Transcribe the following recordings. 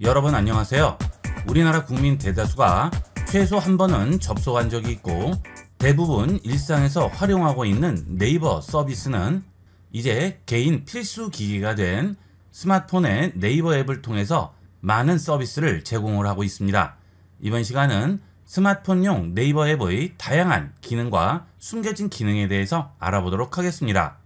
여러분 안녕하세요. 우리나라 국민 대다수가 최소 한 번은 접속한 적이 있고 대부분 일상에서 활용하고 있는 네이버 서비스는 이제 개인 필수 기기가 된 스마트폰의 네이버 앱을 통해서 많은 서비스를 제공을 하고 있습니다. 이번 시간은 스마트폰용 네이버 앱의 다양한 기능과 숨겨진 기능에 대해서 알아보도록 하겠습니다.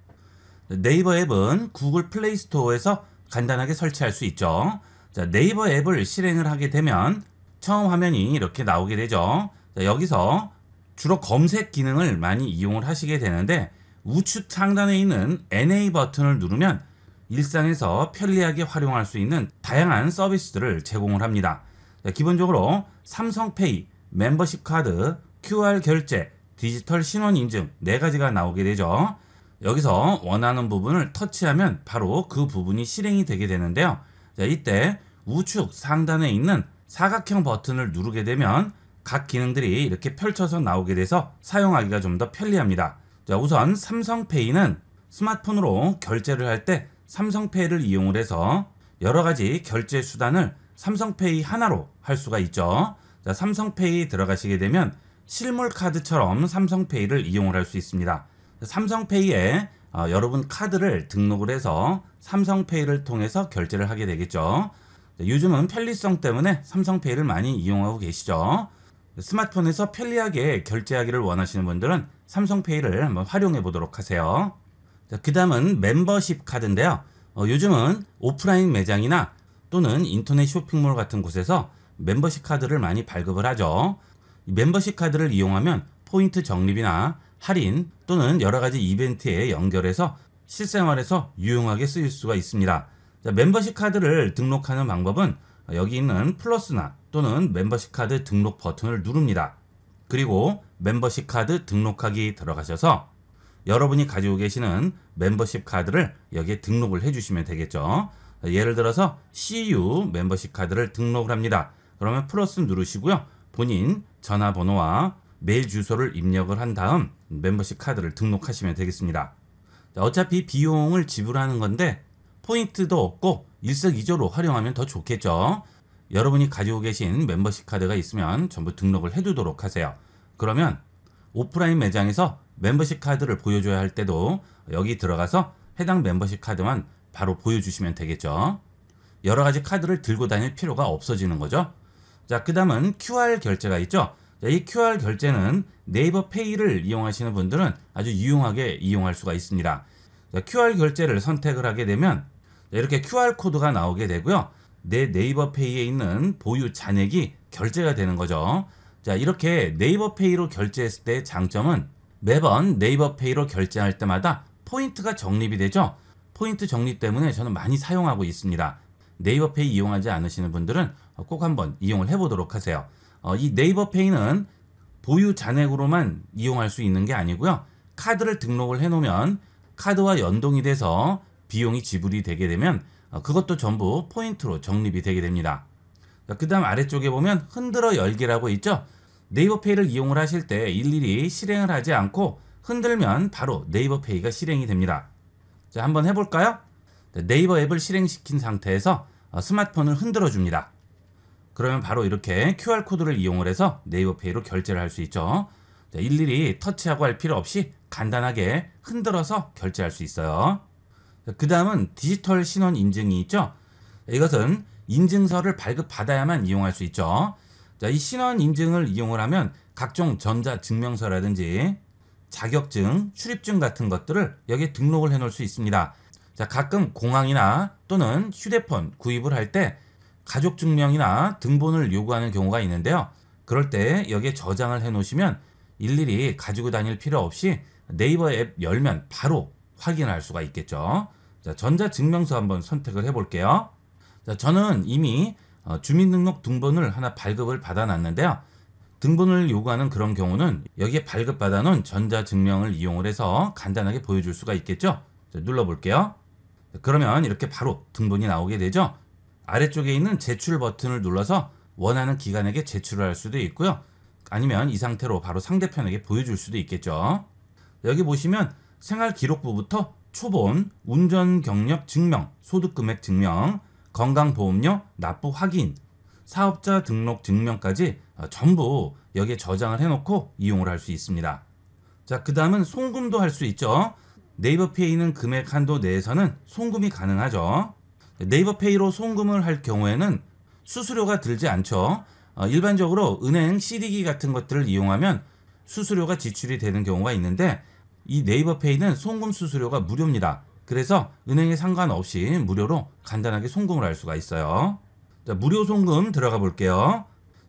네이버 앱은 구글 플레이 스토어에서 간단하게 설치할 수 있죠. 자, 네이버 앱을 실행을 하게 되면 처음 화면이 이렇게 나오게 되죠. 자, 여기서 주로 검색 기능을 많이 이용을 하시게 되는데 우측 상단에 있는 NA 버튼을 누르면 일상에서 편리하게 활용할 수 있는 다양한 서비스들을 제공을 합니다. 자, 기본적으로 삼성페이, 멤버십 카드, QR 결제, 디지털 신원 인증 네 가지가 나오게 되죠. 여기서 원하는 부분을 터치하면 바로 그 부분이 실행이 되게 되는데요. 자, 이때 우측 상단에 있는 사각형 버튼을 누르게 되면 각 기능들이 이렇게 펼쳐서 나오게 돼서 사용하기가 좀 더 편리합니다. 자, 우선 삼성페이는 스마트폰으로 결제를 할 때 삼성페이를 이용을 해서 여러 가지 결제 수단을 삼성페이 하나로 할 수가 있죠. 자, 삼성페이 들어가시게 되면 실물 카드처럼 삼성페이를 이용을 할 수 있습니다. 삼성페이에 어, 여러분 카드를 등록을 해서 삼성페이를 통해서 결제를 하게 되겠죠. 요즘은 편리성 때문에 삼성페이를 많이 이용하고 계시죠. 스마트폰에서 편리하게 결제하기를 원하시는 분들은 삼성페이를 한번 활용해 보도록 하세요. 그 다음은 멤버십 카드인데요. 어, 요즘은 오프라인 매장이나 또는 인터넷 쇼핑몰 같은 곳에서 멤버십 카드를 많이 발급을 하죠. 멤버십 카드를 이용하면 포인트 적립이나 할인 또는 여러 가지 이벤트에 연결해서 실생활에서 유용하게 쓰일 수가 있습니다. 자, 멤버십 카드를 등록하는 방법은 여기 있는 플러스나 또는 멤버십 카드 등록 버튼을 누릅니다. 그리고 멤버십 카드 등록하기 들어가셔서 여러분이 가지고 계시는 멤버십 카드를 여기에 등록을 해주시면 되겠죠. 예를 들어서 CU 멤버십 카드를 등록을 합니다. 그러면 플러스 누르시고요. 본인 전화번호와 메일 주소를 입력을 한 다음 멤버십 카드를 등록하시면 되겠습니다. 어차피 비용을 지불하는 건데 포인트도 없고 일석이조로 활용하면 더 좋겠죠. 여러분이 가지고 계신 멤버십 카드가 있으면 전부 등록을 해두도록 하세요. 그러면 오프라인 매장에서 멤버십 카드를 보여줘야 할 때도 여기 들어가서 해당 멤버십 카드만 바로 보여주시면 되겠죠. 여러 가지 카드를 들고 다닐 필요가 없어지는 거죠. 자, 그 다음은 QR 결제가 있죠. 이 q r 결제는 네이버 페이를 이용하시는 분들은 아주 유용하게 이용할 수가 있습니다. QR 결제를 선택을 하게 되면 이렇게 QR 코드가 나오게 되고요. 내 네이버 페이에 있는 보유 잔액이 결제가 되는 거죠. 자, 이렇게 네이버 페이로 결제했을 때의 장점은 매번 네이버 페이로 결제할 때마다 포인트가 적립이 되죠. 포인트 적립 때문에 저는 많이 사용하고 있습니다. 네이버 페이 이용하지 않으시는 분들은 꼭 한번 이용을 해보도록 하세요. 어, 이 네이버 페이는 보유 잔액으로만 이용할 수 있는 게 아니고요. 카드를 등록을 해놓으면 카드와 연동이 돼서 비용이 지불이 되게 되면 어, 그것도 전부 포인트로 적립이 되게 됩니다. 그 그러니까 다음 아래쪽에 보면 흔들어 열기라고 있죠. 네이버페이를 이용을 하실 때 일일이 실행을 하지 않고 흔들면 바로 네이버페이가 실행이 됩니다. 자, 한번 해볼까요? 네, 네이버 앱을 실행시킨 상태에서 어, 스마트폰을 흔들어 줍니다. 그러면 바로 이렇게 QR코드를 이용을 해서 네이버 페이로 결제를 할 수 있죠. 일일이 터치하고 할 필요 없이 간단하게 흔들어서 결제할 수 있어요. 그 다음은 디지털 신원 인증이 있죠. 이것은 인증서를 발급받아야만 이용할 수 있죠. 이 신원 인증을 이용을 하면 각종 전자증명서라든지 자격증, 출입증 같은 것들을 여기에 등록을 해놓을 수 있습니다. 가끔 공항이나 또는 휴대폰 구입을 할때 가족 증명이나 등본을 요구하는 경우가 있는데요. 그럴 때 여기에 저장을 해 놓으시면 일일이 가지고 다닐 필요 없이 네이버 앱 열면 바로 확인할 수가 있겠죠. 자, 전자증명서 한번 선택을 해 볼게요. 자, 저는 이미 어, 주민등록 등본을 하나 발급을 받아 놨는데요. 등본을 요구하는 그런 경우는 여기에 발급받아 놓은 전자증명을 이용을 해서 간단하게 보여줄 수가 있겠죠. 자, 눌러 볼게요. 그러면 이렇게 바로 등본이 나오게 되죠. 아래쪽에 있는 제출 버튼을 눌러서 원하는 기관에게 제출을 할 수도 있고요. 아니면 이 상태로 바로 상대편에게 보여줄 수도 있겠죠. 여기 보시면 생활기록부부터 초본, 운전경력 증명, 소득금액 증명, 건강보험료 납부 확인, 사업자 등록 증명까지 어, 전부 여기에 저장을 해놓고 이용을 할 수 있습니다. 자, 그 다음은 송금도 할 수 있죠. 네이버 피에 있는 금액 한도 내에서는 송금이 가능하죠. 네이버 페이로 송금을 할 경우에는 수수료가 들지 않죠. 어, 일반적으로 은행 CD기 같은 것들을 이용하면 수수료가 지출이 되는 경우가 있는데 이 네이버 페이는 송금 수수료가 무료입니다. 그래서 은행에 상관없이 무료로 간단하게 송금을 할 수가 있어요. 자, 무료 송금 들어가 볼게요.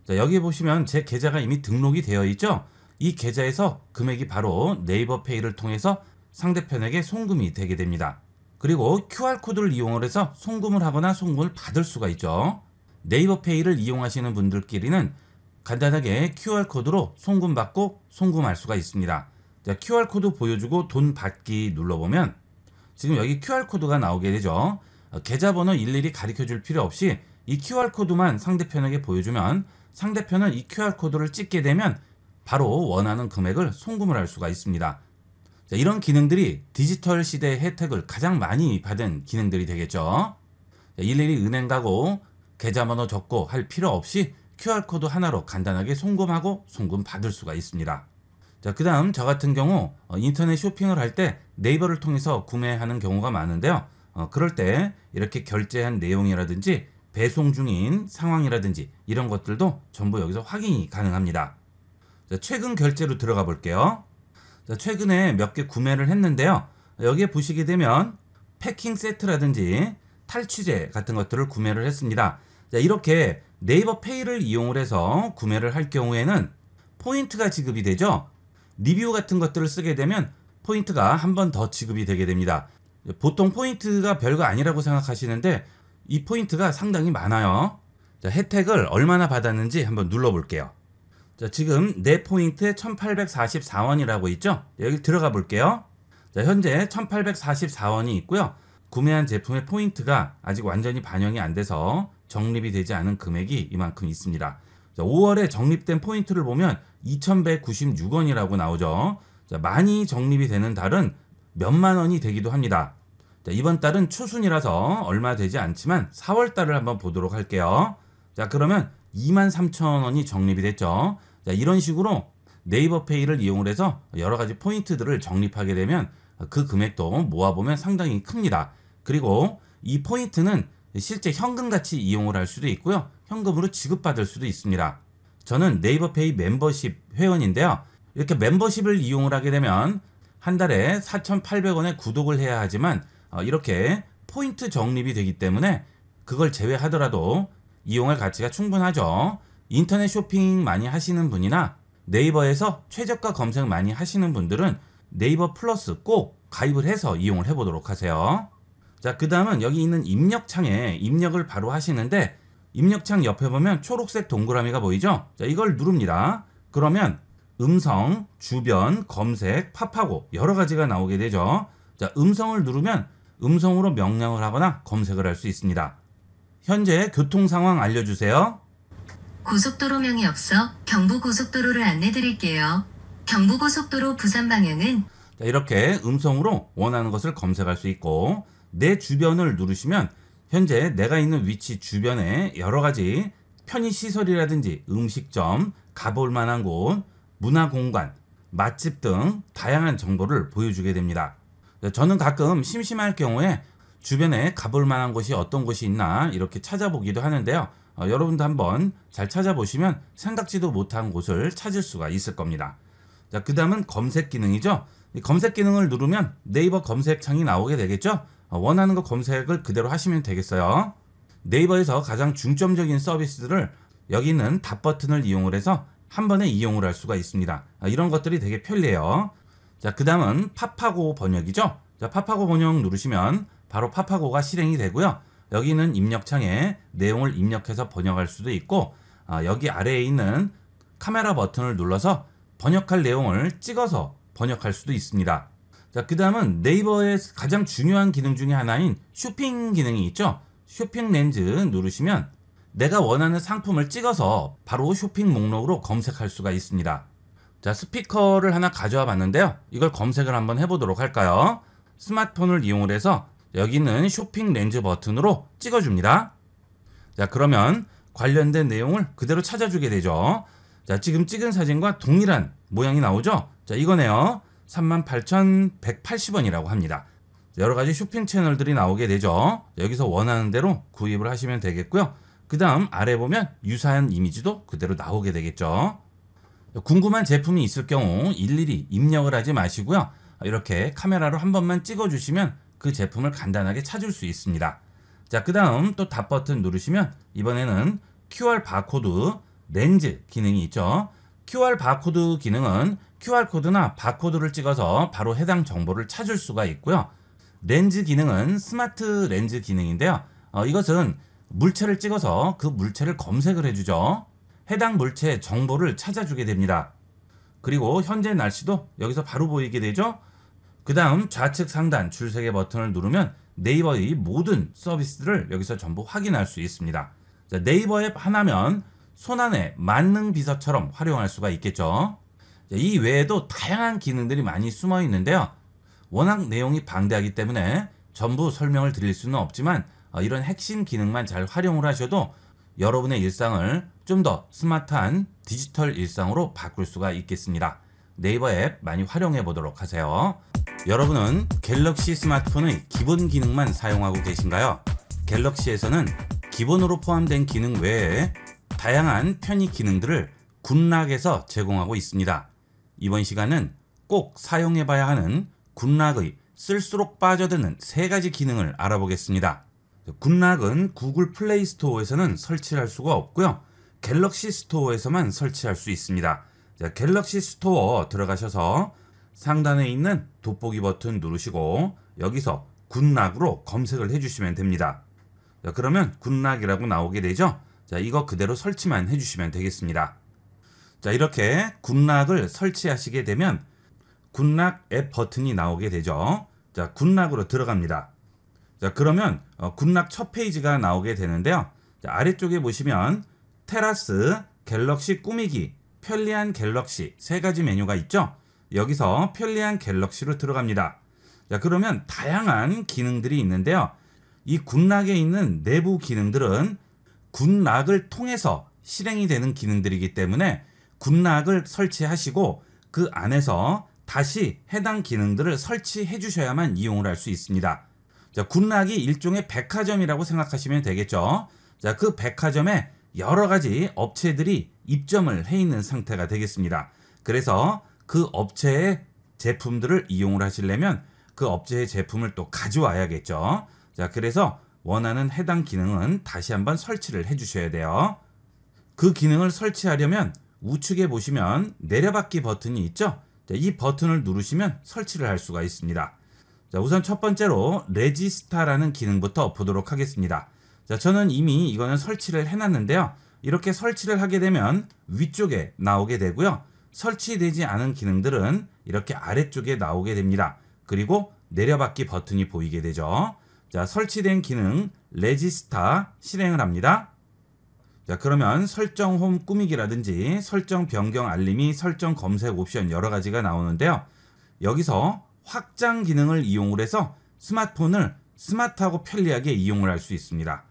자, 여기 보시면 제 계좌가 이미 등록이 되어 있죠. 이 계좌에서 금액이 바로 네이버 페이를 통해서 상대편에게 송금이 되게 됩니다. 그리고 QR코드를 이용을 해서 송금을 하거나 송금을 받을 수가 있죠. 네이버페이를 이용하시는 분들끼리는 간단하게 QR코드로 송금받고 송금할 수가 있습니다. 자, QR코드 보여주고 돈 받기 눌러보면 지금 여기 QR코드가 나오게 되죠. 계좌번호 일일이 가르쳐줄 필요 없이 이 QR코드만 상대편에게 보여주면 상대편은 이 QR코드를 찍게 되면 바로 원하는 금액을 송금을 할 수가 있습니다. 자, 이런 기능들이 디지털 시대의 혜택을 가장 많이 받은 기능들이 되겠죠. 자, 일일이 은행 가고 계좌번호 적고 할 필요 없이 QR코드 하나로 간단하게 송금하고 송금 받을 수가 있습니다. 자, 그 다음 저 같은 경우 어, 인터넷 쇼핑을 할 때 네이버를 통해서 구매하는 경우가 많은데요. 어, 그럴 때 이렇게 결제한 내용이라든지 배송 중인 상황이라든지 이런 것들도 전부 여기서 확인이 가능합니다. 자, 최근 결제로 들어가 볼게요. 최근에 몇 개 구매를 했는데요. 여기에 보시게 되면 패킹 세트라든지 탈취제 같은 것들을 구매를 했습니다. 이렇게 네이버 페이를 이용을 해서 구매를 할 경우에는 포인트가 지급이 되죠. 리뷰 같은 것들을 쓰게 되면 포인트가 한 번 더 지급이 되게 됩니다. 보통 포인트가 별거 아니라고 생각하시는데 이 포인트가 상당히 많아요. 혜택을 얼마나 받았는지 한번 눌러볼게요. 자, 지금 내 네 포인트 1844원이라고 있죠? 여기 들어가 볼게요. 자, 현재 1844원이 있고요. 구매한 제품의 포인트가 아직 완전히 반영이 안 돼서 적립이 되지 않은 금액이 이만큼 있습니다. 자, 5월에 적립된 포인트를 보면 2196원이라고 나오죠. 자, 많이 적립이 되는 달은 몇만 원이 되기도 합니다. 자, 이번 달은 추순이라서 얼마 되지 않지만 4월 달을 한번 보도록 할게요. 자, 그러면 2 3 0 0 0 원이 적립이 됐죠. 자, 이런 식으로 네이버 페이를 이용을 해서 여러 가지 포인트들을 적립하게 되면 그 금액도 모아보면 상당히 큽니다. 그리고 이 포인트는 실제 현금같이 이용을 할 수도 있고요. 현금으로 지급받을 수도 있습니다. 저는 네이버 페이 멤버십 회원인데요. 이렇게 멤버십을 이용을 하게 되면 한 달에 4,800원에 구독을 해야 하지만 어, 이렇게 포인트 적립이 되기 때문에 그걸 제외하더라도 이용할 가치가 충분하죠. 인터넷 쇼핑 많이 하시는 분이나 네이버에서 최저가 검색 많이 하시는 분들은 네이버 플러스 꼭 가입을 해서 이용을 해보도록 하세요. 자, 그 다음은 여기 있는 입력창에 입력을 바로 하시는데 입력창 옆에 보면 초록색 동그라미가 보이죠? 자, 이걸 누릅니다. 그러면 음성, 주변, 검색, 팝하고 여러 가지가 나오게 되죠. 자, 음성을 누르면 음성으로 명령을 하거나 검색을 할 수 있습니다. 현재 교통 상황 알려주세요. 고속도로명이 없어 경부고속도로를 안내드릴게요. 경부고속도로 부산 방향은 자, 이렇게 음성으로 원하는 것을 검색할 수 있고 내 주변을 누르시면 현재 내가 있는 위치 주변에 여러 가지 편의시설이라든지 음식점, 가볼 만한 곳, 문화공간, 맛집 등 다양한 정보를 보여주게 됩니다. 저는 가끔 심심할 경우에 주변에 가볼 만한 곳이 어떤 곳이 있나 이렇게 찾아보기도 하는데요. 어, 여러분도 한번 잘 찾아보시면 생각지도 못한 곳을 찾을 수가 있을 겁니다. 자, 그 다음은 검색 기능이죠. 검색 기능을 누르면 네이버 검색창이 나오게 되겠죠. 어, 원하는 거 검색을 그대로 하시면 되겠어요. 네이버에서 가장 중점적인 서비스들을 여기 있는 답 버튼을 이용을 해서 한 번에 이용을 할 수가 있습니다. 어, 이런 것들이 되게 편리해요. 자, 그 다음은 파파고 번역이죠. 자, 파파고 번역 누르시면 바로 파파고가 실행이 되고요. 여기는 입력창에 내용을 입력해서 번역할 수도 있고 아, 여기 아래에 있는 카메라 버튼을 눌러서 번역할 내용을 찍어서 번역할 수도 있습니다. 자, 그 다음은 네이버의 가장 중요한 기능 중의 하나인 쇼핑 기능이 있죠. 쇼핑 렌즈 누르시면 내가 원하는 상품을 찍어서 바로 쇼핑 목록으로 검색할 수가 있습니다. 자, 스피커를 하나 가져와 봤는데요. 이걸 검색을 한번 해보도록 할까요? 스마트폰을 이용을 해서 여기는 쇼핑 렌즈 버튼으로 찍어줍니다. 자 그러면 관련된 내용을 그대로 찾아주게 되죠. 자 지금 찍은 사진과 동일한 모양이 나오죠. 자 이거네요. 38,180원이라고 합니다. 여러 가지 쇼핑 채널들이 나오게 되죠. 여기서 원하는 대로 구입을 하시면 되겠고요. 그 다음 아래 보면 유사한 이미지도 그대로 나오게 되겠죠. 궁금한 제품이 있을 경우 일일이 입력을 하지 마시고요. 이렇게 카메라로 한 번만 찍어주시면 그 제품을 간단하게 찾을 수 있습니다. 자, 그 다음 또닫 버튼 누르시면 이번에는 QR 바코드 렌즈 기능이 있죠. QR 바코드 기능은 QR코드나 바코드를 찍어서 바로 해당 정보를 찾을 수가 있고요. 렌즈 기능은 스마트 렌즈 기능인데요. 어, 이것은 물체를 찍어서 그 물체를 검색을 해주죠. 해당 물체의 정보를 찾아주게 됩니다. 그리고 현재 날씨도 여기서 바로 보이게 되죠. 그 다음 좌측 상단 줄세개 버튼을 누르면 네이버의 모든 서비스들을 여기서 전부 확인할 수 있습니다. 자, 네이버 앱 하나면 손안에 만능 비서처럼 활용할 수가 있겠죠. 자, 이 외에도 다양한 기능들이 많이 숨어 있는데요. 워낙 내용이 방대하기 때문에 전부 설명을 드릴 수는 없지만 어, 이런 핵심 기능만 잘 활용을 하셔도 여러분의 일상을 좀 더 스마트한 디지털 일상으로 바꿀 수가 있겠습니다. 네이버 앱 많이 활용해 보도록 하세요. 여러분은 갤럭시 스마트폰의 기본 기능만 사용하고 계신가요? 갤럭시에서는 기본으로 포함된 기능 외에 다양한 편의 기능들을 굿락에서 제공하고 있습니다. 이번 시간은 꼭 사용해 봐야 하는 굿락의 쓸수록 빠져드는 세 가지 기능을 알아보겠습니다. 굿락은 구글 플레이 스토어에서는 설치할 수가 없고요. 갤럭시 스토어에서만 설치할 수 있습니다. 자, 갤럭시 스토어 들어가셔서 상단에 있는 돋보기 버튼 누르시고 여기서 굿락으로 검색을 해주시면 됩니다. 자, 그러면 굿락이라고 나오게 되죠. 자, 이거 그대로 설치만 해주시면 되겠습니다. 자, 이렇게 굿락을 설치하시게 되면 굿락 앱 버튼이 나오게 되죠. 자, 굿락으로 들어갑니다. 자, 그러면 어, 굿락 첫 페이지가 나오게 되는데요. 자, 아래쪽에 보시면 테라스 갤럭시 꾸미기 편리한 갤럭시 세 가지 메뉴가 있죠. 여기서 편리한 갤럭시로 들어갑니다. 자, 그러면 다양한 기능들이 있는데요. 이 굿락에 있는 내부 기능들은 굿락을 통해서 실행이 되는 기능들이기 때문에 굿락을 설치하시고 그 안에서 다시 해당 기능들을 설치해 주셔야만 이용을 할 수 있습니다. 자, 굿락이 일종의 백화점이라고 생각하시면 되겠죠. 자, 그 백화점에 여러 가지 업체들이 입점을 해 있는 상태가 되겠습니다. 그래서 그 업체의 제품들을 이용을 하시려면 그 업체의 제품을 또 가져와야겠죠. 자, 그래서 원하는 해당 기능은 다시 한번 설치를 해 주셔야 돼요. 그 기능을 설치하려면 우측에 보시면 내려받기 버튼이 있죠. 자, 이 버튼을 누르시면 설치를 할 수가 있습니다. 자, 우선 첫 번째로 레지스타라는 기능부터 보도록 하겠습니다. 자, 저는 이미 이거는 설치를 해놨는데요. 이렇게 설치를 하게 되면 위쪽에 나오게 되고요. 설치되지 않은 기능들은 이렇게 아래쪽에 나오게 됩니다. 그리고 내려받기 버튼이 보이게 되죠. 자, 설치된 기능 레지스타 실행을 합니다. 자, 그러면 설정 홈 꾸미기라든지 설정 변경 알림이 설정 검색 옵션 여러 가지가 나오는데요. 여기서 확장 기능을 이용을 해서 스마트폰을 스마트하고 편리하게 이용을 할 수 있습니다.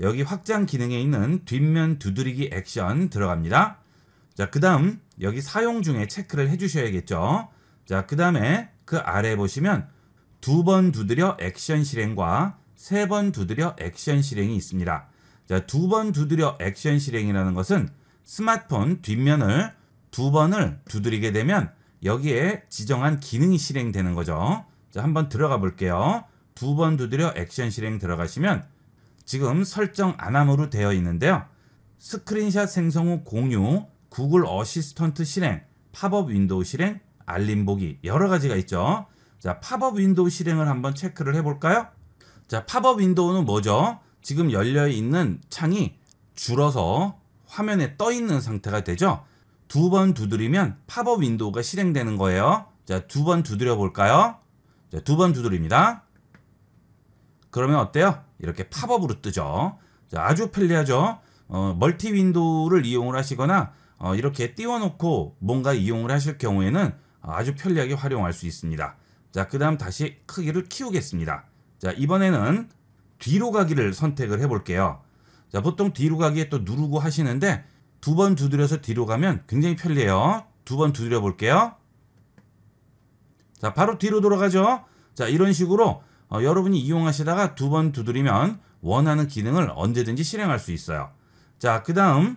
여기 확장 기능에 있는 뒷면 두드리기 액션 들어갑니다. 자, 그 다음 여기 사용 중에 체크를 해주셔야겠죠. 자, 그 다음에 그 아래 보시면 두 번 두드려 액션 실행과 세 번 두드려 액션 실행이 있습니다. 자, 두 번 두드려 액션 실행이라는 것은 스마트폰 뒷면을 두 번을 두드리게 되면 여기에 지정한 기능이 실행되는 거죠. 자, 한번 들어가 볼게요. 두 번 두드려 액션 실행 들어가시면 지금 설정 안 함으로 되어 있는데요. 스크린샷 생성 후 공유, 구글 어시스턴트 실행, 팝업 윈도우 실행, 알림 보기 여러 가지가 있죠. 자, 팝업 윈도우 실행을 한번 체크를 해볼까요? 자, 팝업 윈도우는 뭐죠? 지금 열려 있는 창이 줄어서 화면에 떠 있는 상태가 되죠. 두 번 두드리면 팝업 윈도우가 실행되는 거예요. 자, 두 번 두드려 볼까요? 자, 두 번 두드립니다. 그러면 어때요? 이렇게 팝업으로 뜨죠. 아주 편리하죠. 어, 멀티 윈도우를 이용을 하시거나 어, 이렇게 띄워놓고 뭔가 이용을 하실 경우에는 아주 편리하게 활용할 수 있습니다. 자, 그 다음 다시 크기를 키우겠습니다. 자, 이번에는 뒤로 가기를 선택을 해볼게요. 자, 보통 뒤로 가기에 또 누르고 하시는데 두 번 두드려서 뒤로 가면 굉장히 편리해요. 두 번 두드려 볼게요. 자, 바로 뒤로 돌아가죠. 자, 이런 식으로 어, 여러분이 이용하시다가 두 번 두드리면 원하는 기능을 언제든지 실행할 수 있어요. 자, 그 다음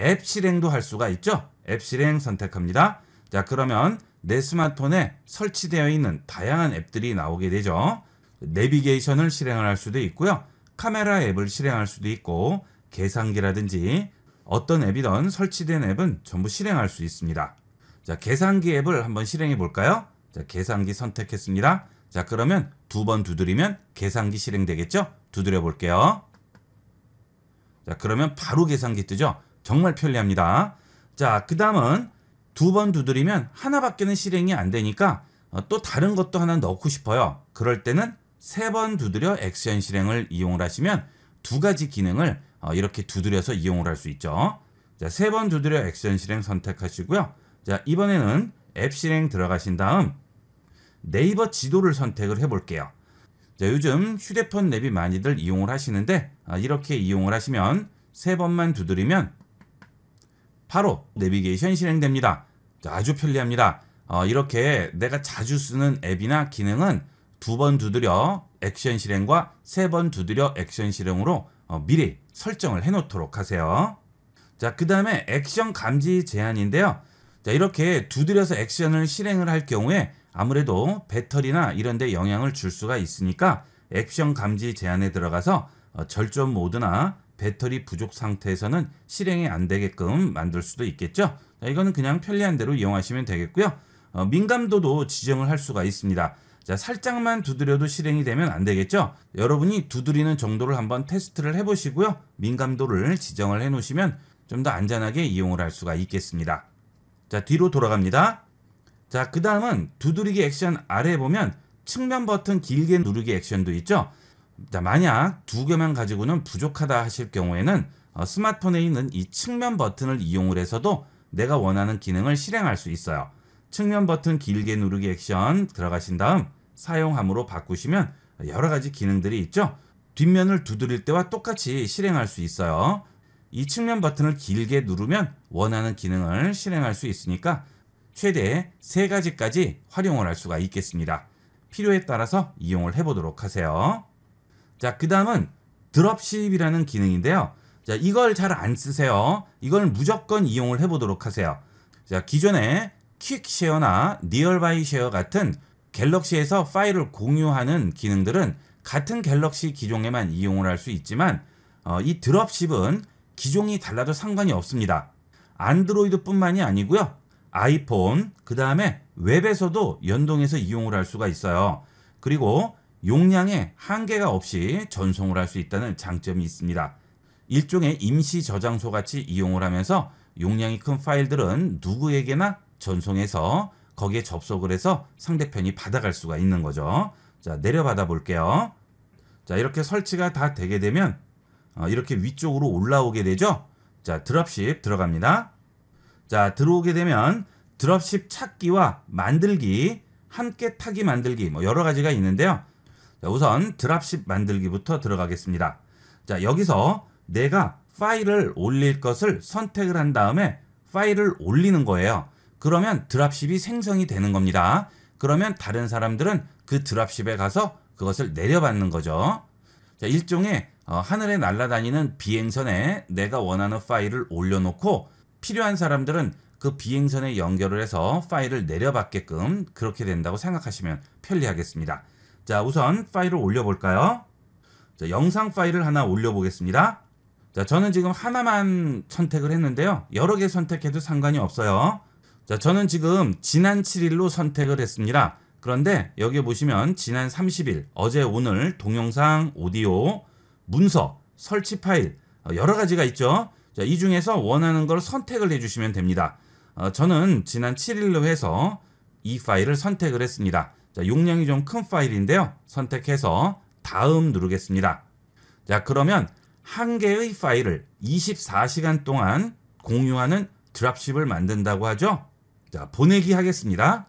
앱 실행도 할 수가 있죠. 앱 실행 선택합니다. 자, 그러면 내 스마트폰에 설치되어 있는 다양한 앱들이 나오게 되죠. 내비게이션을 실행을 할 수도 있고요. 카메라 앱을 실행할 수도 있고 계산기라든지 어떤 앱이든 설치된 앱은 전부 실행할 수 있습니다. 자, 계산기 앱을 한번 실행해 볼까요? 자, 계산기 선택했습니다. 자 그러면 두 번 두드리면 계산기 실행되겠죠? 두드려 볼게요. 자 그러면 바로 계산기 뜨죠? 정말 편리합니다. 자 그 다음은 두 번 두드리면 하나밖에는 실행이 안 되니까 어, 또 다른 것도 하나 넣고 싶어요. 그럴 때는 세 번 두드려 액션 실행을 이용을 하시면 두 가지 기능을 어, 이렇게 두드려서 이용을 할 수 있죠. 자, 세 번 두드려 액션 실행 선택하시고요. 자, 이번에는 앱 실행 들어가신 다음 네이버 지도를 선택을 해볼게요. 자, 요즘 휴대폰 앱이 많이들 이용을 하시는데 아, 이렇게 이용을 하시면 세 번만 두드리면 바로 내비게이션 실행됩니다. 아주 편리합니다. 어, 이렇게 내가 자주 쓰는 앱이나 기능은 두 번 두드려 액션 실행과 세 번 두드려 액션 실행으로 어, 미리 설정을 해놓도록 하세요. 자, 그 다음에 액션 감지 제한인데요. 자, 이렇게 두드려서 액션을 실행을 할 경우에 아무래도 배터리나 이런 데 영향을 줄 수가 있으니까 액션 감지 제한에 들어가서 어, 절전 모드나 배터리 부족 상태에서는 실행이 안 되게끔 만들 수도 있겠죠. 이거는 그냥 편리한 대로 이용하시면 되겠고요. 어, 민감도도 지정을 할 수가 있습니다. 자, 살짝만 두드려도 실행이 되면 안 되겠죠? 여러분이 두드리는 정도를 한번 테스트를 해보시고요. 민감도를 지정을 해놓으시면 좀 더 안전하게 이용을 할 수가 있겠습니다. 자, 뒤로 돌아갑니다. 자, 그 다음은 두드리기 액션 아래에 보면 측면 버튼 길게 누르기 액션도 있죠. 자, 만약 두 개만 가지고는 부족하다 하실 경우에는 어, 스마트폰에 있는 이 측면 버튼을 이용을 해서도 내가 원하는 기능을 실행할 수 있어요. 측면 버튼 길게 누르기 액션 들어가신 다음 사용함으로 바꾸시면 여러 가지 기능들이 있죠. 뒷면을 두드릴 때와 똑같이 실행할 수 있어요. 이 측면 버튼을 길게 누르면 원하는 기능을 실행할 수 있으니까 최대 3가지까지 활용을 할 수가 있겠습니다. 필요에 따라서 이용을 해보도록 하세요. 자, 그 다음은 드롭십이라는 기능인데요. 자, 이걸 잘 안 쓰세요. 이걸 무조건 이용을 해보도록 하세요. 자, 기존에 퀵쉐어나 니얼바이쉐어 같은 갤럭시에서 파일을 공유하는 기능들은 같은 갤럭시 기종에만 이용을 할 수 있지만 어, 이 드롭십은 기종이 달라도 상관이 없습니다. 안드로이드뿐만이 아니고요. 아이폰, 그 다음에 웹에서도 연동해서 이용을 할 수가 있어요. 그리고 용량에 한계가 없이 전송을 할 수 있다는 장점이 있습니다. 일종의 임시 저장소 같이 이용을 하면서 용량이 큰 파일들은 누구에게나 전송해서 거기에 접속을 해서 상대편이 받아갈 수가 있는 거죠. 자, 내려받아 볼게요. 자, 이렇게 설치가 다 되게 되면 어, 이렇게 위쪽으로 올라오게 되죠. 자, 드랍십 들어갑니다. 자, 들어오게 되면 드롭십 찾기와 만들기, 함께 타기 만들기 뭐 여러 가지가 있는데요. 자, 우선 드랍십 만들기부터 들어가겠습니다. 자, 여기서 내가 파일을 올릴 것을 선택을 한 다음에 파일을 올리는 거예요. 그러면 드랍십이 생성이 되는 겁니다. 그러면 다른 사람들은 그 드랍십에 가서 그것을 내려받는 거죠. 자, 일종의 어, 하늘에 날아다니는 비행선에 내가 원하는 파일을 올려놓고 필요한 사람들은 그 비행선에 연결을 해서 파일을 내려받게끔 그렇게 된다고 생각하시면 편리하겠습니다. 자 우선 파일을 올려볼까요? 자, 영상 파일을 하나 올려보겠습니다. 자 저는 지금 하나만 선택을 했는데요. 여러 개 선택해도 상관이 없어요. 자 저는 지금 지난 7일로 선택을 했습니다. 그런데 여기 보시면 지난 30일, 어제 오늘 동영상, 오디오, 문서, 설치 파일 어, 여러 가지가 있죠. 자, 이 중에서 원하는 걸 선택을 해주시면 됩니다. 어, 저는 지난 7일로 해서 이 파일을 선택을 했습니다. 자, 용량이 좀 큰 파일인데요. 선택해서 다음 누르겠습니다. 자, 그러면 한 개의 파일을 24시간 동안 공유하는 드랍십을 만든다고 하죠. 자, 보내기 하겠습니다.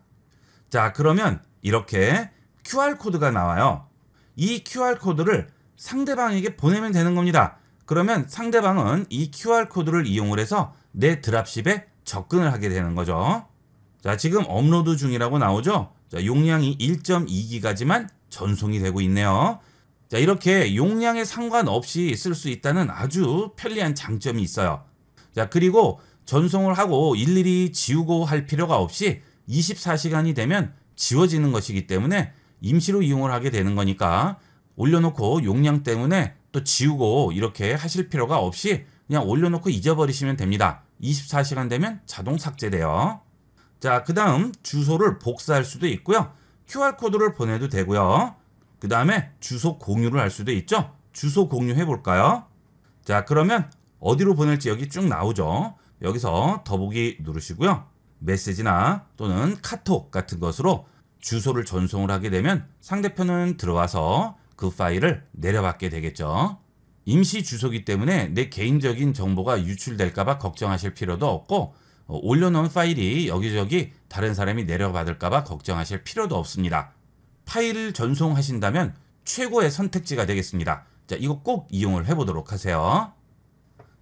자, 그러면 이렇게 QR코드가 나와요. 이 QR코드를 상대방에게 보내면 되는 겁니다. 그러면 상대방은 이 QR코드를 이용을 해서 내 드랍십에 접근을 하게 되는 거죠. 자, 지금 업로드 중이라고 나오죠. 자, 용량이 1.2기가지만 전송이 되고 있네요. 자, 이렇게 용량에 상관없이 쓸 수 있다는 아주 편리한 장점이 있어요. 자, 그리고 전송을 하고 일일이 지우고 할 필요가 없이 24시간이 되면 지워지는 것이기 때문에 임시로 이용을 하게 되는 거니까 올려놓고 용량 때문에 또 지우고 이렇게 하실 필요가 없이 그냥 올려놓고 잊어버리시면 됩니다. 24시간 되면 자동 삭제돼요. 자, 그 다음 주소를 복사할 수도 있고요. QR코드를 보내도 되고요. 그 다음에 주소 공유를 할 수도 있죠. 주소 공유해 볼까요? 자, 그러면 어디로 보낼지 여기 쭉 나오죠. 여기서 더보기 누르시고요. 메시지나 또는 카톡 같은 것으로 주소를 전송을 하게 되면 상대편은 들어와서 그 파일을 내려받게 되겠죠. 임시 주소기 때문에 내 개인적인 정보가 유출될까봐 걱정하실 필요도 없고 어, 올려놓은 파일이 여기저기 다른 사람이 내려받을까봐 걱정하실 필요도 없습니다. 파일을 전송하신다면 최고의 선택지가 되겠습니다. 자, 이거 꼭 이용을 해보도록 하세요.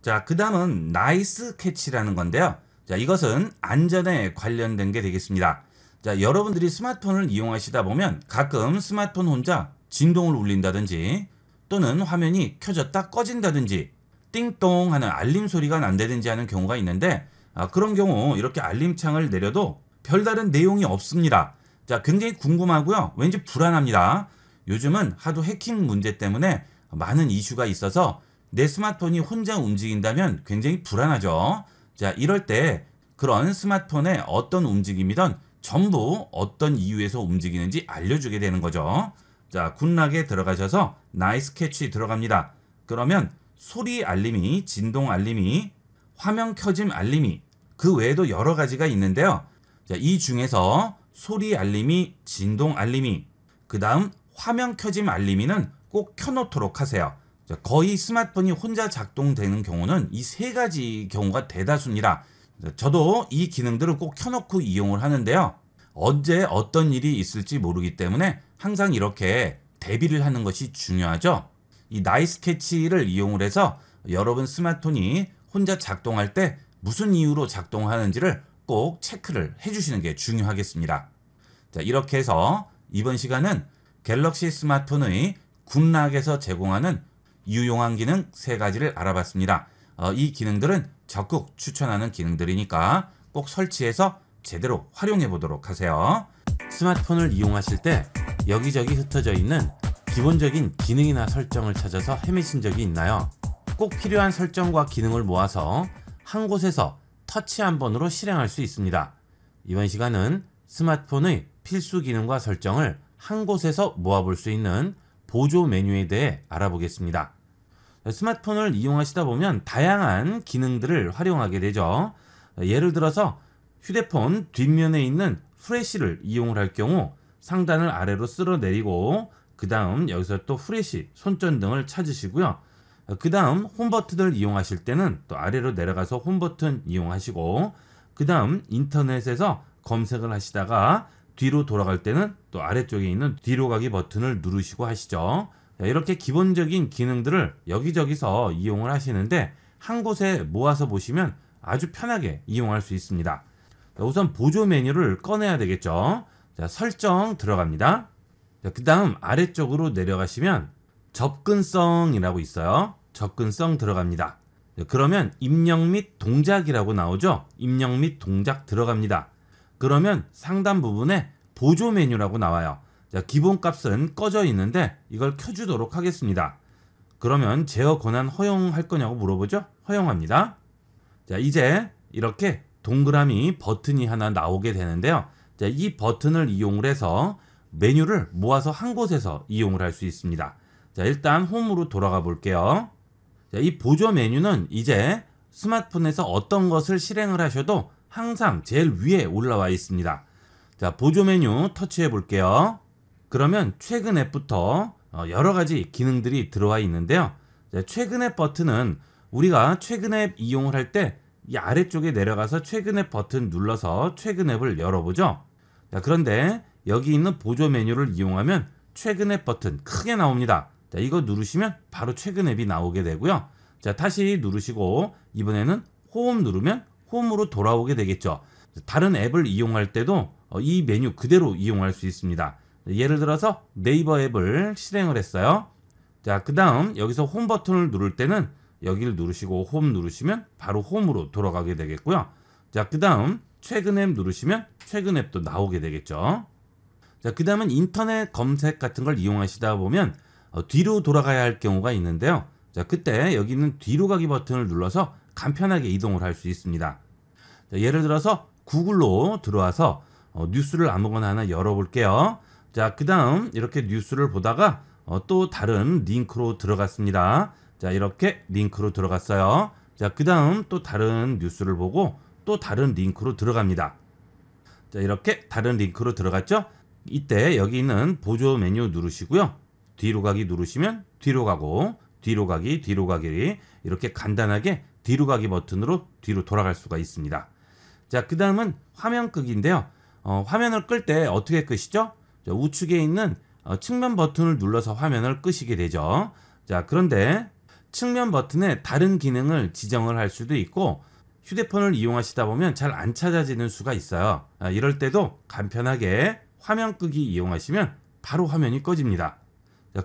자, 그 다음은 나이스 캐치라는 건데요. 자, 이것은 안전에 관련된 게 되겠습니다. 자, 여러분들이 스마트폰을 이용하시다 보면 가끔 스마트폰 혼자 진동을 울린다든지 또는 화면이 켜졌다 꺼진다든지 띵동 하는 알림 소리가 난다든지 하는 경우가 있는데 아, 그런 경우 이렇게 알림창을 내려도 별다른 내용이 없습니다. 자, 굉장히 궁금하고요. 왠지 불안합니다. 요즘은 하도 해킹 문제 때문에 많은 이슈가 있어서 내 스마트폰이 혼자 움직인다면 굉장히 불안하죠. 자, 이럴 때 그런 스마트폰의 어떤 움직임이든 전부 어떤 이유에서 움직이는지 알려주게 되는 거죠. 자, 군락에 들어가셔서 나이스 캐치 들어갑니다. 그러면 소리 알림이, 진동 알림이, 화면 켜짐 알림이 그 외에도 여러 가지가 있는데요. 자, 이 중에서 소리 알림이, 진동 알림이, 그 다음 화면 켜짐 알림이는 꼭 켜놓도록 하세요. 자, 거의 스마트폰이 혼자 작동되는 경우는 이 세 가지 경우가 대다수입니다. 자, 저도 이 기능들을 꼭 켜놓고 이용을 하는데요. 언제 어떤 일이 있을지 모르기 때문에 항상 이렇게 대비를 하는 것이 중요하죠. 이 나이 스케치를 이용을 해서 여러분 스마트폰이 혼자 작동할 때 무슨 이유로 작동하는지를 꼭 체크를 해주시는 게 중요하겠습니다. 자 이렇게 해서 이번 시간은 갤럭시 스마트폰의 굿락에서 제공하는 유용한 기능 3가지를 알아봤습니다. 어, 이 기능들은 적극 추천하는 기능들이니까 꼭 설치해서 제대로 활용해 보도록 하세요. 스마트폰을 이용하실 때 여기저기 흩어져 있는 기본적인 기능이나 설정을 찾아서 헤매신 적이 있나요? 꼭 필요한 설정과 기능을 모아서 한 곳에서 터치 한 번으로 실행할 수 있습니다. 이번 시간은 스마트폰의 필수 기능과 설정을 한 곳에서 모아볼 수 있는 보조 메뉴에 대해 알아보겠습니다. 스마트폰을 이용하시다 보면 다양한 기능들을 활용하게 되죠. 예를 들어서 휴대폰 뒷면에 있는 후레쉬를 이용을 할 경우 상단을 아래로 쓸어내리고 그 다음 여기서 또 후레쉬, 손전등을 찾으시고요. 그 다음 홈버튼을 이용하실 때는 또 아래로 내려가서 홈버튼 이용하시고 그 다음 인터넷에서 검색을 하시다가 뒤로 돌아갈 때는 또 아래쪽에 있는 뒤로 가기 버튼을 누르시고 하시죠. 네, 이렇게 기본적인 기능들을 여기저기서 이용을 하시는데 한 곳에 모아서 보시면 아주 편하게 이용할 수 있습니다. 우선 보조 메뉴를 꺼내야 되겠죠. 자, 설정 들어갑니다. 그 다음 아래쪽으로 내려가시면 접근성이라고 있어요. 접근성 들어갑니다. 그러면 입력 및 동작이라고 나오죠. 입력 및 동작 들어갑니다. 그러면 상단 부분에 보조 메뉴라고 나와요. 자, 기본값은 꺼져 있는데 이걸 켜주도록 하겠습니다. 그러면 제어 권한 허용할 거냐고 물어보죠. 허용합니다. 자, 이제 이렇게 동그라미 버튼이 하나 나오게 되는데요. 자, 이 버튼을 이용을 해서 메뉴를 모아서 한 곳에서 이용을 할 수 있습니다. 자, 일단 홈으로 돌아가 볼게요. 자, 이 보조 메뉴는 이제 스마트폰에서 어떤 것을 실행을 하셔도 항상 제일 위에 올라와 있습니다. 자, 보조 메뉴 터치해 볼게요. 그러면 최근 앱부터 어, 여러 가지 기능들이 들어와 있는데요. 최근 앱 버튼은 우리가 최근 앱 이용을 할때 이 아래쪽에 내려가서 최근에 버튼 눌러서 최근 앱을 열어보죠. 자, 그런데 여기 있는 보조 메뉴를 이용하면 최근 앱 버튼 크게 나옵니다. 자, 이거 누르시면 바로 최근 앱이 나오게 되고요. 자, 다시 누르시고 이번에는 홈 누르면 홈으로 돌아오게 되겠죠. 다른 앱을 이용할 때도 어, 이 메뉴 그대로 이용할 수 있습니다. 예를 들어서 네이버 앱을 실행을 했어요. 자, 그 다음 여기서 홈 버튼을 누를 때는 여기를 누르시고 홈 누르시면 바로 홈으로 돌아가게 되겠고요. 자, 그 다음 최근 앱 누르시면 최근 앱도 나오게 되겠죠. 자, 그 다음은 인터넷 검색 같은 걸 이용하시다 보면 어, 뒤로 돌아가야 할 경우가 있는데요. 자, 그때 여기는 뒤로 가기 버튼을 눌러서 간편하게 이동을 할 수 있습니다. 자, 예를 들어서 구글로 들어와서 어, 뉴스를 아무거나 하나 열어볼게요. 자, 그 다음 이렇게 뉴스를 보다가 어, 또 다른 링크로 들어갔습니다. 자 이렇게 링크로 들어갔어요. 자 그 다음 또 다른 뉴스를 보고 또 다른 링크로 들어갑니다. 자 이렇게 다른 링크로 들어갔죠. 이때 여기 있는 보조 메뉴 누르시고요. 뒤로 가기 누르시면 뒤로 가고 뒤로 가기 뒤로 가기 이렇게 간단하게 뒤로 가기 버튼으로 뒤로 돌아갈 수가 있습니다. 자 그 다음은 화면 끄기인데요. 어, 화면을 끌 때 어떻게 끄시죠? 자, 우측에 있는 어, 측면 버튼을 눌러서 화면을 끄시게 되죠. 자 그런데 측면 버튼에 다른 기능을 지정을 할 수도 있고 휴대폰을 이용하시다 보면 잘 안 찾아지는 수가 있어요. 아, 이럴 때도 간편하게 화면 끄기 이용하시면 바로 화면이 꺼집니다.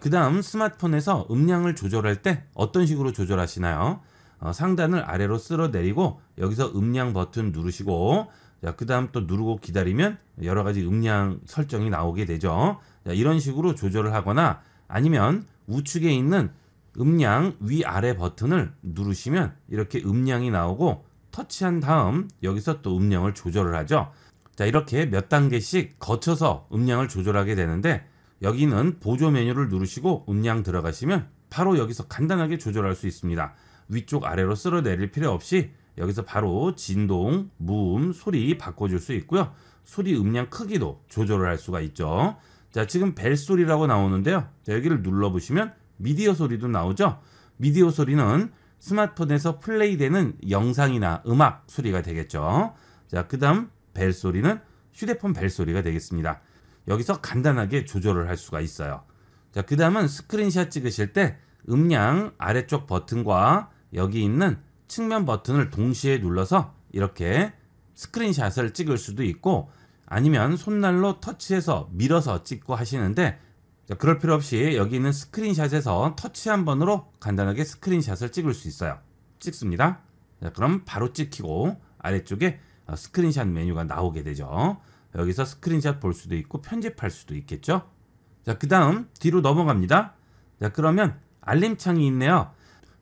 그 다음 스마트폰에서 음량을 조절할 때 어떤 식으로 조절하시나요? 어, 상단을 아래로 쓸어내리고 여기서 음량 버튼 누르시고 그 다음 또 누르고 기다리면 여러가지 음량 설정이 나오게 되죠. 이런 식으로 조절을 하거나 아니면 우측에 있는 음량 위아래 버튼을 누르시면 이렇게 음량이 나오고 터치한 다음 여기서 또 음량을 조절을 하죠. 자 이렇게 몇 단계씩 거쳐서 음량을 조절하게 되는데 여기는 보조 메뉴를 누르시고 음량 들어가시면 바로 여기서 간단하게 조절할 수 있습니다. 위쪽 아래로 쓸어내릴 필요 없이 여기서 바로 진동, 무음, 소리 바꿔줄 수 있고요. 소리 음량 크기도 조절을 할 수가 있죠. 자 지금 벨소리라고 나오는데요. 자, 여기를 눌러보시면 미디어 소리도 나오죠. 미디어 소리는 스마트폰에서 플레이되는 영상이나 음악 소리가 되겠죠. 자, 그 다음 벨 소리는 휴대폰 벨 소리가 되겠습니다. 여기서 간단하게 조절을 할 수가 있어요. 자, 그 다음은 스크린샷 찍으실 때 음량 아래쪽 버튼과 여기 있는 측면 버튼을 동시에 눌러서 이렇게 스크린샷을 찍을 수도 있고 아니면 손날로 터치해서 밀어서 찍고 하시는데 자, 그럴 필요 없이 여기 있는 스크린샷에서 터치 한 번으로 간단하게 스크린샷을 찍을 수 있어요. 찍습니다. 자, 그럼 바로 찍히고 아래쪽에 어, 스크린샷 메뉴가 나오게 되죠. 여기서 스크린샷 볼 수도 있고 편집할 수도 있겠죠. 자, 그 다음 뒤로 넘어갑니다. 자, 그러면 알림창이 있네요.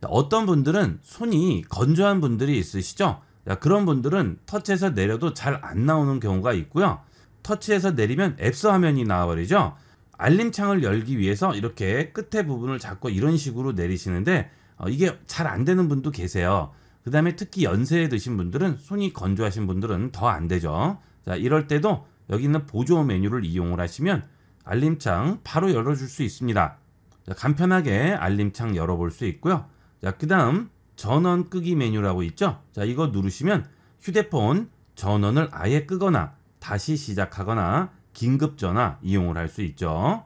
자, 어떤 분들은 손이 건조한 분들이 있으시죠? 자, 그런 분들은 터치해서 내려도 잘 안 나오는 경우가 있고요. 터치해서 내리면 앱스 화면이 나와버리죠. 알림창을 열기 위해서 이렇게 끝에 부분을 잡고 이런 식으로 내리시는데 어, 이게 잘 안 되는 분도 계세요. 그 다음에 특히 연세에 드신 분들은 손이 건조하신 분들은 더 안 되죠. 자 이럴 때도 여기 있는 보조 메뉴를 이용을 하시면 알림창 바로 열어줄 수 있습니다. 자, 간편하게 알림창 열어볼 수 있고요. 자, 그 다음 전원 끄기 메뉴라고 있죠. 자, 이거 누르시면 휴대폰 전원을 아예 끄거나 다시 시작하거나 긴급전화 이용을 할 수 있죠.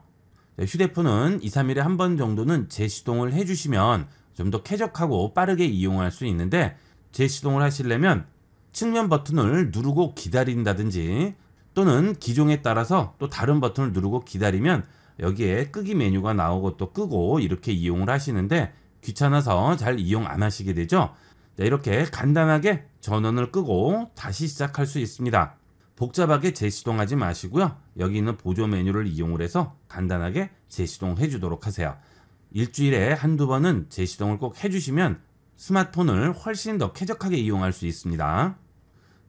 네, 휴대폰은 2, 3일에 한 번 정도는 재시동을 해주시면 좀 더 쾌적하고 빠르게 이용할 수 있는데 재시동을 하시려면 측면 버튼을 누르고 기다린다든지 또는 기종에 따라서 또 다른 버튼을 누르고 기다리면 여기에 끄기 메뉴가 나오고 또 끄고 이렇게 이용을 하시는데 귀찮아서 잘 이용 안 하시게 되죠. 네, 이렇게 간단하게 전원을 끄고 다시 시작할 수 있습니다. 복잡하게 재시동하지 마시고요. 여기 있는 보조 메뉴를 이용을 해서 간단하게 재시동 해주도록 하세요. 일주일에 한두 번은 재시동을 꼭 해주시면 스마트폰을 훨씬 더 쾌적하게 이용할 수 있습니다.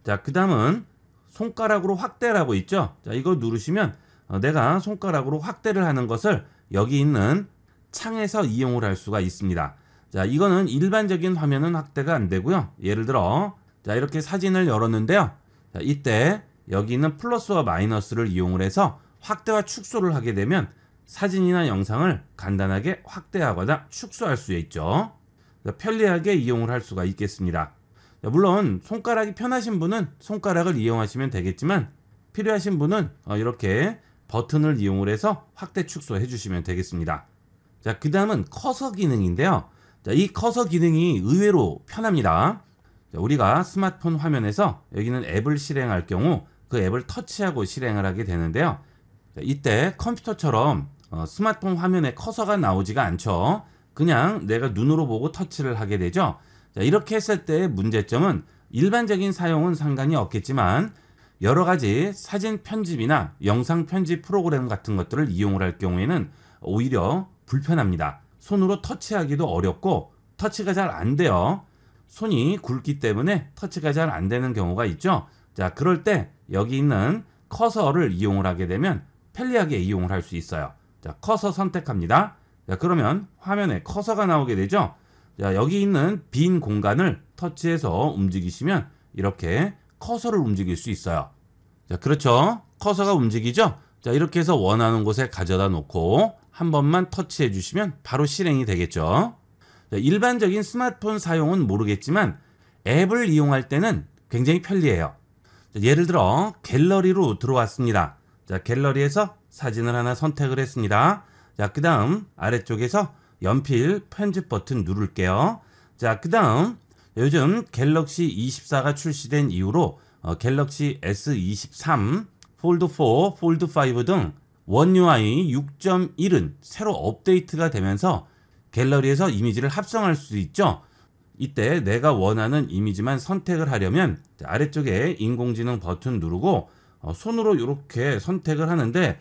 자, 그 다음은 손가락으로 확대라고 있죠. 자, 이거 누르시면 어, 내가 손가락으로 확대를 하는 것을 여기 있는 창에서 이용을 할 수가 있습니다. 자, 이거는 일반적인 화면은 확대가 안 되고요. 예를 들어, 자, 이렇게 사진을 열었는데요. 자, 이때 여기는 플러스와 마이너스를 이용을 해서 확대와 축소를 하게 되면 사진이나 영상을 간단하게 확대하거나 축소할 수 있죠. 편리하게 이용을 할 수가 있겠습니다. 물론 손가락이 편하신 분은 손가락을 이용하시면 되겠지만 필요하신 분은 어, 이렇게 버튼을 이용을 해서 확대 축소해 주시면 되겠습니다. 자, 그 다음은 커서 기능인데요. 자, 이 커서 기능이 의외로 편합니다. 자, 우리가 스마트폰 화면에서 여기는 앱을 실행할 경우 그 앱을 터치하고 실행을 하게 되는데요. 이때 컴퓨터처럼 어, 스마트폰 화면에 커서가 나오지가 않죠. 그냥 내가 눈으로 보고 터치를 하게 되죠. 이렇게 했을 때의 문제점은 일반적인 사용은 상관이 없겠지만 여러 가지 사진 편집이나 영상 편집 프로그램 같은 것들을 이용을 할 경우에는 오히려 불편합니다. 손으로 터치하기도 어렵고 터치가 잘 안 돼요. 손이 굵기 때문에 터치가 잘 안 되는 경우가 있죠. 자, 그럴 때 여기 있는 커서를 이용을 하게 되면 편리하게 이용을 할 수 있어요. 자, 커서 선택합니다. 자, 그러면 화면에 커서가 나오게 되죠. 자, 여기 있는 빈 공간을 터치해서 움직이시면 이렇게 커서를 움직일 수 있어요. 자, 그렇죠. 커서가 움직이죠. 자, 이렇게 해서 원하는 곳에 가져다 놓고 한 번만 터치해 주시면 바로 실행이 되겠죠. 자, 일반적인 스마트폰 사용은 모르겠지만 앱을 이용할 때는 굉장히 편리해요. 예를 들어 갤러리로 들어왔습니다. 자, 갤러리에서 사진을 하나 선택을 했습니다. 자, 그 다음 아래쪽에서 연필 편집 버튼 누를게요. 자, 그 다음 요즘 갤럭시 24가 출시된 이후로 어, 갤럭시 S23, 폴드4, 폴드5 등 원UI 6.1은 새로 업데이트가 되면서 갤러리에서 이미지를 합성할 수 있죠. 이때 내가 원하는 이미지만 선택을 하려면 아래쪽에 인공지능 버튼 누르고 어, 손으로 이렇게 선택을 하는데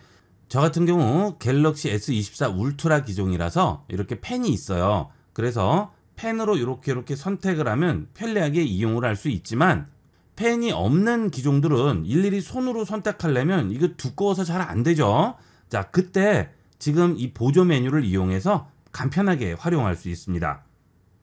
저 같은 경우 갤럭시 S24 울트라 기종이라서 이렇게 펜이 있어요. 그래서 펜으로 이렇게 이렇게 선택을 하면 편리하게 이용을 할 수 있지만 펜이 없는 기종들은 일일이 손으로 선택하려면 이거 두꺼워서 잘 안 되죠. 자, 그때 지금 이 보조 메뉴를 이용해서 간편하게 활용할 수 있습니다.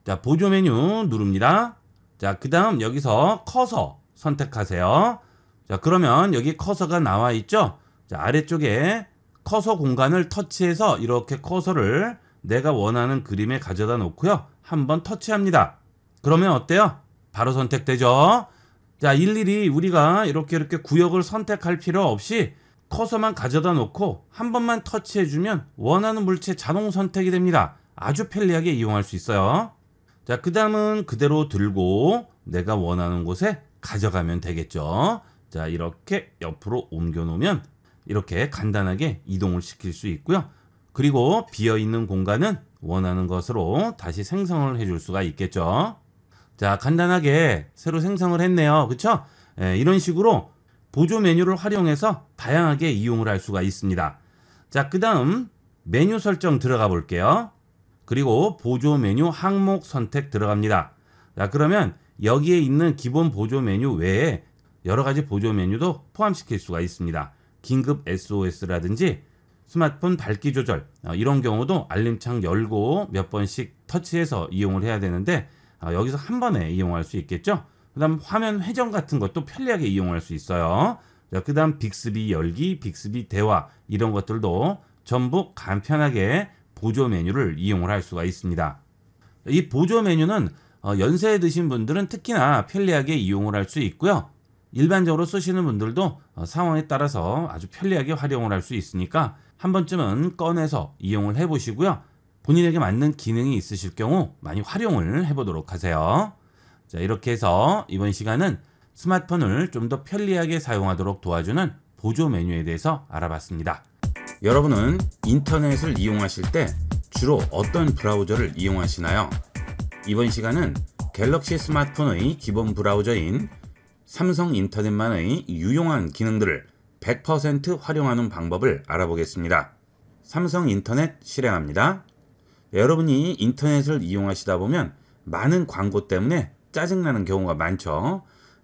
자, 보조 메뉴 누릅니다. 자, 그 다음 여기서 커서 선택하세요. 자, 그러면 여기 커서가 나와 있죠? 자, 아래쪽에 커서 공간을 터치해서 이렇게 커서를 내가 원하는 그림에 가져다 놓고요. 한번 터치합니다. 그러면 어때요? 바로 선택되죠? 자, 일일이 우리가 이렇게 이렇게 구역을 선택할 필요 없이 커서만 가져다 놓고 한 번만 터치해주면 원하는 물체 자동 선택이 됩니다. 아주 편리하게 이용할 수 있어요. 자, 그 다음은 그대로 들고 내가 원하는 곳에 가져가면 되겠죠. 자, 이렇게 옆으로 옮겨놓으면 이렇게 간단하게 이동을 시킬 수 있고요. 그리고 비어있는 공간은 원하는 것으로 다시 생성을 해 줄 수가 있겠죠. 자, 간단하게 새로 생성을 했네요. 그쵸? 예, 이런 식으로 보조 메뉴를 활용해서 다양하게 이용을 할 수가 있습니다. 자, 그 다음 메뉴 설정 들어가 볼게요. 그리고 보조 메뉴 항목 선택 들어갑니다. 자, 그러면 여기에 있는 기본 보조 메뉴 외에 여러 가지 보조 메뉴도 포함시킬 수가 있습니다. 긴급 SOS라든지 스마트폰 밝기 조절 어, 이런 경우도 알림창 열고 몇 번씩 터치해서 이용을 해야 되는데 어, 여기서 한 번에 이용할 수 있겠죠. 그 다음 화면 회전 같은 것도 편리하게 이용할 수 있어요. 그 다음 빅스비 열기, 빅스비 대화 이런 것들도 전부 간편하게 보조 메뉴를 이용을 할 수가 있습니다. 이 보조 메뉴는 어, 연세 드신 분들은 특히나 편리하게 이용을 할 수 있고요. 일반적으로 쓰시는 분들도 어, 상황에 따라서 아주 편리하게 활용을 할 수 있으니까 한 번쯤은 꺼내서 이용을 해보시고요. 본인에게 맞는 기능이 있으실 경우 많이 활용을 해보도록 하세요. 자 이렇게 해서 이번 시간은 스마트폰을 좀 더 편리하게 사용하도록 도와주는 보조 메뉴에 대해서 알아봤습니다. 여러분은 인터넷을 이용하실 때 주로 어떤 브라우저를 이용하시나요? 이번 시간은 갤럭시 스마트폰의 기본 브라우저인 삼성 인터넷만의 유용한 기능들을 100% 활용하는 방법을 알아보겠습니다. 삼성 인터넷 실행합니다. 여러분이 인터넷을 이용하시다 보면 많은 광고 때문에 짜증나는 경우가 많죠.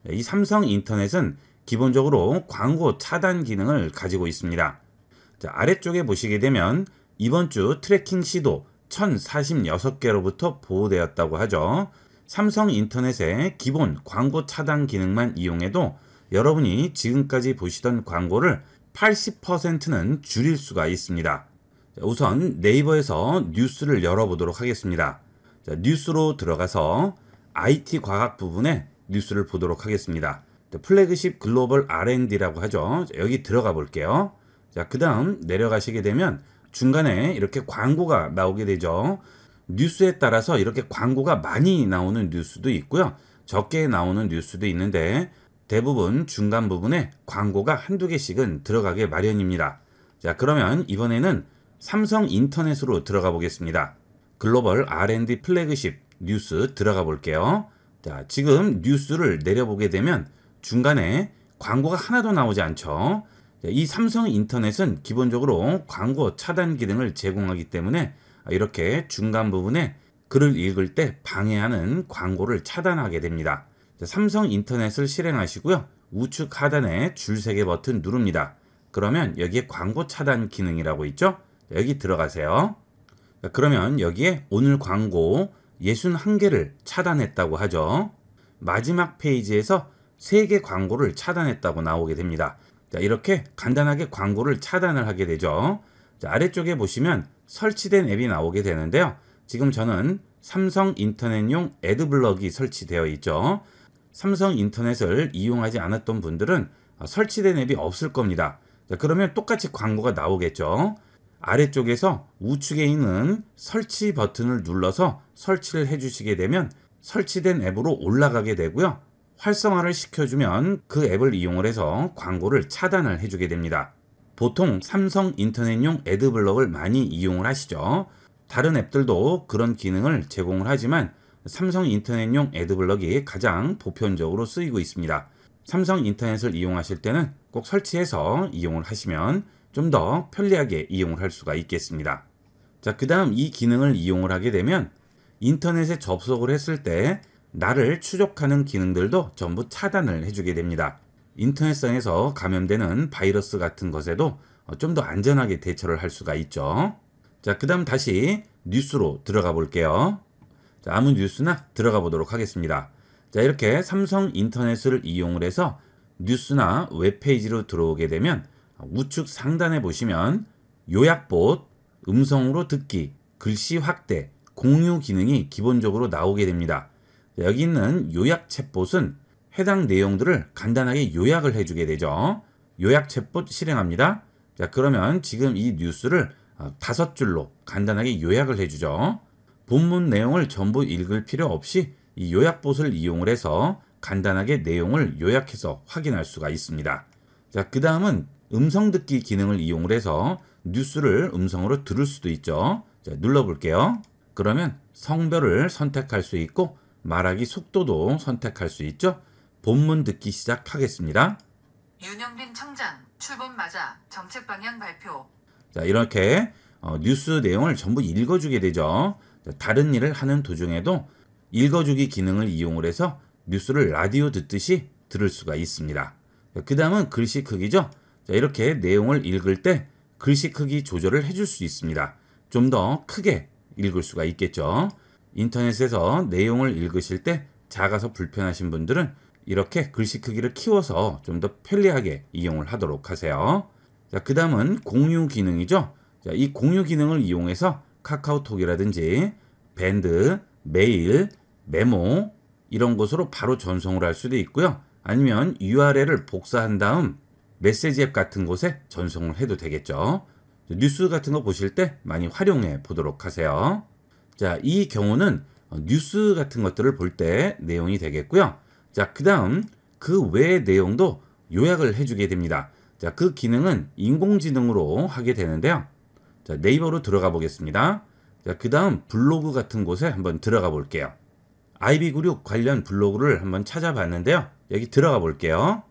이 삼성 인터넷은 기본적으로 광고 차단 기능을 가지고 있습니다. 자, 아래쪽에 보시게 되면 이번 주 트래킹 시도 1046개로부터 보호되었다고 하죠. 삼성 인터넷의 기본 광고 차단 기능만 이용해도 여러분이 지금까지 보시던 광고를 80%는 줄일 수가 있습니다. 자, 우선 네이버에서 뉴스를 열어보도록 하겠습니다. 자, 뉴스로 들어가서 IT 과학 부분에 뉴스를 보도록 하겠습니다. 플래그십 글로벌 R&D라고 하죠. 여기 들어가 볼게요. 자, 그 다음 내려가시게 되면 중간에 이렇게 광고가 나오게 되죠. 뉴스에 따라서 이렇게 광고가 많이 나오는 뉴스도 있고요. 적게 나오는 뉴스도 있는데 대부분 중간 부분에 광고가 한두 개씩은 들어가게 마련입니다. 자, 그러면 이번에는 삼성 인터넷으로 들어가 보겠습니다. 글로벌 R&D 플래그십 뉴스 들어가 볼게요. 자, 지금 뉴스를 내려보게 되면 중간에 광고가 하나도 나오지 않죠. 예, 이 삼성 인터넷은 기본적으로 광고 차단 기능을 제공하기 때문에 이렇게 중간 부분에 글을 읽을 때 방해하는 광고를 차단하게 됩니다. 삼성 인터넷을 실행하시고요. 우측 하단에 줄 세 개 버튼 누릅니다. 그러면 여기에 광고 차단 기능이라고 있죠? 여기 들어가세요. 그러면 여기에 오늘 광고 61개를 차단했다고 하죠. 마지막 페이지에서 3개 광고를 차단했다고 나오게 됩니다. 자, 이렇게 간단하게 광고를 차단을 하게 되죠. 자, 아래쪽에 보시면 설치된 앱이 나오게 되는데요. 지금 저는 삼성 인터넷용 애드블럭이 설치되어 있죠. 삼성 인터넷을 이용하지 않았던 분들은 설치된 앱이 없을 겁니다. 자, 그러면 똑같이 광고가 나오겠죠. 아래쪽에서 우측에 있는 설치 버튼을 눌러서 설치를 해주시게 되면 설치된 앱으로 올라가게 되고요. 활성화를 시켜주면 그 앱을 이용을 해서 광고를 차단을 해주게 됩니다. 보통 삼성 인터넷용 애드블럭을 많이 이용을 하시죠. 다른 앱들도 그런 기능을 제공을 하지만 삼성 인터넷용 애드블럭이 가장 보편적으로 쓰이고 있습니다. 삼성 인터넷을 이용하실 때는 꼭 설치해서 이용을 하시면 좀 더 편리하게 이용을 할 수가 있겠습니다. 자, 그 다음 이 기능을 이용을 하게 되면 인터넷에 접속을 했을 때 나를 추적하는 기능들도 전부 차단을 해주게 됩니다. 인터넷상에서 감염되는 바이러스 같은 것에도 좀 더 안전하게 대처를 할 수가 있죠. 자, 그 다음 다시 뉴스로 들어가 볼게요. 자, 아무 뉴스나 들어가 보도록 하겠습니다. 자, 이렇게 삼성 인터넷을 이용을 해서 뉴스나 웹페이지로 들어오게 되면 우측 상단에 보시면 요약봇, 음성으로 듣기, 글씨 확대, 공유 기능이 기본적으로 나오게 됩니다. 여기 있는 요약 챗봇은 해당 내용들을 간단하게 요약을 해주게 되죠. 요약 챗봇 실행합니다. 자, 그러면 지금 이 뉴스를 어, 다섯 줄로 간단하게 요약을 해주죠. 본문 내용을 전부 읽을 필요 없이 이 요약봇을 이용을 해서 간단하게 내용을 요약해서 확인할 수가 있습니다. 자, 그 다음은 음성 듣기 기능을 이용을 해서 뉴스를 음성으로 들을 수도 있죠. 자, 눌러볼게요. 그러면 성별을 선택할 수 있고 말하기 속도도 선택할 수 있죠. 본문 듣기 시작하겠습니다. 윤영빈 청장 출범 맞아 정책 방향 발표. 자 이렇게 어, 뉴스 내용을 전부 읽어주게 되죠. 자, 다른 일을 하는 도중에도 읽어주기 기능을 이용을 해서 뉴스를 라디오 듣듯이 들을 수가 있습니다. 그 다음은 글씨 크기죠. 자, 이렇게 내용을 읽을 때 글씨 크기 조절을 해줄 수 있습니다. 좀 더 크게 읽을 수가 있겠죠. 인터넷에서 내용을 읽으실 때 작아서 불편하신 분들은 이렇게 글씨 크기를 키워서 좀 더 편리하게 이용을 하도록 하세요. 자, 그 다음은 공유 기능이죠. 자, 이 공유 기능을 이용해서 카카오톡이라든지 밴드, 메일, 메모 이런 곳으로 바로 전송을 할 수도 있고요. 아니면 URL을 복사한 다음 메시지 앱 같은 곳에 전송을 해도 되겠죠. 뉴스 같은 거 보실 때 많이 활용해 보도록 하세요. 자, 이 경우는 뉴스 같은 것들을 볼 때 내용이 되겠고요. 자, 그 다음 그 외의 내용도 요약을 해주게 됩니다. 자, 그 기능은 인공지능으로 하게 되는데요. 자, 네이버로 들어가 보겠습니다. 자, 그 다음 블로그 같은 곳에 한번 들어가 볼게요. IB96 관련 블로그를 한번 찾아봤는데요. 여기 들어가 볼게요.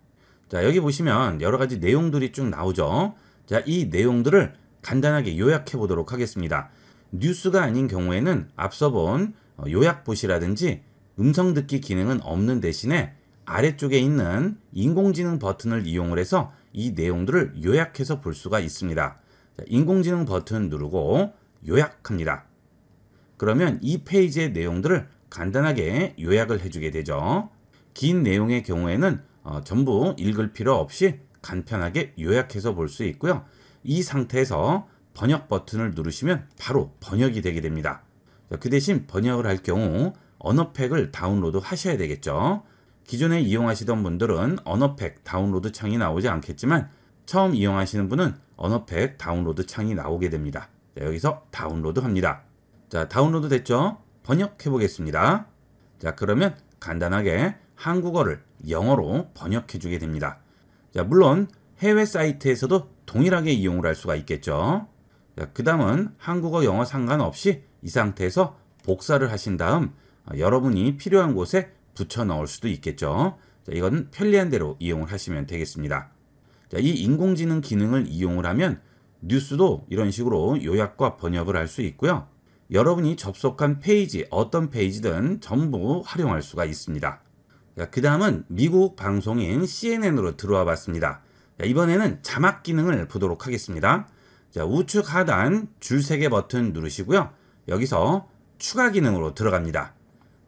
자, 여기 보시면 여러 가지 내용들이 쭉 나오죠. 자, 이 내용들을 간단하게 요약해 보도록 하겠습니다. 뉴스가 아닌 경우에는 앞서 본 어, 요약봇이라든지 음성 듣기 기능은 없는 대신에 아래쪽에 있는 인공지능 버튼을 이용을 해서 이 내용들을 요약해서 볼 수가 있습니다. 인공지능 버튼 누르고 요약합니다. 그러면 이 페이지의 내용들을 간단하게 요약을 해주게 되죠. 긴 내용의 경우에는 어, 전부 읽을 필요 없이 간편하게 요약해서 볼 수 있고요. 이 상태에서 번역 버튼을 누르시면 바로 번역이 되게 됩니다. 그 대신 번역을 할 경우 언어팩을 다운로드 하셔야 되겠죠. 기존에 이용하시던 분들은 언어팩 다운로드 창이 나오지 않겠지만 처음 이용하시는 분은 언어팩 다운로드 창이 나오게 됩니다. 자, 여기서 다운로드 합니다. 자, 다운로드 됐죠? 번역해 보겠습니다. 자, 그러면 간단하게 한국어를 영어로 번역해 주게 됩니다. 자, 물론 해외 사이트에서도 동일하게 이용을 할 수가 있겠죠. 그 다음은 한국어 영어 상관없이 이 상태에서 복사를 하신 다음 아, 여러분이 필요한 곳에 붙여 넣을 수도 있겠죠. 자, 이건 편리한 대로 이용을 하시면 되겠습니다. 자, 이 인공지능 기능을 이용을 하면 뉴스도 이런 식으로 요약과 번역을 할 수 있고요. 여러분이 접속한 페이지, 어떤 페이지든 전부 활용할 수가 있습니다. 그 다음은 미국 방송인 CNN으로 들어와 봤습니다. 자, 이번에는 자막 기능을 보도록 하겠습니다. 자, 우측 하단 줄 세 개 버튼 누르시고요. 여기서 추가 기능으로 들어갑니다.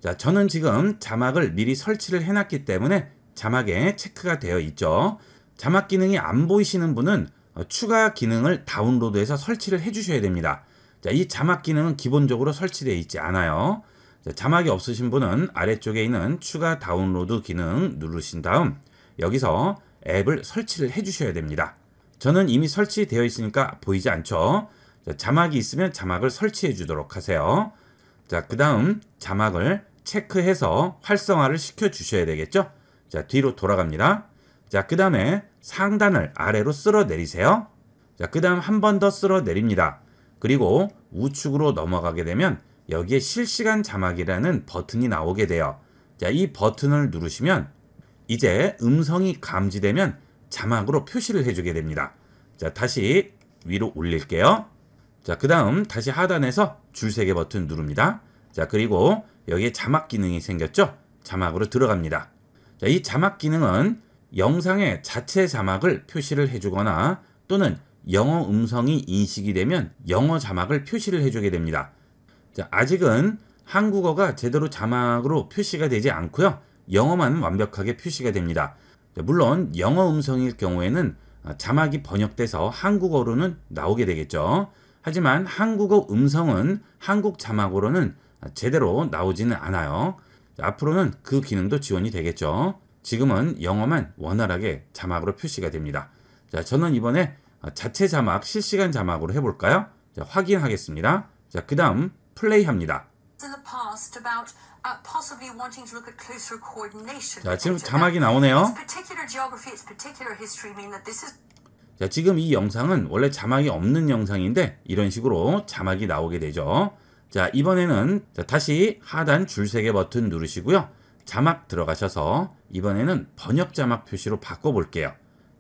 자, 저는 지금 자막을 미리 설치를 해놨기 때문에 자막에 체크가 되어 있죠. 자막 기능이 안 보이시는 분은 추가 기능을 다운로드해서 설치를 해주셔야 됩니다. 자, 이 자막 기능은 기본적으로 설치되어 있지 않아요. 자, 막이 없으신 분은 아래쪽에 있는 추가 다운로드 기능 누르신 다음 여기서 앱을 설치를 해주셔야 됩니다. 저는 이미 설치되어 있으니까 보이지 않죠. 자, 자막이 있으면 자막을 설치해 주도록 하세요. 자, 그 다음 자막을 체크해서 활성화를 시켜 주셔야 되겠죠. 자, 뒤로 돌아갑니다. 자, 그 다음에 상단을 아래로 쓸어 내리세요. 자, 그 다음 한 번 더 쓸어 내립니다. 그리고 우측으로 넘어가게 되면 여기에 실시간 자막이라는 버튼이 나오게 돼요. 자, 이 버튼을 누르시면 이제 음성이 감지되면 자막으로 표시를 해주게 됩니다. 자, 다시 위로 올릴게요. 자, 그 다음 다시 하단에서 줄 세 개 버튼 누릅니다. 자, 그리고 여기에 자막 기능이 생겼죠? 자막으로 들어갑니다. 자, 이 자막 기능은 영상의 자체 자막을 표시를 해주거나 또는 영어 음성이 인식이 되면 영어 자막을 표시를 해주게 됩니다. 자, 아직은 한국어가 제대로 자막으로 표시가 되지 않고요. 영어만 완벽하게 표시가 됩니다. 네, 물론 영어 음성일 경우에는 아, 자막이 번역돼서 한국어로는 나오게 되겠죠. 하지만 한국어 음성은 한국 자막으로는 아, 제대로 나오지는 않아요. 앞으로는 그 기능도 지원이 되겠죠. 지금은 영어만 원활하게 자막으로 표시가 됩니다. 자, 저는 이번에 아, 자체 자막, 실시간 자막으로 해볼까요? 자, 확인하겠습니다. 자, 그 다음 플레이합니다. Uh, 자, 지금 자막이 나오네요. 자, 지금 이 영상은 원래 자막이 없는 영상인데 이런 식으로 자막이 나오게 되죠. 자, 이번에는 다시 하단 줄 세 개 버튼 누르시고요. 자막 들어가셔서 이번에는 번역 자막 표시로 바꿔볼게요.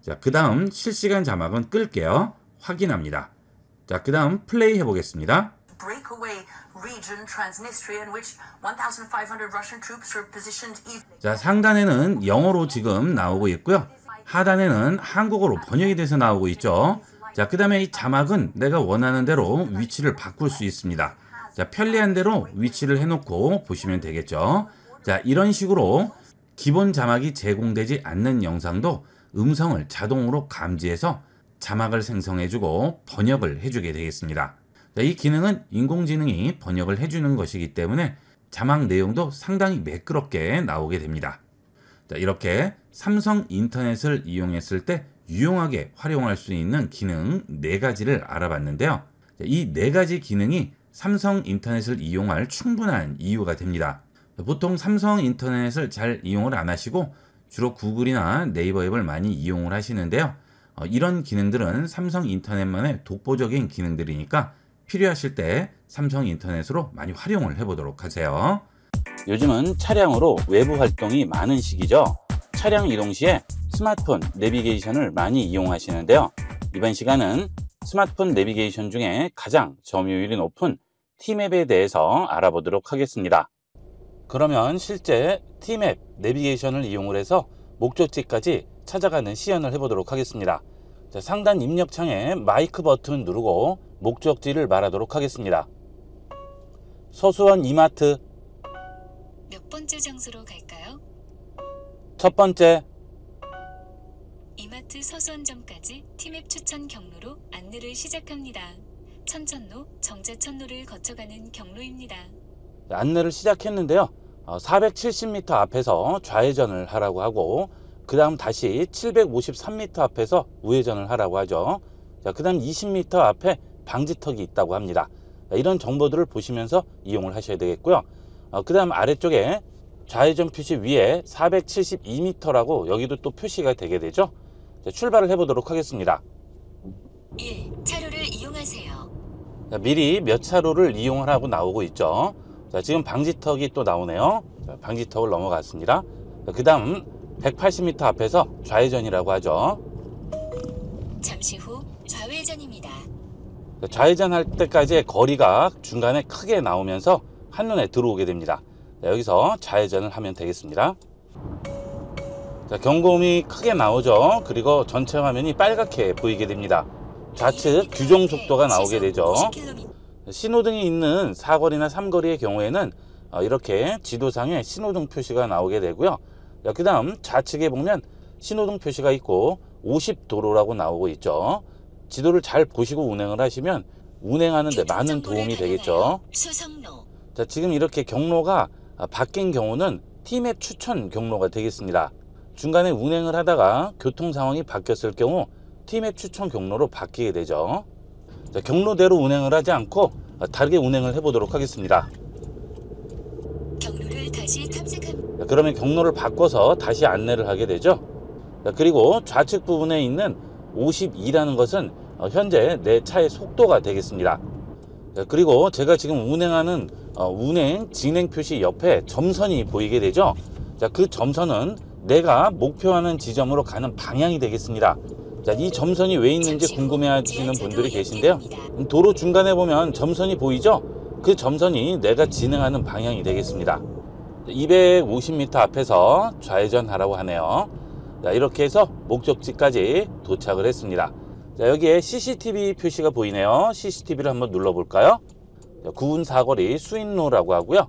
자, 그 다음 실시간 자막은 끌게요. 확인합니다. 자, 그 다음 플레이 해보겠습니다. Breakaway. 자, 상단에는 영어로 지금 나오고 있고요. 하단에는 한국어로 번역이 돼서 나오고 있죠. 자, 그 다음에 이 자막은 내가 원하는 대로 위치를 바꿀 수 있습니다. 자, 편리한 대로 위치를 해놓고 보시면 되겠죠. 자, 이런 식으로 기본 자막이 제공되지 않는 영상도 음성을 자동으로 감지해서 자막을 생성해주고 번역을 해주게 되겠습니다. 네, 이 기능은 인공지능이 번역을 해주는 것이기 때문에 자막 내용도 상당히 매끄럽게 나오게 됩니다. 이렇게 삼성 인터넷을 이용했을 때 유용하게 활용할 수 있는 기능 4가지를 알아봤는데요. 이 4가지 기능이 삼성 인터넷을 이용할 충분한 이유가 됩니다. 보통 삼성 인터넷을 잘 이용을 안 하시고 주로 구글이나 네이버 앱을 많이 이용을 하시는데요. 어, 이런 기능들은 삼성 인터넷만의 독보적인 기능들이니까 필요하실 때 삼성 인터넷으로 많이 활용을 해보도록 하세요. 요즘은 차량으로 외부 활동이 많은 시기죠. 차량 이동 시에 스마트폰 내비게이션을 많이 이용하시는데요. 이번 시간은 스마트폰 내비게이션 중에 가장 점유율이 높은 티맵에 대해서 알아보도록 하겠습니다. 그러면 실제 티맵 내비게이션을 이용을 해서 목적지까지 찾아가는 시연을 해보도록 하겠습니다. 상단 입력창에 마이크 버튼 누르고 목적지를 말하도록 하겠습니다. 서수원 이마트 몇 번째 장소로 갈까요? 첫 번째 이마트 서수원점까지 티맵 추천 경로로 안내를 시작합니다. 천천로, 정제천로를 거쳐가는 경로입니다. 네, 안내를 시작했는데요. 470m 어, 앞에서 좌회전을 하라고 하고 그 다음 다시 753m 앞에서 우회전을 하라고 하죠. 그 다음 20m 앞에 방지턱이 있다고 합니다. 그러니까 이런 정보들을 보시면서 이용을 하셔야 되겠고요. 어, 그 다음 아래쪽에 좌회전 표시 위에 472m라고 여기도 또 표시가 되게 되죠. 출발을 해보도록 하겠습니다. 1. 예, 차로를 이용하세요. 미리 몇 차로를 이용을하고 나오고 있죠. 자, 지금 방지턱이 또 나오네요. 자, 방지턱을 넘어갔습니다. 그 다음 180m 앞에서 좌회전이라고 하죠. 잠시 후 좌회전입니다. 좌회전할 때까지의 거리가 중간에 크게 나오면서 한눈에 들어오게 됩니다. 네, 여기서 좌회전을 하면 되겠습니다. 자, 경고음이 크게 나오죠. 그리고 전체 화면이 빨갛게 보이게 됩니다. 좌측 규정 속도가 나오게 되죠. 신호등이 있는 사거리나 삼거리의 경우에는 어, 이렇게 지도상에 신호등 표시가 나오게 되고요. 그 다음 좌측에 보면 신호등 표시가 있고 50도로라고 나오고 있죠. 지도를 잘 보시고 운행을 하시면 운행하는데 많은 도움이 되겠죠. 자, 지금 이렇게 경로가 아, 바뀐 경우는 팀의 추천 경로가 되겠습니다. 중간에 운행을 하다가 교통 상황이 바뀌었을 경우 팀의 추천 경로로 바뀌게 되죠. 자, 경로대로 운행을 하지 않고 아, 다르게 운행을 해보도록 하겠습니다. 경로를 다시 탐색합니다. 그러면 경로를 바꿔서 다시 안내를 하게 되죠. 그리고 좌측 부분에 있는 52라는 것은 어, 현재 내 차의 속도가 되겠습니다 예, 그리고 제가 지금 운행하는 어, 운행 진행 표시 옆에 점선이 보이게 되죠 그 점선은 내가 목표하는 지점으로 가는 방향이 되겠습니다 자, 이 점선이 왜 있는지 궁금해하시는 분들이 계신데요 도로 중간에 보면 점선이 보이죠 그 점선이 내가 진행하는 방향이 되겠습니다 250m 앞에서 좌회전하라고 하네요 자, 이렇게 해서 목적지까지 도착을 했습니다 자, 여기에 CCTV 표시가 보이네요. CCTV를 한번 눌러볼까요? 구운 사거리 수인로라고 하고요.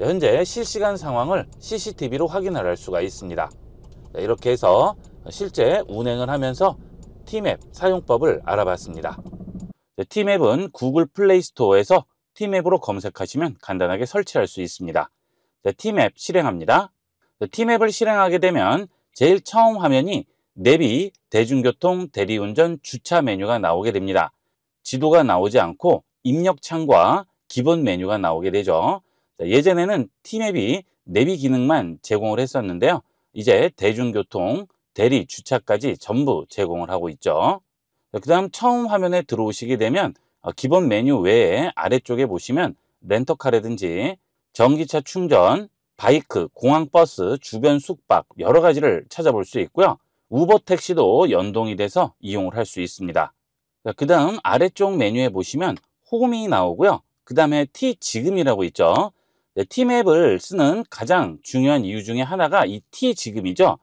현재 실시간 상황을 CCTV로 확인할 수가 있습니다. 이렇게 해서 실제 운행을 하면서 티맵 사용법을 알아봤습니다. 티맵은 구글 플레이스토어에서 티맵으로 검색하시면 간단하게 설치할 수 있습니다. 티맵 실행합니다. 티맵을 실행하게 되면 제일 처음 화면이 내비 대중교통 대리운전 주차 메뉴가 나오게 됩니다. 지도가 나오지 않고 입력창과 기본 메뉴가 나오게 되죠. 예전에는 티맵이 내비 기능만 제공을 했었는데요. 이제 대중교통, 대리, 주차까지 전부 제공을 하고 있죠. 그 다음 처음 화면에 들어오시게 되면 어, 기본 메뉴 외에 아래쪽에 보시면 렌터카라든지 전기차 충전, 바이크, 공항버스, 주변 숙박 여러 가지를 찾아볼 수 있고요. 우버 택시도 연동이 돼서 이용을 할 수 있습니다. 그 다음 아래쪽 메뉴에 보시면 홈이 나오고요. 그 다음에 T 지금이라고 있죠. T맵을 네, 쓰는 가장 중요한 이유 중에 하나가 이 T 지금이죠.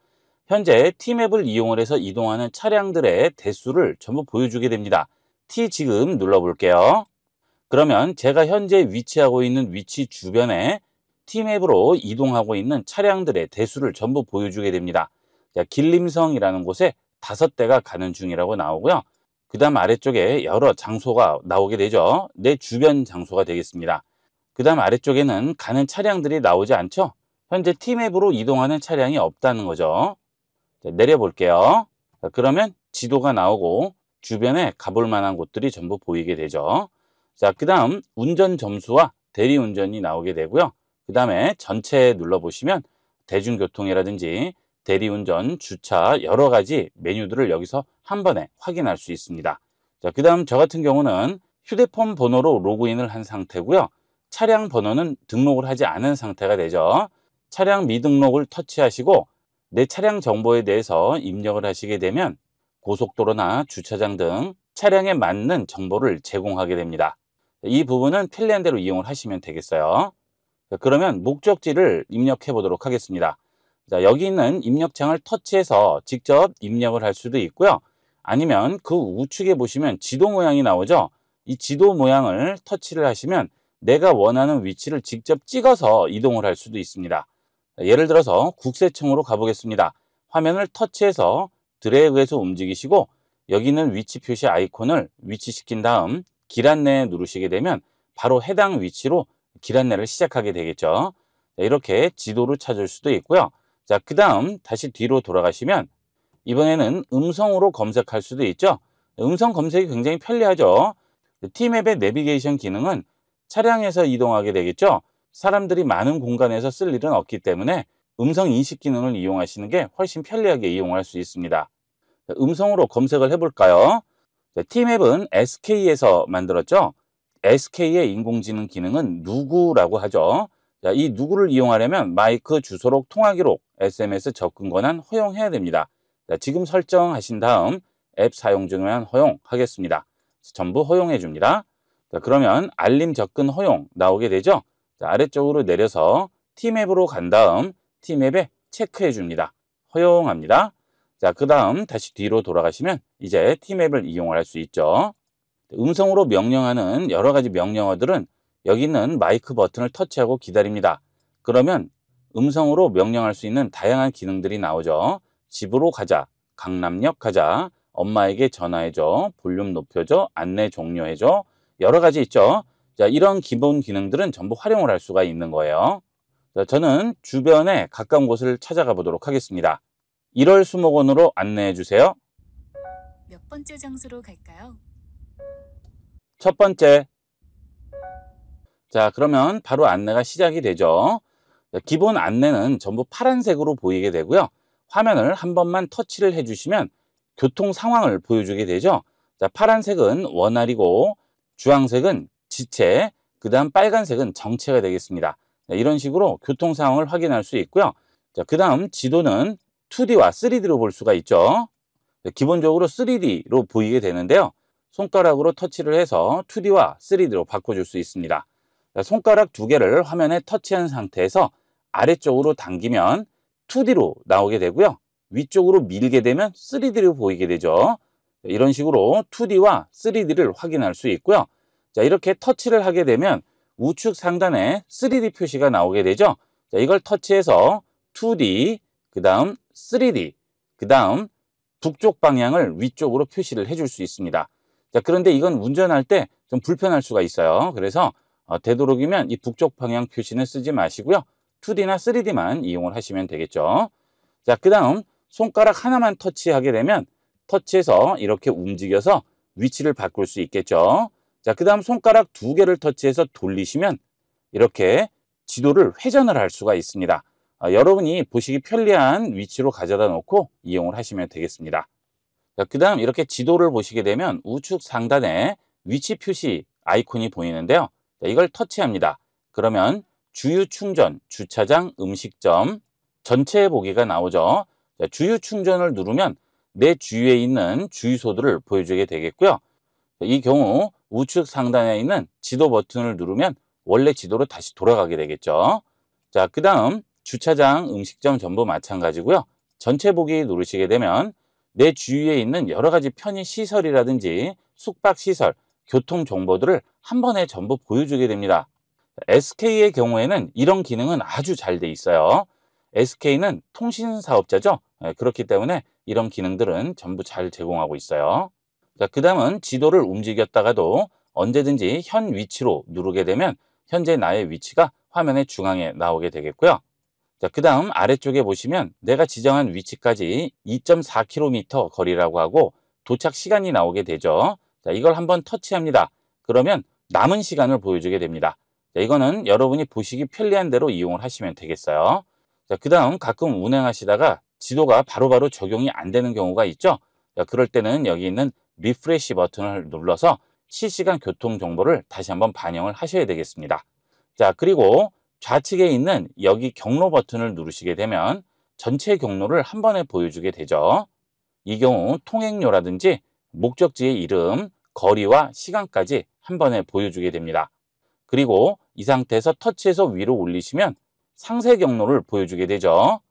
현재 T맵을 이용을 해서 이동하는 차량들의 대수를 전부 보여주게 됩니다. T 지금 눌러볼게요. 그러면 제가 현재 위치하고 있는 위치 주변에 T맵으로 이동하고 있는 차량들의 대수를 전부 보여주게 됩니다. 길림성이라는 곳에 다섯 대가 가는 중이라고 나오고요. 그 다음 아래쪽에 여러 장소가 나오게 되죠. 내 주변 장소가 되겠습니다. 그 다음 아래쪽에는 가는 차량들이 나오지 않죠. 현재 티맵으로 이동하는 차량이 없다는 거죠. 내려볼게요. 그러면 지도가 나오고 주변에 가볼 만한 곳들이 전부 보이게 되죠. 자, 그 다음 운전 점수와 대리운전이 나오게 되고요. 그 다음에 전체 눌러보시면 대중교통이라든지 대리운전, 주차 여러 가지 메뉴들을 여기서 한 번에 확인할 수 있습니다. 자, 그 다음 저 같은 경우는 휴대폰 번호로 로그인을 한 상태고요. 차량 번호는 등록을 하지 않은 상태가 되죠. 차량 미등록을 터치하시고 내 차량 정보에 대해서 입력을 하시게 되면 고속도로나 주차장 등 차량에 맞는 정보를 제공하게 됩니다. 이 부분은 필랜대로 이용을 하시면 되겠어요. 그러면 목적지를 입력해 보도록 하겠습니다. 자, 여기는 있 입력창을 터치해서 직접 입력을 할 수도 있고요. 아니면 그 우측에 보시면 지도 모양이 나오죠. 이 지도 모양을 터치를 하시면 내가 원하는 위치를 직접 찍어서 이동을 할 수도 있습니다. 예를 들어서 국세청으로 가보겠습니다. 화면을 터치해서 드래그해서 움직이시고 여기 는 위치 표시 아이콘을 위치시킨 다음 길 안내 누르시게 되면 바로 해당 위치로 길 안내를 시작하게 되겠죠. 이렇게 지도를 찾을 수도 있고요. 자, 그 다음 다시 뒤로 돌아가시면 이번에는 음성으로 검색할 수도 있죠. 음성 검색이 굉장히 편리하죠. 팀앱의 내비게이션 기능은 차량에서 이동하게 되겠죠. 사람들이 많은 공간에서 쓸 일은 없기 때문에 음성 인식 기능을 이용하시는 게 훨씬 편리하게 이용할 수 있습니다. 음성으로 검색을 해볼까요? 팀앱은 SK에서 만들었죠. SK의 인공지능 기능은 누구라고 하죠. 이 누구를 이용하려면 마이크, 주소록, 통화 기록, SMS 접근 권한 허용해야 됩니다. 지금 설정하신 다음 앱 사용 중요한 허용하겠습니다. 전부 허용해 줍니다. 그러면 알림 접근 허용 나오게 되죠. 아래쪽으로 내려서 팀앱으로 간 다음 팀앱에 체크해 줍니다. 허용합니다. 자, 그 다음 다시 뒤로 돌아가시면 이제 팀앱을 이용할 수 있죠. 음성으로 명령하는 여러 가지 명령어들은 여기 있는 마이크 버튼을 터치하고 기다립니다. 그러면 음성으로 명령할 수 있는 다양한 기능들이 나오죠. 집으로 가자, 강남역 가자, 엄마에게 전화해줘, 볼륨 높여줘, 안내 종료해줘, 여러 가지 있죠. 자, 이런 기본 기능들은 전부 활용을 할 수가 있는 거예요. 자, 저는 주변에 가까운 곳을 찾아가 보도록 하겠습니다. 1월 수목원으로 안내해 주세요. 몇 번째 장소로 갈까요? 첫 번째. 자, 그러면 바로 안내가 시작이 되죠. 기본 안내는 전부 파란색으로 보이게 되고요. 화면을 한 번만 터치를 해주시면 교통 상황을 보여주게 되죠. 자, 파란색은 원활이고 주황색은 지체, 그 다음 빨간색은 정체가 되겠습니다. 자, 네, 이런 식으로 교통 상황을 확인할 수 있고요. 그 다음 지도는 2D와 3D로 볼 수가 있죠. 자, 네, 기본적으로 3D로 보이게 되는데요. 손가락으로 터치를 해서 2D와 3D로 바꿔줄 수 있습니다. 자, 손가락 두 개를 화면에 터치한 상태에서 아래쪽으로 당기면 2D로 나오게 되고요. 위쪽으로 밀게 되면 3D로 보이게 되죠. 이런 식으로 2D와 3D를 확인할 수 있고요. 자, 이렇게 터치를 하게 되면 우측 상단에 3D 표시가 나오게 되죠. 자, 이걸 터치해서 2D, 그 다음 3D, 그 다음 북쪽 방향을 위쪽으로 표시를 해줄 수 있습니다. 자, 그런데 이건 운전할 때 좀 불편할 수가 있어요. 그래서 어, 되도록이면 이 북쪽 방향 표시는 쓰지 마시고요. 2D나 3D만 이용을 하시면 되겠죠. 자, 그 다음 손가락 하나만 터치하게 되면 터치해서 이렇게 움직여서 위치를 바꿀 수 있겠죠. 자, 그 다음 손가락 두 개를 터치해서 돌리시면 이렇게 지도를 회전을 할 수가 있습니다. 아, 여러분이 보시기 편리한 위치로 가져다 놓고 이용을 하시면 되겠습니다. 자, 그 다음 이렇게 지도를 보시게 되면 우측 상단에 위치 표시 아이콘이 보이는데요. 자, 이걸 터치합니다. 그러면 주유 충전, 주차장, 음식점 전체 보기가 나오죠. 자, 주유 충전을 누르면 내 주위에 있는 주유소들을 보여주게 되겠고요. 이 경우 우측 상단에 있는 지도 버튼을 누르면 원래 지도로 다시 돌아가게 되겠죠. 자, 그 다음 주차장, 음식점 전부 마찬가지고요. 전체 보기 누르시게 되면 내 주위에 있는 여러 가지 편의시설이라든지 숙박시설, 교통정보들을 한 번에 전부 보여주게 됩니다. SK의 경우에는 이런 기능은 아주 잘 돼 있어요. SK는 통신 사업자죠. 예, 그렇기 때문에 이런 기능들은 전부 잘 제공하고 있어요. 그 다음은 지도를 움직였다가도 언제든지 현 위치로 누르게 되면 현재 나의 위치가 화면의 중앙에 나오게 되겠고요. 그 다음 아래쪽에 보시면 내가 지정한 위치까지 2.4km 거리라고 하고 도착 시간이 나오게 되죠. 이걸 한번 터치합니다. 그러면 남은 시간을 보여주게 됩니다. 네, 이거는 여러분이 보시기 편리한 대로 이용을 하시면 되겠어요. 그 다음 가끔 운행하시다가 지도가 바로바로 바로 적용이 안 되는 경우가 있죠. 자, 그럴 때는 여기 있는 리프레시 버튼을 눌러서 실시간 교통 정보를 다시 한번 반영을 하셔야 되겠습니다. 자, 그리고 좌측에 있는 여기 경로 버튼을 누르시게 되면 전체 경로를 한 번에 보여주게 되죠. 이 경우 통행료라든지 목적지의 이름, 거리와 시간까지 한 번에 보여주게 됩니다. 그리고 이 상태에서 터치해서 위로 올리시면 상세 경로를 보여주게 되죠.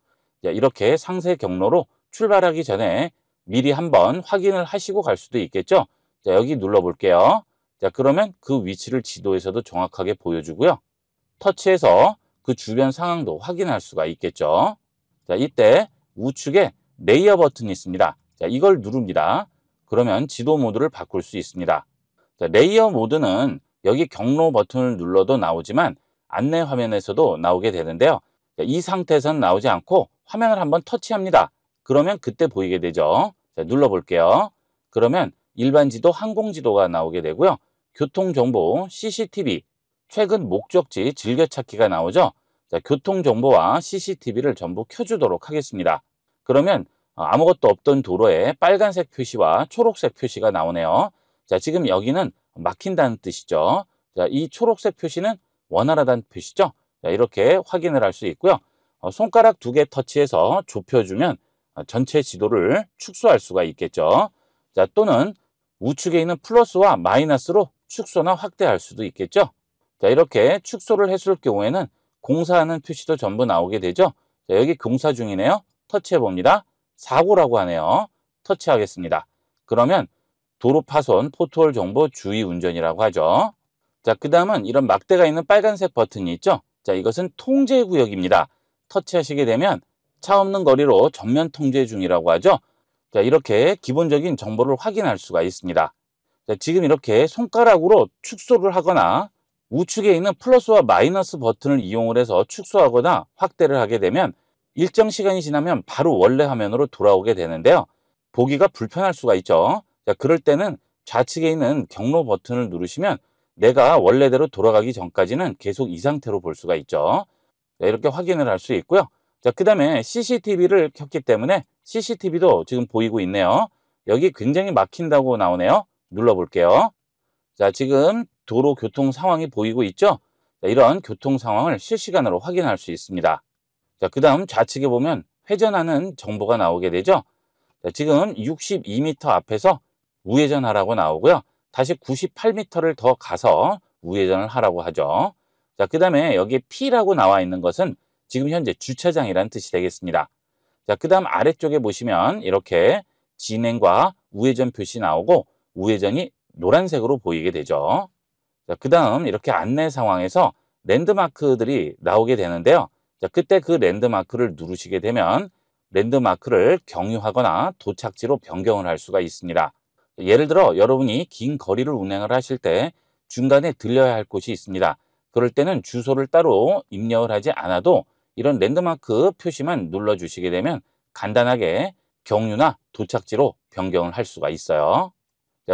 이렇게 상세 경로로 출발하기 전에 미리 한번 확인을 하시고 갈 수도 있겠죠. 자, 여기 눌러볼게요. 자, 그러면 그 위치를 지도에서도 정확하게 보여주고요. 터치해서 그 주변 상황도 확인할 수가 있겠죠. 자, 이때 우측에 레이어 버튼이 있습니다. 자, 이걸 누릅니다. 그러면 지도 모드를 바꿀 수 있습니다. 자, 레이어 모드는 여기 경로 버튼을 눌러도 나오지만 안내 화면에서도 나오게 되는데요. 이상태에선 나오지 않고 화면을 한번 터치합니다. 그러면 그때 보이게 되죠. 자, 눌러볼게요. 그러면 일반 지도, 항공 지도가 나오게 되고요. 교통정보, CCTV, 최근 목적지 즐겨찾기가 나오죠. 자, 교통정보와 CCTV를 전부 켜주도록 하겠습니다. 그러면 어, 아무것도 없던 도로에 빨간색 표시와 초록색 표시가 나오네요. 자, 지금 여기는 막힌다는 뜻이죠. 자, 이 초록색 표시는 원활하다는 표시죠. 자, 이렇게 확인을 할 수 있고요. 어, 손가락 두 개 터치해서 좁혀주면 아, 전체 지도를 축소할 수가 있겠죠. 자, 또는 우측에 있는 플러스와 마이너스로 축소나 확대할 수도 있겠죠. 자, 이렇게 축소를 했을 경우에는 공사하는 표시도 전부 나오게 되죠. 자, 여기 공사 중이네요. 터치해 봅니다. 사고라고 하네요. 터치하겠습니다. 그러면 도로 파손, 포트홀 정보 주의 운전이라고 하죠. 자, 그 다음은 이런 막대가 있는 빨간색 버튼이 있죠. 자, 이것은 통제 구역입니다. 터치하시게 되면 차 없는 거리로 전면 통제 중이라고 하죠. 자, 이렇게 기본적인 정보를 확인할 수가 있습니다. 자, 지금 이렇게 손가락으로 축소를 하거나 우측에 있는 플러스와 마이너스 버튼을 이용을 해서 축소하거나 확대를 하게 되면 일정 시간이 지나면 바로 원래 화면으로 돌아오게 되는데요. 보기가 불편할 수가 있죠. 자, 그러니까 그럴 때는 좌측에 있는 경로 버튼을 누르시면 내가 원래대로 돌아가기 전까지는 계속 이 상태로 볼 수가 있죠. 자, 네, 이렇게 확인을 할 수 있고요. 자, 그 다음에 CCTV를 켰기 때문에 CCTV도 지금 보이고 있네요. 여기 굉장히 막힌다고 나오네요. 눌러볼게요. 자, 지금 도로 교통 상황이 보이고 있죠? 자, 이런 교통 상황을 실시간으로 확인할 수 있습니다. 자, 그 다음 좌측에 보면 회전하는 정보가 나오게 되죠? 자, 지금 62m 앞에서 우회전하라고 나오고요. 다시 98m를 더 가서 우회전을 하라고 하죠. 자, 그 다음에 여기에 P라고 나와 있는 것은 지금 현재 주차장이라는 뜻이 되겠습니다. 자, 그 다음 아래쪽에 보시면 이렇게 진행과 우회전 표시 나오고 우회전이 노란색으로 보이게 되죠. 자, 그 다음 이렇게 안내 상황에서 랜드마크들이 나오게 되는데요. 자, 그때 그 랜드마크를 누르시게 되면 랜드마크를 경유하거나 도착지로 변경을 할 수가 있습니다. 예를 들어 여러분이 긴 거리를 운행을 하실 때 중간에 들려야 할 곳이 있습니다. 그럴 때는 주소를 따로 입력을 하지 않아도 이런 랜드마크 표시만 눌러주시게 되면 간단하게 경유나 도착지로 변경을 할 수가 있어요.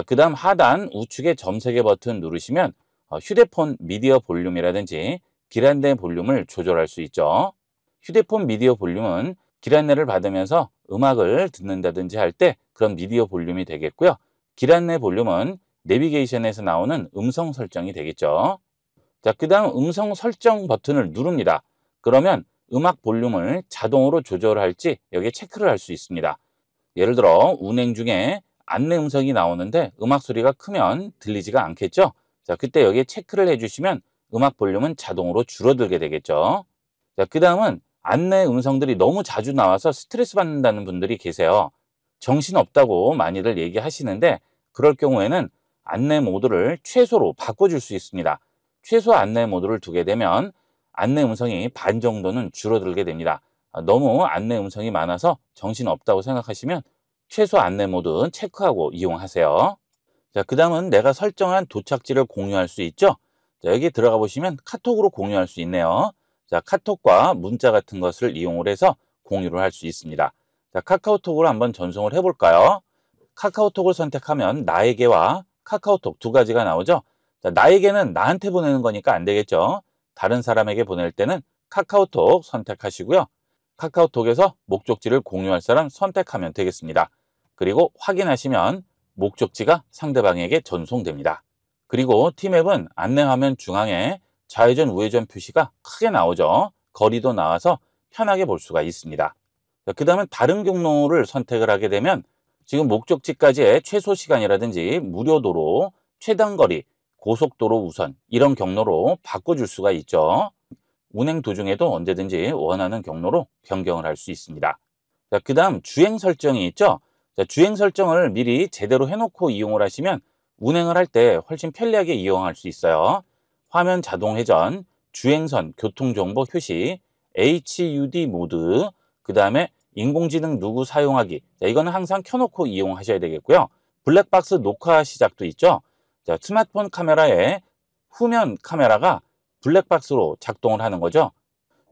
그 다음 하단 우측의 점세개 버튼 누르시면 어, 휴대폰 미디어 볼륨이라든지 기란내 볼륨을 조절할 수 있죠. 휴대폰 미디어 볼륨은 기란내를 받으면서 음악을 듣는다든지 할 때 그런 미디어 볼륨이 되겠고요. 길 안내 볼륨은 내비게이션에서 나오는 음성 설정이 되겠죠. 자, 그 다음 음성 설정 버튼을 누릅니다. 그러면 음악 볼륨을 자동으로 조절할지 여기에 체크를 할 수 있습니다. 예를 들어 운행 중에 안내 음성이 나오는데 음악 소리가 크면 들리지가 않겠죠. 자, 그때 여기에 체크를 해주시면 음악 볼륨은 자동으로 줄어들게 되겠죠. 자, 그 다음은 안내 음성들이 너무 자주 나와서 스트레스 받는다는 분들이 계세요. 정신없다고 많이들 얘기하시는데 그럴 경우에는 안내 모드를 최소로 바꿔줄 수 있습니다. 최소 안내 모드를 두게 되면 안내 음성이 반 정도는 줄어들게 됩니다. 아, 너무 안내 음성이 많아서 정신없다고 생각하시면 최소 안내 모드 체크하고 이용하세요. 자, 그 다음은 내가 설정한 도착지를 공유할 수 있죠. 자, 여기 들어가 보시면 카톡으로 공유할 수 있네요. 자, 카톡과 문자 같은 것을 이용을 해서 공유를 할 수 있습니다. 자, 카카오톡으로 한번 전송을 해볼까요? 카카오톡을 선택하면 나에게와 카카오톡 두 가지가 나오죠. 자, 나에게는 나한테 보내는 거니까 안 되겠죠. 다른 사람에게 보낼 때는 카카오톡 선택하시고요. 카카오톡에서 목적지를 공유할 사람 선택하면 되겠습니다. 그리고 확인하시면 목적지가 상대방에게 전송됩니다. 그리고 팀앱은 안내화면 중앙에 좌회전 우회전 표시가 크게 나오죠. 거리도 나와서 편하게 볼 수가 있습니다. 그 다음에 다른 경로를 선택을 하게 되면 지금 목적지까지의 최소 시간이라든지 무료도로, 최단거리, 고속도로 우선 이런 경로로 바꿔줄 수가 있죠. 운행 도중에도 언제든지 원하는 경로로 변경을 할 수 있습니다. 그 다음 주행 설정이 있죠. 주행 설정을 미리 제대로 해놓고 이용을 하시면 운행을 할 때 훨씬 편리하게 이용할 수 있어요. 화면 자동 회전, 주행선 교통정보 표시, HUD 모드, 그 다음에 인공지능 누구 사용하기 자, 이거는 항상 켜놓고 이용하셔야 되겠고요. 블랙박스 녹화 시작도 있죠. 자, 스마트폰 카메라의 후면 카메라가 블랙박스로 작동을 하는 거죠.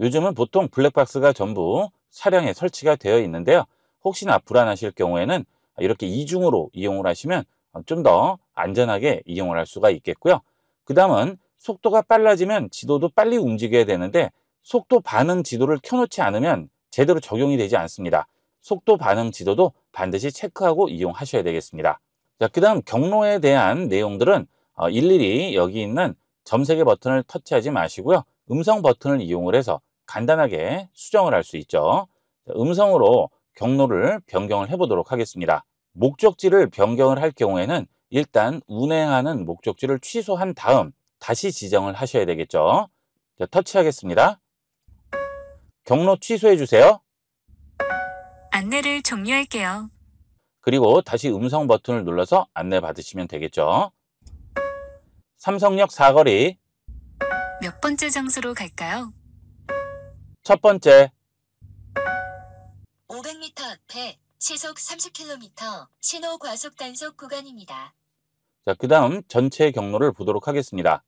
요즘은 보통 블랙박스가 전부 차량에 설치가 되어 있는데요. 혹시나 불안하실 경우에는 이렇게 이중으로 이용을 하시면 좀 더 안전하게 이용을 할 수가 있겠고요. 그 다음은 속도가 빨라지면 지도도 빨리 움직여야 되는데 속도 반응 지도를 켜놓지 않으면 제대로 적용이 되지 않습니다. 속도 반응 지도도 반드시 체크하고 이용하셔야 되겠습니다. 자, 그 다음 경로에 대한 내용들은 어, 일일이 여기 있는 점세개 버튼을 터치하지 마시고요. 음성 버튼을 이용을 해서 간단하게 수정을 할 수 있죠. 음성으로 경로를 변경을 해보도록 하겠습니다. 목적지를 변경을 할 경우에는 일단 운행하는 목적지를 취소한 다음 다시 지정을 하셔야 되겠죠. 터치하겠습니다. 경로 취소해 주세요. 안내를 종료할게요. 그리고 다시 음성 버튼을 눌러서 안내 받으시면 되겠죠. 삼성역 사거리 몇 번째 장소로 갈까요? 첫 번째 500m 앞에 시속 30km 신호 과속 단속 구간입니다. 자, 그 다음 전체 경로를 보도록 하겠습니다.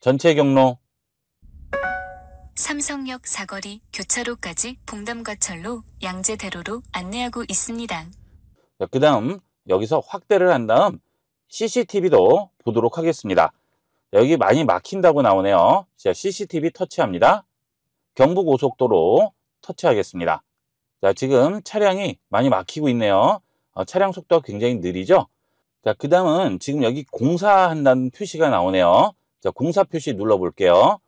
전체 경로 삼성역 사거리 교차로까지 봉담과철로 양재대로로 안내하고 있습니다. 네, 그 다음 여기서 확대를 한 다음 CCTV도 보도록 하겠습니다. 네, 여기 많이 막힌다고 나오네요. 자, CCTV 터치합니다. 경부고속도로 터치하겠습니다. 자, 지금 차량이 많이 막히고 있네요. 어, 차량 속도가 굉장히 느리죠? 자, 그 다음은 지금 여기 공사한다는 표시가 나오네요. 자, 공사 표시 눌러볼게요.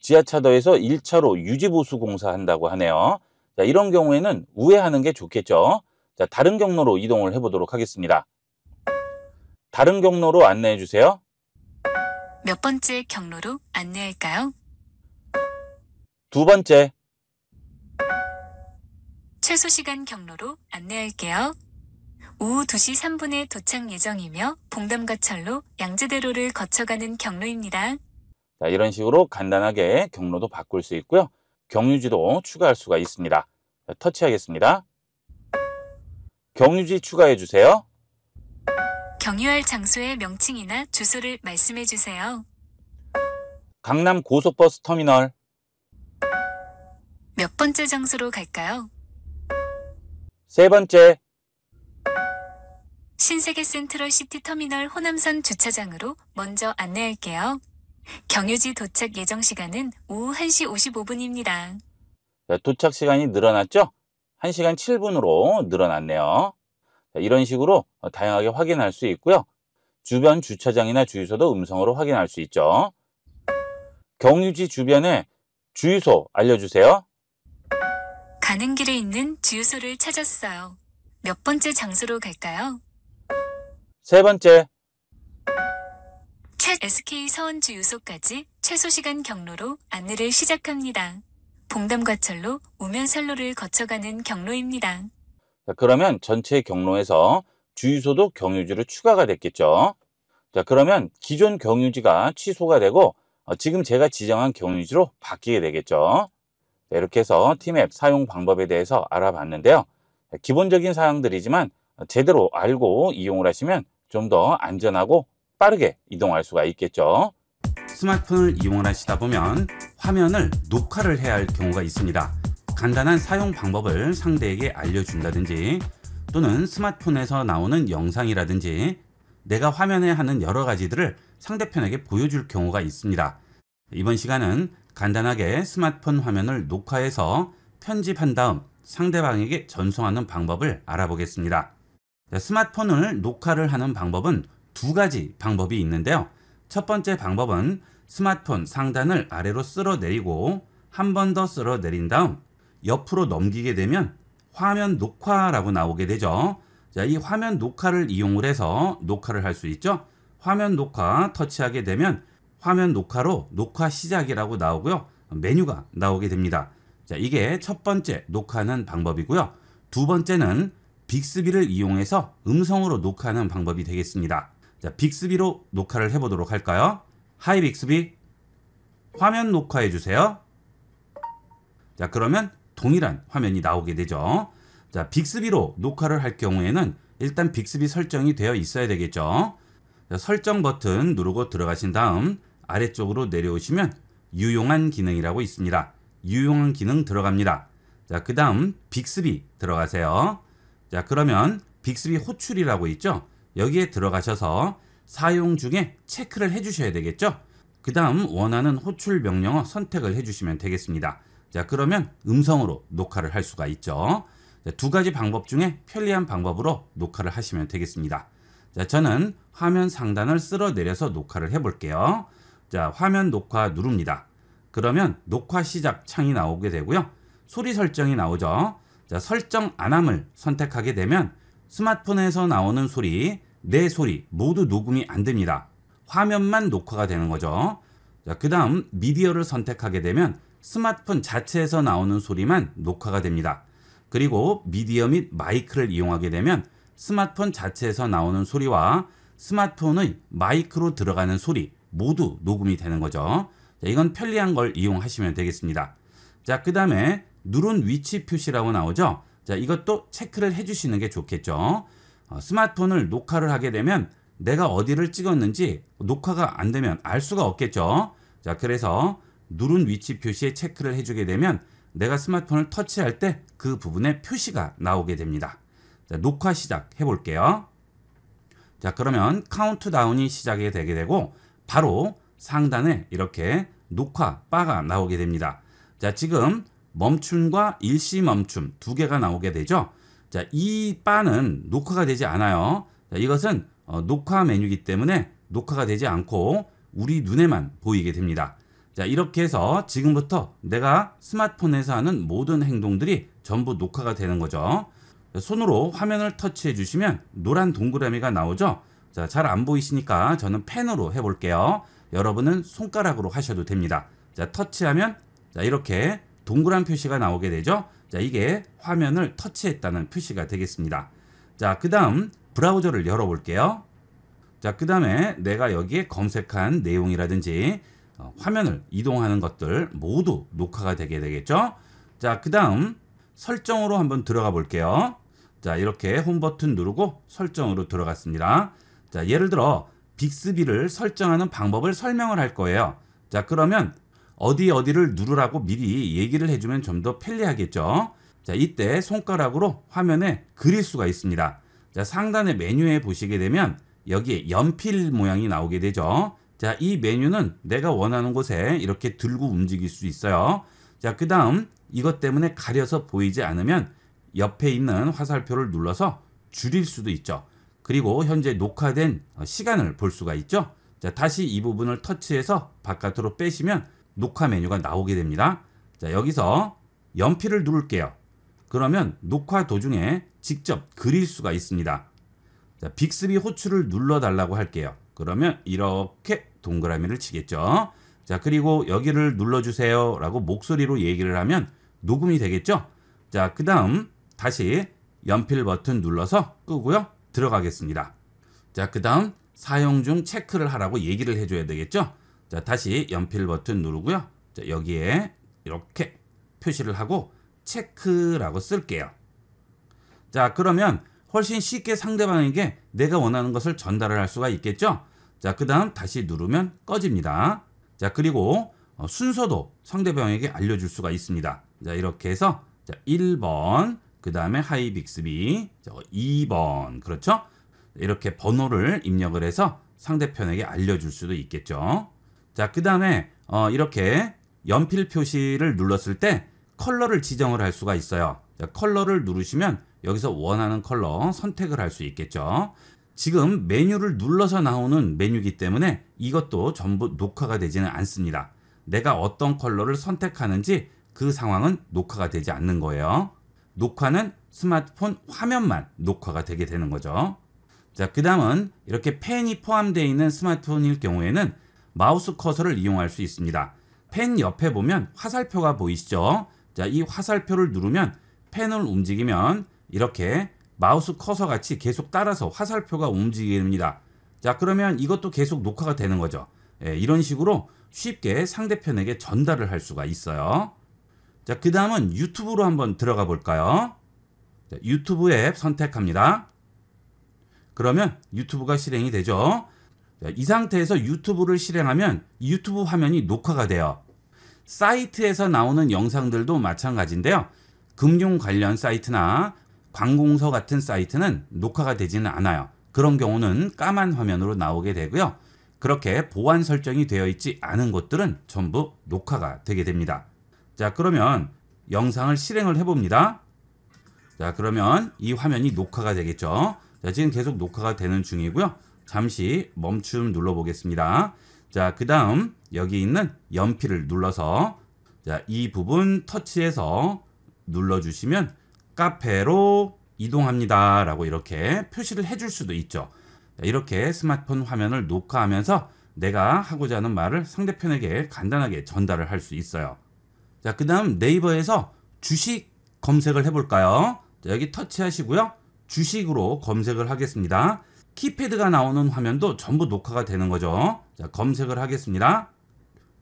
지하차도에서 1차로 유지보수 공사한다고 하네요. 자, 이런 경우에는 우회하는 게 좋겠죠. 자, 다른 경로로 이동을 해보도록 하겠습니다. 다른 경로로 안내해 주세요. 몇 번째 경로로 안내할까요? 두 번째. 최소 시간 경로로 안내할게요. 오후 2시 3분에 도착 예정이며 봉담과철로 양재대로를 거쳐가는 경로입니다. 자, 이런 식으로 간단하게 경로도 바꿀 수 있고요. 경유지도 추가할 수가 있습니다. 자, 터치하겠습니다. 경유지 추가해 주세요. 경유할 장소의 명칭이나 주소를 말씀해 주세요. 강남 고속버스 터미널 몇 번째 장소로 갈까요? 세 번째 신세계 센트럴 시티 터미널 호남선 주차장으로 먼저 안내할게요. 경유지 도착 예정 시간은 오후 1시 55분입니다. 도착 시간이 늘어났죠? 1시간 7분으로 늘어났네요. 이런 식으로 어, 다양하게 확인할 수 있고요. 주변 주차장이나 주유소도 음성으로 확인할 수 있죠. 경유지 주변에 주유소 알려주세요. 가는 길에 있는 주유소를 찾았어요. 몇 번째 장소로 갈까요? 세 번째, 차 SK 서원주 유소까지 최소시간 경로로 안내를 시작합니다. 봉담과철로 우면산로를 거쳐가는 경로입니다. 자, 그러면 전체 경로에서 주유소도 경유지로 추가가 됐겠죠. 자, 그러면 기존 경유지가 취소가 되고 어, 지금 제가 지정한 경유지로 바뀌게 되겠죠. 자, 이렇게 해서 팀 앱 사용 방법에 대해서 알아봤는데요. 기본적인 사항들이지만 어, 제대로 알고 이용을 하시면 좀 더 안전하고 빠르게 이동할 수가 있겠죠. 스마트폰을 이용하시다 보면 화면을 녹화를 해야 할 경우가 있습니다. 간단한 사용 방법을 상대에게 알려준다든지 또는 스마트폰에서 나오는 영상이라든지 내가 화면에 하는 여러 가지들을 상대편에게 보여줄 경우가 있습니다. 이번 시간은 간단하게 스마트폰 화면을 녹화해서 편집한 다음 상대방에게 전송하는 방법을 알아보겠습니다. 스마트폰을 녹화를 하는 방법은 두 가지 방법이 있는데요. 첫 번째 방법은 스마트폰 상단을 아래로 쓸어내리고 한 번 더 쓸어내린 다음 옆으로 넘기게 되면 화면 녹화라고 나오게 되죠. 자, 이 화면 녹화를 이용을 해서 녹화를 할 수 있죠. 화면 녹화 터치하게 되면 화면 녹화로 녹화 시작이라고 나오고요. 메뉴가 나오게 됩니다. 자, 이게 첫 번째 녹화하는 방법이고요. 두 번째는 빅스비를 이용해서 음성으로 녹화하는 방법이 되겠습니다. 자, 빅스비로 녹화를 해보도록 할까요? 하이 빅스비 화면 녹화해 주세요. 자 그러면 동일한 화면이 나오게 되죠. 자 빅스비로 녹화를 할 경우에는 일단 빅스비 설정이 되어 있어야 되겠죠. 자, 설정 버튼 누르고 들어가신 다음 아래쪽으로 내려오시면 유용한 기능이라고 있습니다. 유용한 기능 들어갑니다. 자, 그 다음 빅스비 들어가세요. 자, 그러면 빅스비 호출이라고 있죠? 여기에 들어가셔서 사용 중에 체크를 해주셔야 되겠죠. 그 다음 원하는 호출 명령어 선택을 해주시면 되겠습니다. 자 그러면 음성으로 녹화를 할 수가 있죠. 자, 두 가지 방법 중에 편리한 방법으로 녹화를 하시면 되겠습니다. 자 저는 화면 상단을 쓸어내려서 녹화를 해볼게요. 자 화면 녹화 누릅니다. 그러면 녹화 시작 창이 나오게 되고요. 소리 설정이 나오죠. 자 설정 안함을 선택하게 되면 스마트폰에서 나오는 소리 내 소리 모두 녹음이 안 됩니다. 화면만 녹화가 되는 거죠. 그 다음 미디어를 선택하게 되면 스마트폰 자체에서 나오는 소리만 녹화가 됩니다. 그리고 미디어 및 마이크를 이용하게 되면 스마트폰 자체에서 나오는 소리와 스마트폰의 마이크로 들어가는 소리 모두 녹음이 되는 거죠. 이건 편리한 걸 이용하시면 되겠습니다. 자, 그 다음에 누른 위치 표시라고 나오죠. 자, 이것도 체크를 해주시는 게 좋겠죠. 어, 스마트폰을 녹화를 하게 되면 내가 어디를 찍었는지 녹화가 안 되면 알 수가 없겠죠. 자, 그래서 누른 위치 표시에 체크를 해주게 되면 내가 스마트폰을 터치할 때 그 부분에 표시가 나오게 됩니다. 자, 녹화 시작 해볼게요. 자, 그러면 카운트다운이 시작이 되게 되고 바로 상단에 이렇게 녹화 바가 나오게 됩니다. 자, 지금 멈춤과 일시 멈춤 두 개가 나오게 되죠. 자, 이 바는 녹화가 되지 않아요. 자, 이것은 어, 녹화 메뉴이기 때문에 녹화가 되지 않고 우리 눈에만 보이게 됩니다. 자, 이렇게 해서 지금부터 내가 스마트폰에서 하는 모든 행동들이 전부 녹화가 되는 거죠. 자, 손으로 화면을 터치해 주시면 노란 동그라미가 나오죠. 자, 잘 안 보이시니까 저는 펜으로 해볼게요. 여러분은 손가락으로 하셔도 됩니다. 자, 터치하면 자, 이렇게 동그란 표시가 나오게 되죠. 자, 이게 화면을 터치했다는 표시가 되겠습니다. 자, 그 다음 브라우저를 열어볼게요. 자, 그 다음에 내가 여기에 검색한 내용이라든지 어, 화면을 이동하는 것들 모두 녹화가 되게 되겠죠. 자, 그 다음 설정으로 한번 들어가 볼게요. 자, 이렇게 홈 버튼 누르고 설정으로 들어갔습니다. 자, 예를 들어 빅스비를 설정하는 방법을 설명을 할 거예요. 자, 그러면 어디 어디를 누르라고 미리 얘기를 해주면 좀 더 편리하겠죠. 자, 이때 손가락으로 화면에 그릴 수가 있습니다. 자, 상단의 메뉴에 보시게 되면 여기에 연필 모양이 나오게 되죠. 자, 이 메뉴는 내가 원하는 곳에 이렇게 들고 움직일 수 있어요. 자, 그 다음 이것 때문에 가려서 보이지 않으면 옆에 있는 화살표를 눌러서 줄일 수도 있죠. 그리고 현재 녹화된 시간을 볼 수가 있죠. 자, 다시 이 부분을 터치해서 바깥으로 빼시면 녹화 메뉴가 나오게 됩니다. 자, 여기서 연필을 누를게요. 그러면 녹화 도중에 직접 그릴 수가 있습니다. 자, 빅스비 호출을 눌러달라고 할게요. 그러면 이렇게 동그라미를 치겠죠. 자, 그리고 여기를 눌러주세요 라고 목소리로 얘기를 하면 녹음이 되겠죠. 자, 그 다음 다시 연필 버튼 눌러서 끄고요. 들어가겠습니다. 자, 그 다음 사용 중 체크를 하라고 얘기를 해줘야 되겠죠. 자 다시 연필 버튼 누르고요. 자, 여기에 이렇게 표시를 하고 체크라고 쓸게요. 자 그러면 훨씬 쉽게 상대방에게 내가 원하는 것을 전달을 할 수가 있겠죠. 자그 다음 다시 누르면 꺼집니다. 자 그리고 어, 순서도 상대방에게 알려줄 수가 있습니다. 자 이렇게 해서 자 1번 그 다음에 하이 빅스비 2번 어, 그렇죠? 이렇게 번호를 입력을 해서 상대편에게 알려줄 수도 있겠죠. 자, 그 다음에 어, 이렇게 연필 표시를 눌렀을 때 컬러를 지정을 할 수가 있어요. 자, 컬러를 누르시면 여기서 원하는 컬러 선택을 할 수 있겠죠. 지금 메뉴를 눌러서 나오는 메뉴이기 때문에 이것도 전부 녹화가 되지는 않습니다. 내가 어떤 컬러를 선택하는지 그 상황은 녹화가 되지 않는 거예요. 녹화는 스마트폰 화면만 녹화가 되게 되는 거죠. 자, 그 다음은 이렇게 펜이 포함되어 있는 스마트폰일 경우에는 마우스 커서를 이용할 수 있습니다. 펜 옆에 보면 화살표가 보이시죠? 자, 이 화살표를 누르면 펜을 움직이면 이렇게 마우스 커서 같이 계속 따라서 화살표가 움직입니다. 자, 그러면 이것도 계속 녹화가 되는 거죠. 예, 이런 식으로 쉽게 상대편에게 전달을 할 수가 있어요. 자, 그 다음은 유튜브로 한번 들어가 볼까요? 자, 유튜브 앱 선택합니다. 그러면 유튜브가 실행이 되죠. 이 상태에서 유튜브를 실행하면 유튜브 화면이 녹화가 돼요. 사이트에서 나오는 영상들도 마찬가지인데요. 금융 관련 사이트나 관공서 같은 사이트는 녹화가 되지는 않아요. 그런 경우는 까만 화면으로 나오게 되고요. 그렇게 보안 설정이 되어 있지 않은 것들은 전부 녹화가 되게 됩니다. 자 그러면 영상을 실행을 해봅니다. 자 그러면 이 화면이 녹화가 되겠죠. 자 지금 계속 녹화가 되는 중이고요. 잠시 멈춤 눌러보겠습니다. 자, 그 다음 여기 있는 연필을 눌러서 자, 이 부분 터치해서 눌러주시면 카페로 이동합니다. 라고 이렇게 표시를 해줄 수도 있죠. 이렇게 스마트폰 화면을 녹화하면서 내가 하고자 하는 말을 상대편에게 간단하게 전달을 할 수 있어요. 자, 그 다음 네이버에서 주식 검색을 해볼까요? 자, 여기 터치하시고요. 주식으로 검색을 하겠습니다. 키패드가 나오는 화면도 전부 녹화가 되는 거죠. 자, 검색을 하겠습니다.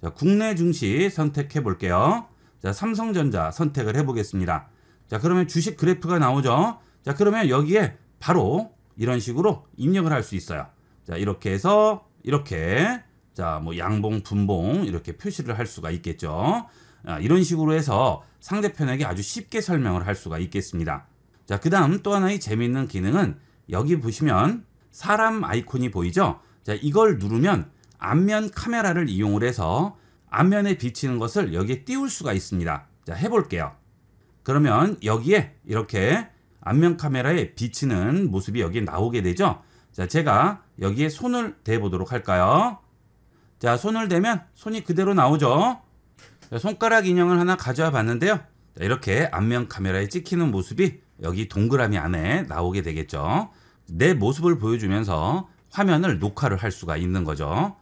자, 국내 증시 선택해 볼게요. 자, 삼성전자 선택을 해 보겠습니다. 자, 그러면 주식 그래프가 나오죠. 자, 그러면 여기에 바로 이런 식으로 입력을 할 수 있어요. 자, 이렇게 해서 이렇게 자, 뭐 양봉, 분봉 이렇게 표시를 할 수가 있겠죠. 아, 이런 식으로 해서 상대편에게 아주 쉽게 설명을 할 수가 있겠습니다. 자, 그다음 또 하나의 재미있는 기능은 여기 보시면 사람 아이콘이 보이죠? 자, 이걸 누르면 앞면 카메라를 이용을 해서 앞면에 비치는 것을 여기에 띄울 수가 있습니다. 자, 해볼게요. 그러면 여기에 이렇게 앞면 카메라에 비치는 모습이 여기에 나오게 되죠. 자, 제가 여기에 손을 대보도록 할까요? 자, 손을 대면 손이 그대로 나오죠. 자, 손가락 인형을 하나 가져와 봤는데요. 자, 이렇게 앞면 카메라에 찍히는 모습이 여기 동그라미 안에 나오게 되겠죠. 내 모습을 보여주면서 화면을 녹화를 할 수가 있는 거죠.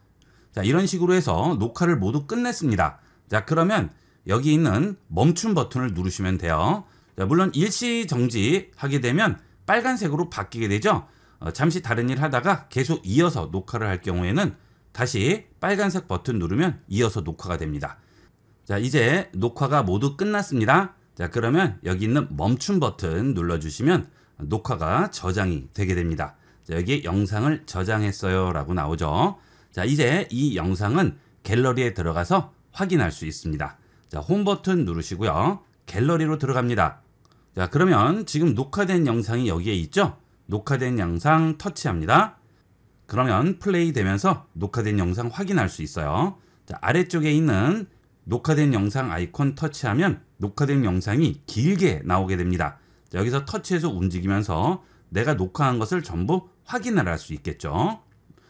자, 이런 식으로 해서 녹화를 모두 끝냈습니다. 자, 그러면 여기 있는 멈춤 버튼을 누르시면 돼요. 자, 물론 일시 정지하게 되면 빨간색으로 바뀌게 되죠. 어, 잠시 다른 일 하다가 계속 이어서 녹화를 할 경우에는 다시 빨간색 버튼 누르면 이어서 녹화가 됩니다. 자, 이제 녹화가 모두 끝났습니다. 자, 그러면 여기 있는 멈춤 버튼 눌러주시면 녹화가 저장이 되게 됩니다. 자, 여기에 영상을 저장했어요 라고 나오죠. 자 이제 이 영상은 갤러리에 들어가서 확인할 수 있습니다. 자홈 버튼 누르시고요. 갤러리로 들어갑니다. 자 그러면 지금 녹화된 영상이 여기에 있죠? 녹화된 영상 터치합니다. 그러면 플레이 되면서 녹화된 영상 확인할 수 있어요. 자, 아래쪽에 있는 녹화된 영상 아이콘 터치하면 녹화된 영상이 길게 나오게 됩니다. 여기서 터치해서 움직이면서 내가 녹화한 것을 전부 확인을 할 수 있겠죠.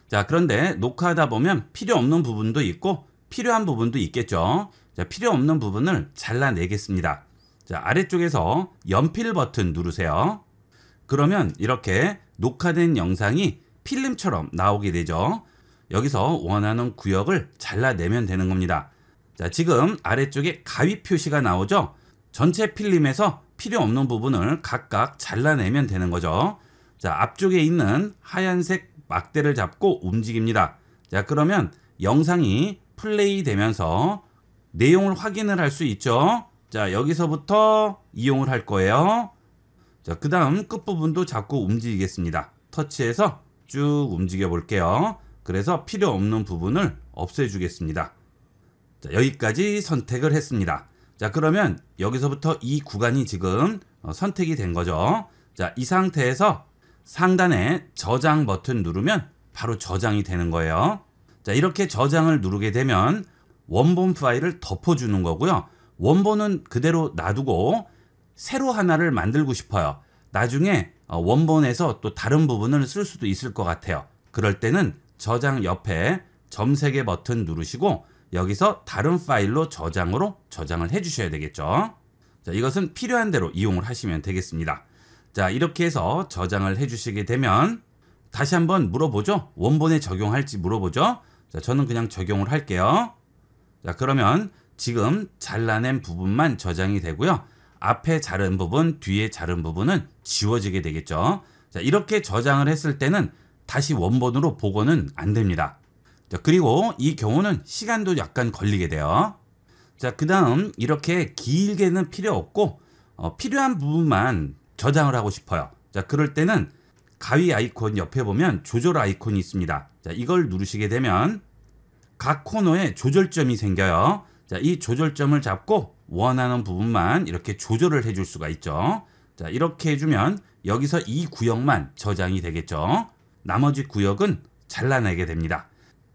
자, 그런데 녹화하다 보면 필요 없는 부분도 있고 필요한 부분도 있겠죠. 자, 필요 없는 부분을 잘라내겠습니다. 자, 아래쪽에서 연필 버튼 누르세요. 그러면 이렇게 녹화된 영상이 필름처럼 나오게 되죠. 여기서 원하는 구역을 잘라내면 되는 겁니다. 자, 지금 아래쪽에 가위 표시가 나오죠. 전체 필름에서 필요 없는 부분을 각각 잘라내면 되는 거죠. 자, 앞쪽에 있는 하얀색 막대를 잡고 움직입니다. 자, 그러면 영상이 플레이 되면서 내용을 확인을 할 수 있죠. 자, 여기서부터 이용을 할 거예요. 자, 그 다음 끝부분도 자꾸 움직이겠습니다. 터치해서 쭉 움직여 볼게요. 그래서 필요 없는 부분을 없애주겠습니다. 자, 여기까지 선택을 했습니다. 자 그러면 여기서부터 이 구간이 지금 어, 선택이 된 거죠. 자이 상태에서 상단에 저장 버튼 누르면 바로 저장이 되는 거예요. 자 이렇게 저장을 누르게 되면 원본 파일을 덮어주는 거고요. 원본은 그대로 놔두고 새로 하나를 만들고 싶어요. 나중에 어, 원본에서 또 다른 부분을 쓸 수도 있을 것 같아요. 그럴 때는 저장 옆에 점 3개 버튼 누르시고 여기서 다른 파일로 저장으로 저장을 해 주셔야 되겠죠. 자, 이것은 필요한 대로 이용을 하시면 되겠습니다. 자, 이렇게 해서 저장을 해 주시게 되면 다시 한번 물어보죠. 원본에 적용할지 물어보죠. 자, 저는 그냥 적용을 할게요. 자, 그러면 지금 잘라낸 부분만 저장이 되고요. 앞에 자른 부분, 뒤에 자른 부분은 지워지게 되겠죠. 자, 이렇게 저장을 했을 때는 다시 원본으로 복원은 안 됩니다. 자, 그리고 이 경우는 시간도 약간 걸리게 돼요. 자, 그 다음 이렇게 길게는 필요 없고 어, 필요한 부분만 저장을 하고 싶어요. 자, 그럴 때는 가위 아이콘 옆에 보면 조절 아이콘이 있습니다. 자, 이걸 누르시게 되면 각 코너에 조절점이 생겨요. 자, 이 조절점을 잡고 원하는 부분만 이렇게 조절을 해줄 수가 있죠. 자, 이렇게 해주면 여기서 이 구역만 저장이 되겠죠. 나머지 구역은 잘라내게 됩니다.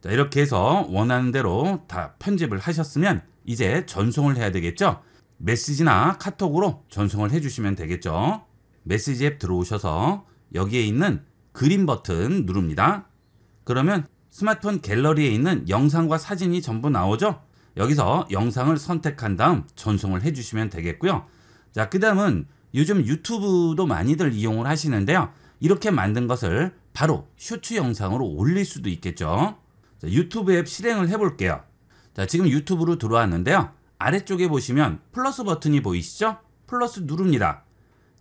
자, 이렇게 해서 원하는 대로 다 편집을 하셨으면 이제 전송을 해야 되겠죠? 메시지나 카톡으로 전송을 해주시면 되겠죠? 메시지 앱 들어오셔서 여기에 있는 그림 버튼 누릅니다. 그러면 스마트폰 갤러리에 있는 영상과 사진이 전부 나오죠? 여기서 영상을 선택한 다음 전송을 해주시면 되겠고요. 자, 그 다음은 요즘 유튜브도 많이들 이용을 하시는데요. 이렇게 만든 것을 바로 쇼츠 영상으로 올릴 수도 있겠죠. 자, 유튜브 앱 실행을 해볼게요. 자, 지금 유튜브로 들어왔는데요. 아래쪽에 보시면 플러스 버튼이 보이시죠? 플러스 누릅니다.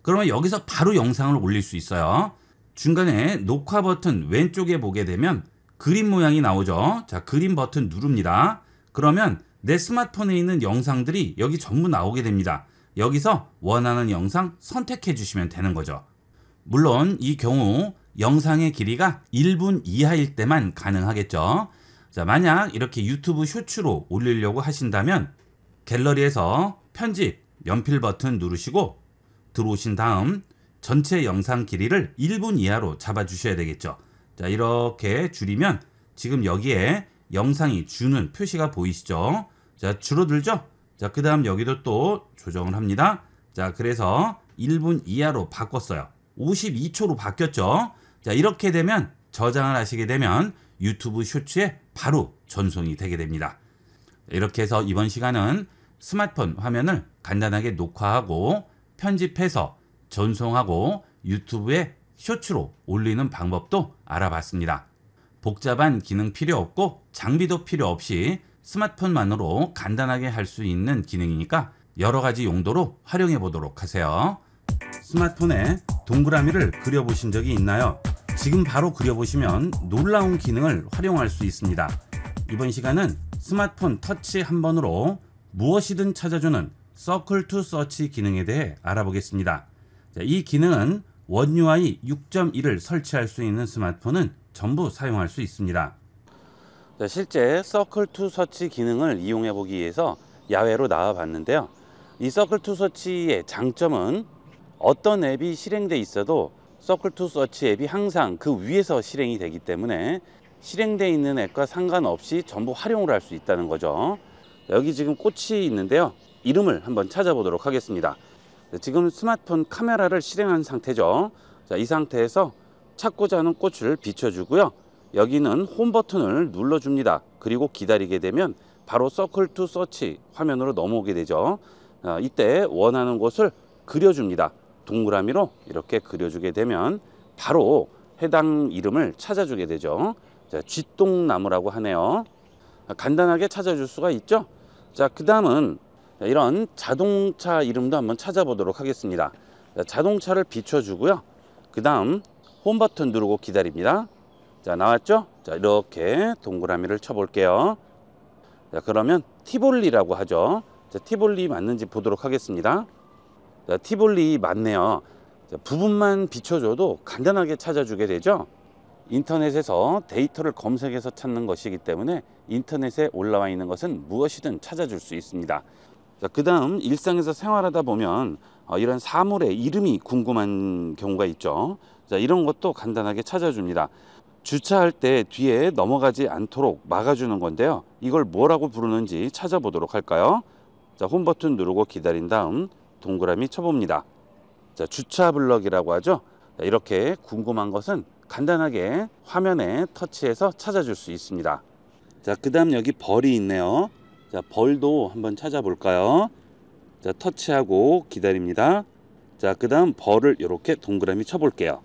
그러면 여기서 바로 영상을 올릴 수 있어요. 중간에 녹화 버튼 왼쪽에 보게 되면 그림 모양이 나오죠. 자, 그림 버튼 누릅니다. 그러면 내 스마트폰에 있는 영상들이 여기 전부 나오게 됩니다. 여기서 원하는 영상 선택해 주시면 되는 거죠. 물론 이 경우 영상의 길이가 1분 이하일 때만 가능하겠죠. 자, 만약 이렇게 유튜브 쇼츠로 올리려고 하신다면 갤러리에서 편집 연필 버튼 누르시고 들어오신 다음 전체 영상 길이를 1분 이하로 잡아 주셔야 되겠죠. 자, 이렇게 줄이면 지금 여기에 영상이 주는 표시가 보이시죠? 자, 줄어들죠? 자, 그 다음 여기도 또 조정을 합니다. 자, 그래서 1분 이하로 바꿨어요. 52초로 바뀌었죠? 자, 이렇게 되면 저장을 하시게 되면 유튜브 쇼츠에 바로 전송이 되게 됩니다. 이렇게 해서 이번 시간은 스마트폰 화면을 간단하게 녹화하고 편집해서 전송하고 유튜브에 쇼츠로 올리는 방법도 알아봤습니다. 복잡한 기능 필요 없고 장비도 필요 없이 스마트폰만으로 간단하게 할 수 있는 기능이니까 여러 가지 용도로 활용해 보도록 하세요. 스마트폰에 동그라미를 그려보신 적이 있나요? 지금 바로 그려보시면 놀라운 기능을 활용할 수 있습니다. 이번 시간은 스마트폰 터치 한 번으로 무엇이든 찾아주는 서클 투 서치 기능에 대해 알아보겠습니다. 이 기능은 원 UI 6.1을 설치할 수 있는 스마트폰은 전부 사용할 수 있습니다. 네, 실제 서클 투 서치 기능을 이용해 보기 위해서 야외로 나와 봤는데요. 이 서클 투 서치의 장점은 어떤 앱이 실행돼 있어도 서클 투 서치 앱이 항상 그 위에서 실행이 되기 때문에 실행되어 있는 앱과 상관없이 전부 활용을 할 수 있다는 거죠 여기 지금 꽃이 있는데요 이름을 한번 찾아보도록 하겠습니다 네, 지금 스마트폰 카메라를 실행한 상태죠 자, 이 상태에서 찾고자 하는 꽃을 비춰주고요 여기는 홈 버튼을 눌러줍니다 그리고 기다리게 되면 바로 서클 투 서치 화면으로 넘어오게 되죠 아, 이때 원하는 곳을 그려줍니다 동그라미로 이렇게 그려주게 되면 바로 해당 이름을 찾아주게 되죠 자, 쥐똥나무라고 하네요 간단하게 찾아줄 수가 있죠 자그 다음은 이런 자동차 이름도 한번 찾아보도록 하겠습니다 자동차를 비춰주고요 그 다음 홈 버튼 누르고 기다립니다 자 나왔죠 자 이렇게 동그라미를 쳐 볼게요 자 그러면 티볼리라고 하죠 자, 티볼리 맞는지 보도록 하겠습니다 자, 티볼리 맞네요 부분만 비춰줘도 간단하게 찾아주게 되죠 인터넷에서 데이터를 검색해서 찾는 것이기 때문에 인터넷에 올라와 있는 것은 무엇이든 찾아줄 수 있습니다 그 다음 일상에서 생활하다 보면 어, 이런 사물의 이름이 궁금한 경우가 있죠 자, 이런 것도 간단하게 찾아줍니다 주차할 때 뒤에 넘어가지 않도록 막아주는 건데요 이걸 뭐라고 부르는지 찾아보도록 할까요 자 홈버튼 누르고 기다린 다음 동그라미 쳐봅니다. 자, 주차 블럭이라고 하죠. 이렇게 궁금한 것은 간단하게 화면에 터치해서 찾아줄 수 있습니다. 자, 그 다음 여기 벌이 있네요. 자, 벌도 한번 찾아볼까요? 자, 터치하고 기다립니다. 자, 그 다음 벌을 이렇게 동그라미 쳐볼게요.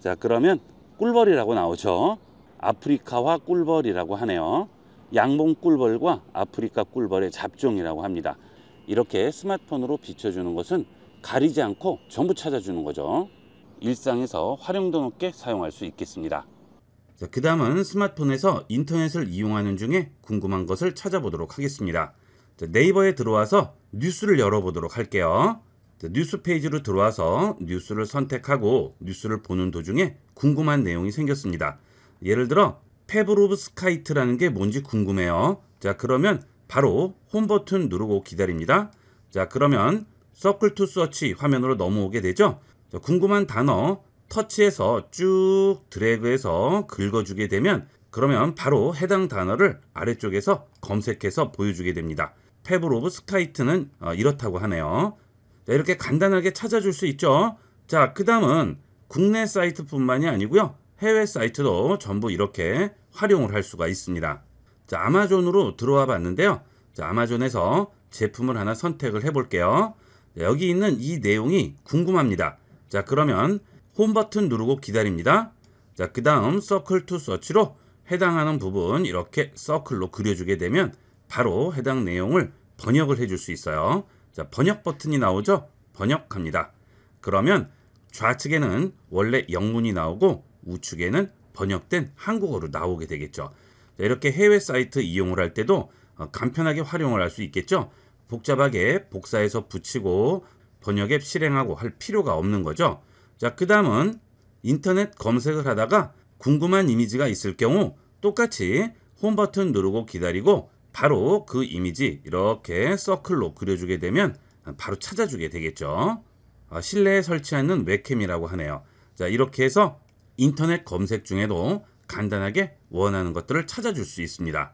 자, 그러면 꿀벌이라고 나오죠. 아프리카와 꿀벌이라고 하네요. 양봉 꿀벌과 아프리카 꿀벌의 잡종이라고 합니다. 이렇게 스마트폰으로 비춰주는 것은 가리지 않고 전부 찾아주는 거죠. 일상에서 활용도 높게 사용할 수 있겠습니다. 그 다음은 스마트폰에서 인터넷을 이용하는 중에 궁금한 것을 찾아보도록 하겠습니다. 네이버에 들어와서 뉴스를 열어보도록 할게요. 뉴스 페이지로 들어와서 뉴스를 선택하고 뉴스를 보는 도중에 궁금한 내용이 생겼습니다. 예를 들어 패브로브스카이트라는게 뭔지 궁금해요. 자 그러면 바로 홈 버튼 누르고 기다립니다. 자 그러면 서클 투 서치 화면으로 넘어오게 되죠. 자, 궁금한 단어 터치해서 쭉 드래그해서 긁어주게 되면 그러면 바로 해당 단어를 아래쪽에서 검색해서 보여주게 됩니다. 탭블 오브 스카이트는 이렇다고 하네요. 자, 이렇게 간단하게 찾아줄 수 있죠. 자, 그 다음은 국내 사이트뿐만이 아니고요. 해외 사이트도 전부 이렇게 활용을 할 수가 있습니다. 자, 아마존으로 들어와 봤는데요. 자, 아마존에서 제품을 하나 선택을 해 볼게요. 여기 있는 이 내용이 궁금합니다. 자, 그러면 홈 버튼 누르고 기다립니다. 자, 그 다음 서클 투 서치로 해당하는 부분 이렇게 서클로 그려주게 되면 바로 해당 내용을 번역을 해 줄 수 있어요. 자, 번역 버튼이 나오죠? 번역합니다. 그러면 좌측에는 원래 영문이 나오고 우측에는 번역된 한국어로 나오게 되겠죠. 네, 이렇게 해외 사이트 이용을 할 때도 어, 간편하게 활용을 할 수 있겠죠. 복잡하게 복사해서 붙이고 번역 앱 실행하고 할 필요가 없는 거죠. 자, 그 다음은 인터넷 검색을 하다가 궁금한 이미지가 있을 경우 똑같이 홈 버튼 누르고 기다리고 바로 그 이미지 이렇게 서클로 그려주게 되면 바로 찾아주게 되겠죠. 아, 실내에 설치하는 웹캠이라고 하네요. 자, 이렇게 해서 인터넷 검색 중에도 간단하게 원하는 것들을 찾아줄 수 있습니다.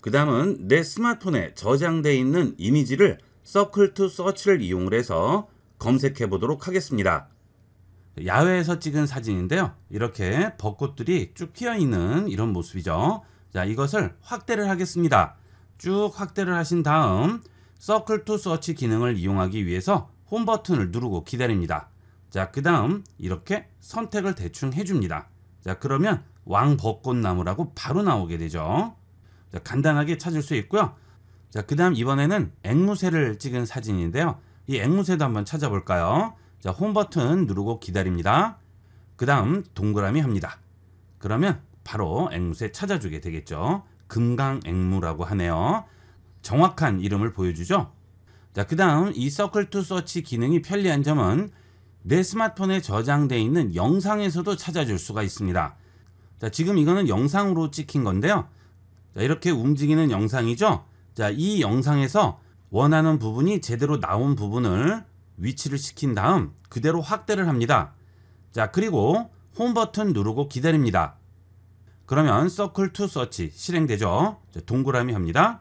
그 다음은 내 스마트폰에 저장되어 있는 이미지를 서클 투 서치를 이용해서 검색해 보도록 하겠습니다. 야외에서 찍은 사진인데요. 이렇게 벚꽃들이 쭉 피어있는 이런 모습이죠. 자 이것을 확대를 하겠습니다. 쭉 확대를 하신 다음 서클 투 서치 기능을 이용하기 위해서 홈 버튼을 누르고 기다립니다. 자그 다음 이렇게 선택을 대충 해줍니다. 자 그러면 왕벚꽃나무라고 바로 나오게 되죠. 자, 간단하게 찾을 수 있고요. 자, 그 다음 이번에는 앵무새를 찍은 사진인데요. 이 앵무새도 한번 찾아볼까요? 자, 홈 버튼 누르고 기다립니다. 그 다음 동그라미 합니다. 그러면 바로 앵무새 찾아주게 되겠죠. 금강 앵무라고 하네요. 정확한 이름을 보여주죠. 자, 그 다음 이 서클 투 서치 기능이 편리한 점은 내 스마트폰에 저장되어 있는 영상에서도 찾아줄 수가 있습니다. 자, 지금 이거는 영상으로 찍힌 건데요. 자, 이렇게 움직이는 영상이죠. 자, 이 영상에서 원하는 부분이 제대로 나온 부분을 위치를 시킨 다음 그대로 확대를 합니다. 자, 그리고 홈 버튼 누르고 기다립니다. 그러면 서클 투 서치 실행되죠. 자, 동그라미 합니다.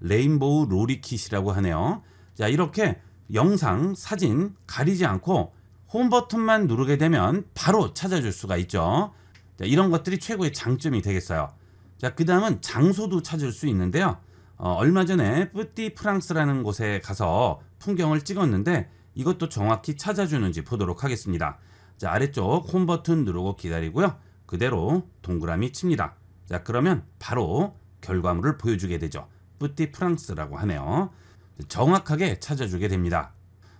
레인보우 로리킷이라고 하네요. 자, 이렇게 영상, 사진 가리지 않고 홈 버튼만 누르게 되면 바로 찾아줄 수가 있죠. 자, 이런 것들이 최고의 장점이 되겠어요. 자, 그 다음은 장소도 찾을 수 있는데요. 어, 얼마 전에 뿌띠 프랑스라는 곳에 가서 풍경을 찍었는데 이것도 정확히 찾아주는지 보도록 하겠습니다. 자, 아래쪽 홈 버튼 누르고 기다리고요. 그대로 동그라미 칩니다. 자, 그러면 바로 결과물을 보여주게 되죠. 뿌띠 프랑스라고 하네요. 정확하게 찾아주게 됩니다.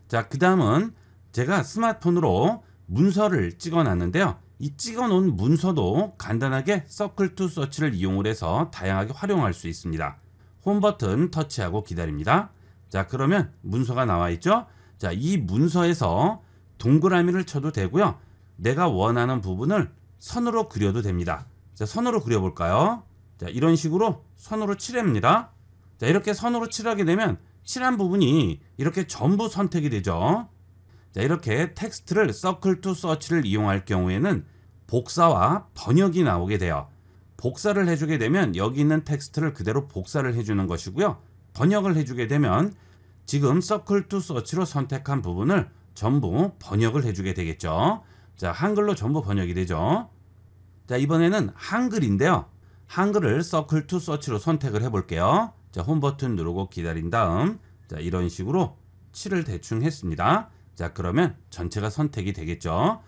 자, 그 다음은 제가 스마트폰으로 문서를 찍어놨는데요. 이 찍어놓은 문서도 간단하게 서클 투 서치를 이용을 해서 다양하게 활용할 수 있습니다. 홈 버튼 터치하고 기다립니다. 자 그러면 문서가 나와 있죠. 자 이 문서에서 동그라미를 쳐도 되고요. 내가 원하는 부분을 선으로 그려도 됩니다. 자 선으로 그려볼까요? 자 이런 식으로 선으로 칠합니다. 자 이렇게 선으로 칠하게 되면 칠한 부분이 이렇게 전부 선택이 되죠. 자, 이렇게 텍스트를 서클 투 서치를 이용할 경우에는 복사와 번역이 나오게 돼요. 복사를 해주게 되면 여기 있는 텍스트를 그대로 복사를 해주는 것이고요. 번역을 해주게 되면 지금 서클 투 서치로 선택한 부분을 전부 번역을 해주게 되겠죠. 자, 한글로 전부 번역이 되죠. 자, 이번에는 한글인데요. 한글을 서클 투 서치로 선택을 해볼게요. 자, 홈 버튼 누르고 기다린 다음 자, 이런 식으로 칠을 대충 했습니다. 자 그러면 전체가 선택이 되겠죠.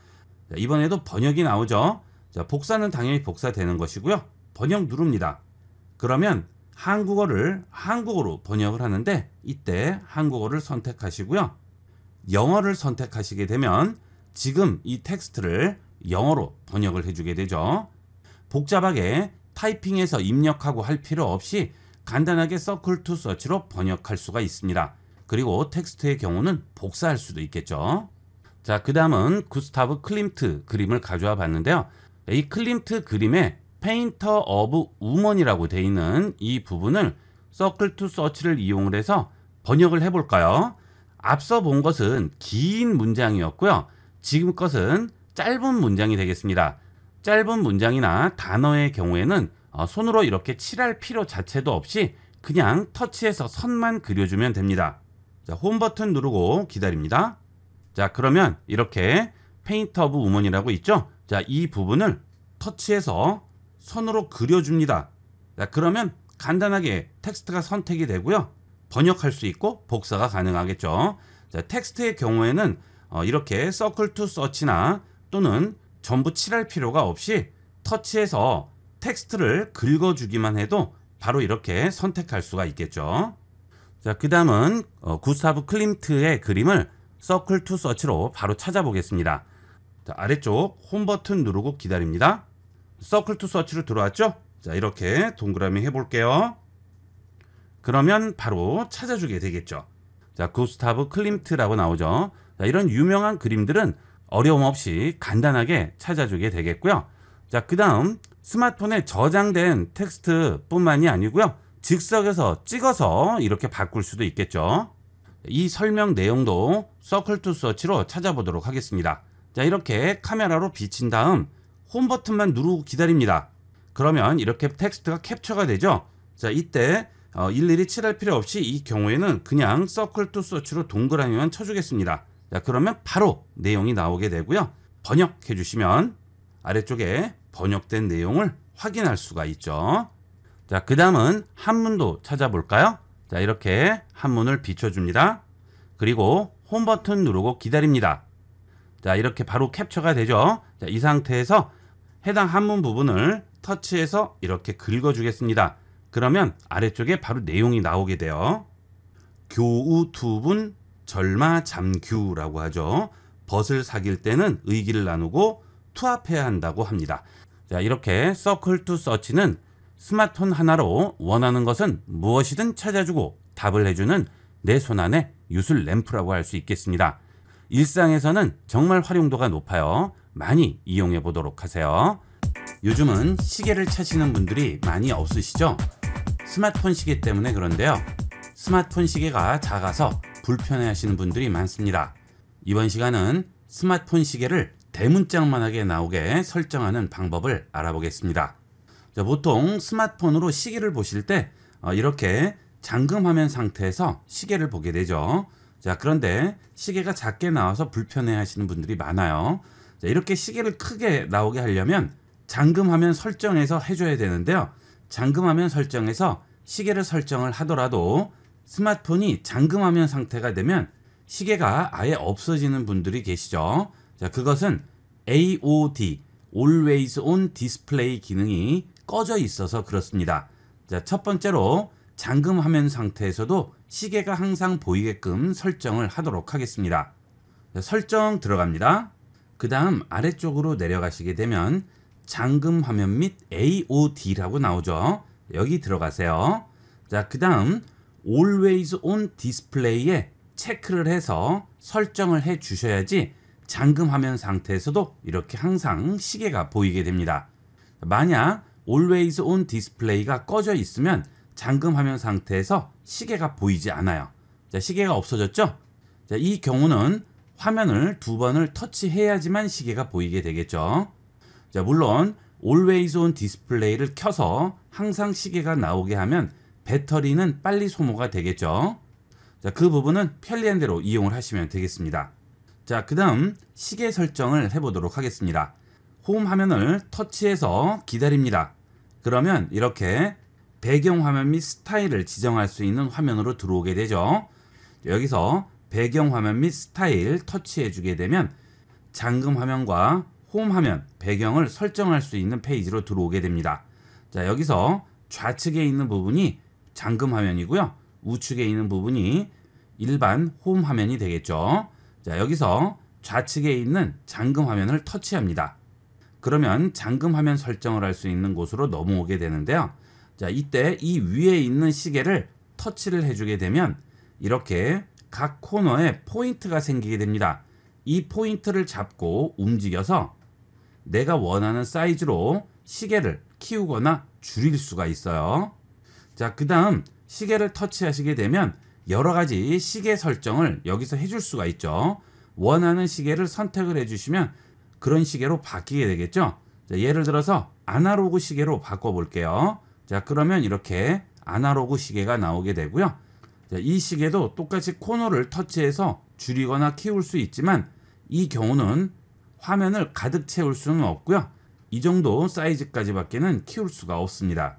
자, 이번에도 번역이 나오죠. 자 복사는 당연히 복사되는 것이고요. 번역 누릅니다. 그러면 한국어를 한국어로 번역을 하는데 이때 한국어를 선택하시고요. 영어를 선택하시게 되면 지금 이 텍스트를 영어로 번역을 해주게 되죠. 복잡하게 타이핑해서 입력하고 할 필요 없이 간단하게 서클 투 서치로 번역할 수가 있습니다. 그리고 텍스트의 경우는 복사할 수도 있겠죠. 자, 그 다음은 구스타브 클림트 그림을 가져와 봤는데요. 이 클림트 그림에 페인터 어브 우먼이라고 되어 있는 이 부분을 서클 투 서치를 이용을 해서 번역을 해볼까요? 앞서 본 것은 긴 문장이었고요. 지금 것은 짧은 문장이 되겠습니다. 짧은 문장이나 단어의 경우에는 어, 손으로 이렇게 칠할 필요 자체도 없이 그냥 터치해서 선만 그려주면 됩니다. 자, 홈 버튼 누르고 기다립니다. 자, 그러면 이렇게 페인터 오브 우먼이라고 있죠? 자, 이 부분을 터치해서 선으로 그려줍니다. 자, 그러면 간단하게 텍스트가 선택이 되고요. 번역할 수 있고 복사가 가능하겠죠. 자, 텍스트의 경우에는 어, 이렇게 서클 투 서치나 또는 전부 칠할 필요가 없이 터치해서 텍스트를 긁어주기만 해도 바로 이렇게 선택할 수가 있겠죠. 자, 그 다음은 어, 구스타브 클림트의 그림을 서클 투 서치로 바로 찾아보겠습니다. 자, 아래쪽 홈 버튼 누르고 기다립니다. 서클 투 서치로 들어왔죠? 자, 이렇게 동그라미 해볼게요. 그러면 바로 찾아주게 되겠죠. 자, 구스타브 클림트라고 나오죠. 자, 이런 유명한 그림들은 어려움 없이 간단하게 찾아주게 되겠고요. 자, 그 다음 스마트폰에 저장된 텍스트뿐만이 아니고요. 즉석에서 찍어서 이렇게 바꿀 수도 있겠죠. 이 설명 내용도 서클 투 서치로 찾아보도록 하겠습니다. 자 이렇게 카메라로 비친 다음 홈 버튼만 누르고 기다립니다. 그러면 이렇게 텍스트가 캡처가 되죠. 자 이때 어, 일일이 칠할 필요 없이 이 경우에는 그냥 서클 투 서치로 동그라미만 쳐주겠습니다. 자 그러면 바로 내용이 나오게 되고요. 번역해 주시면 아래쪽에 번역된 내용을 확인할 수가 있죠. 자, 그 다음은 한문도 찾아볼까요? 자, 이렇게 한문을 비춰줍니다. 그리고 홈 버튼 누르고 기다립니다. 자, 이렇게 바로 캡처가 되죠. 자, 이 상태에서 해당 한문 부분을 터치해서 이렇게 긁어주겠습니다. 그러면 아래쪽에 바로 내용이 나오게 돼요. 교우 두분 절마 잠규라고 하죠. 벗을 사귈 때는 의기를 나누고 투합해야 한다고 합니다. 자 이렇게 서클 투 서치는 스마트폰 하나로 원하는 것은 무엇이든 찾아주고 답을 해주는 내 손안의 유술 램프라고 할 수 있겠습니다. 일상에서는 정말 활용도가 높아요. 많이 이용해 보도록 하세요. 요즘은 시계를 찾시는 분들이 많이 없으시죠? 스마트폰 시계 때문에 그런데요. 스마트폰 시계가 작아서 불편해 하시는 분들이 많습니다. 이번 시간은 스마트폰 시계를 대문짝만하게 나오게 설정하는 방법을 알아보겠습니다. 보통 스마트폰으로 시계를 보실 때 어, 이렇게 잠금 화면 상태에서 시계를 보게 되죠. 자 그런데 시계가 작게 나와서 불편해 하시는 분들이 많아요. 자, 이렇게 시계를 크게 나오게 하려면 잠금 화면 설정에서 해줘야 되는데요. 잠금 화면 설정에서 시계를 설정을 하더라도 스마트폰이 잠금 화면 상태가 되면 시계가 아예 없어지는 분들이 계시죠. 자, 그것은 AOD, Always On Display 기능이 꺼져 있어서 그렇습니다. 자, 첫 번째로 잠금 화면 상태에서도 시계가 항상 보이게끔 설정을 하도록 하겠습니다. 자, 설정 들어갑니다. 그 다음 아래쪽으로 내려가시게 되면 잠금 화면 및 AOD라고 나오죠. 여기 들어가세요. 자, 그 다음 Always On d i s p l a y 에 체크를 해서 설정을 해 주셔야지 잠금 화면 상태에서도 이렇게 항상 시계가 보이게 됩니다. 만약 always on 디스플레이가 꺼져 있으면 잠금 화면 상태에서 시계가 보이지 않아요. 자, 시계가 없어졌죠? 자, 이 경우는 화면을 두 번을 터치해야지만 시계가 보이게 되겠죠. 자, 물론 always on 디스플레이를 켜서 항상 시계가 나오게 하면 배터리는 빨리 소모가 되겠죠. 자, 그 부분은 편리한 대로 이용을 하시면 되겠습니다. 자, 그 다음 시계 설정을 해보도록 하겠습니다. 홈 화면을 터치해서 기다립니다. 그러면 이렇게 배경 화면 및 스타일을 지정할 수 있는 화면으로 들어오게 되죠. 여기서 배경 화면 및 스타일 터치해 주게 되면 잠금 화면과 홈 화면 배경을 설정할 수 있는 페이지로 들어오게 됩니다. 자 여기서 좌측에 있는 부분이 잠금 화면이고요. 우측에 있는 부분이 일반 홈 화면이 되겠죠. 자 여기서 좌측에 있는 잠금 화면을 터치합니다. 그러면 잠금 화면 설정을 할 수 있는 곳으로 넘어오게 되는데요. 자, 이때 이 위에 있는 시계를 터치를 해주게 되면 이렇게 각 코너에 포인트가 생기게 됩니다. 이 포인트를 잡고 움직여서 내가 원하는 사이즈로 시계를 키우거나 줄일 수가 있어요. 자, 그 다음 시계를 터치하시게 되면 여러 가지 시계 설정을 여기서 해줄 수가 있죠. 원하는 시계를 선택을 해주시면 그런 시계로 바뀌게 되겠죠. 자, 예를 들어서 아날로그 시계로 바꿔볼게요. 자 그러면 이렇게 아날로그 시계가 나오게 되고요. 자, 이 시계도 똑같이 코너를 터치해서 줄이거나 키울 수 있지만 이 경우는 화면을 가득 채울 수는 없고요. 이 정도 사이즈까지밖에는 키울 수가 없습니다.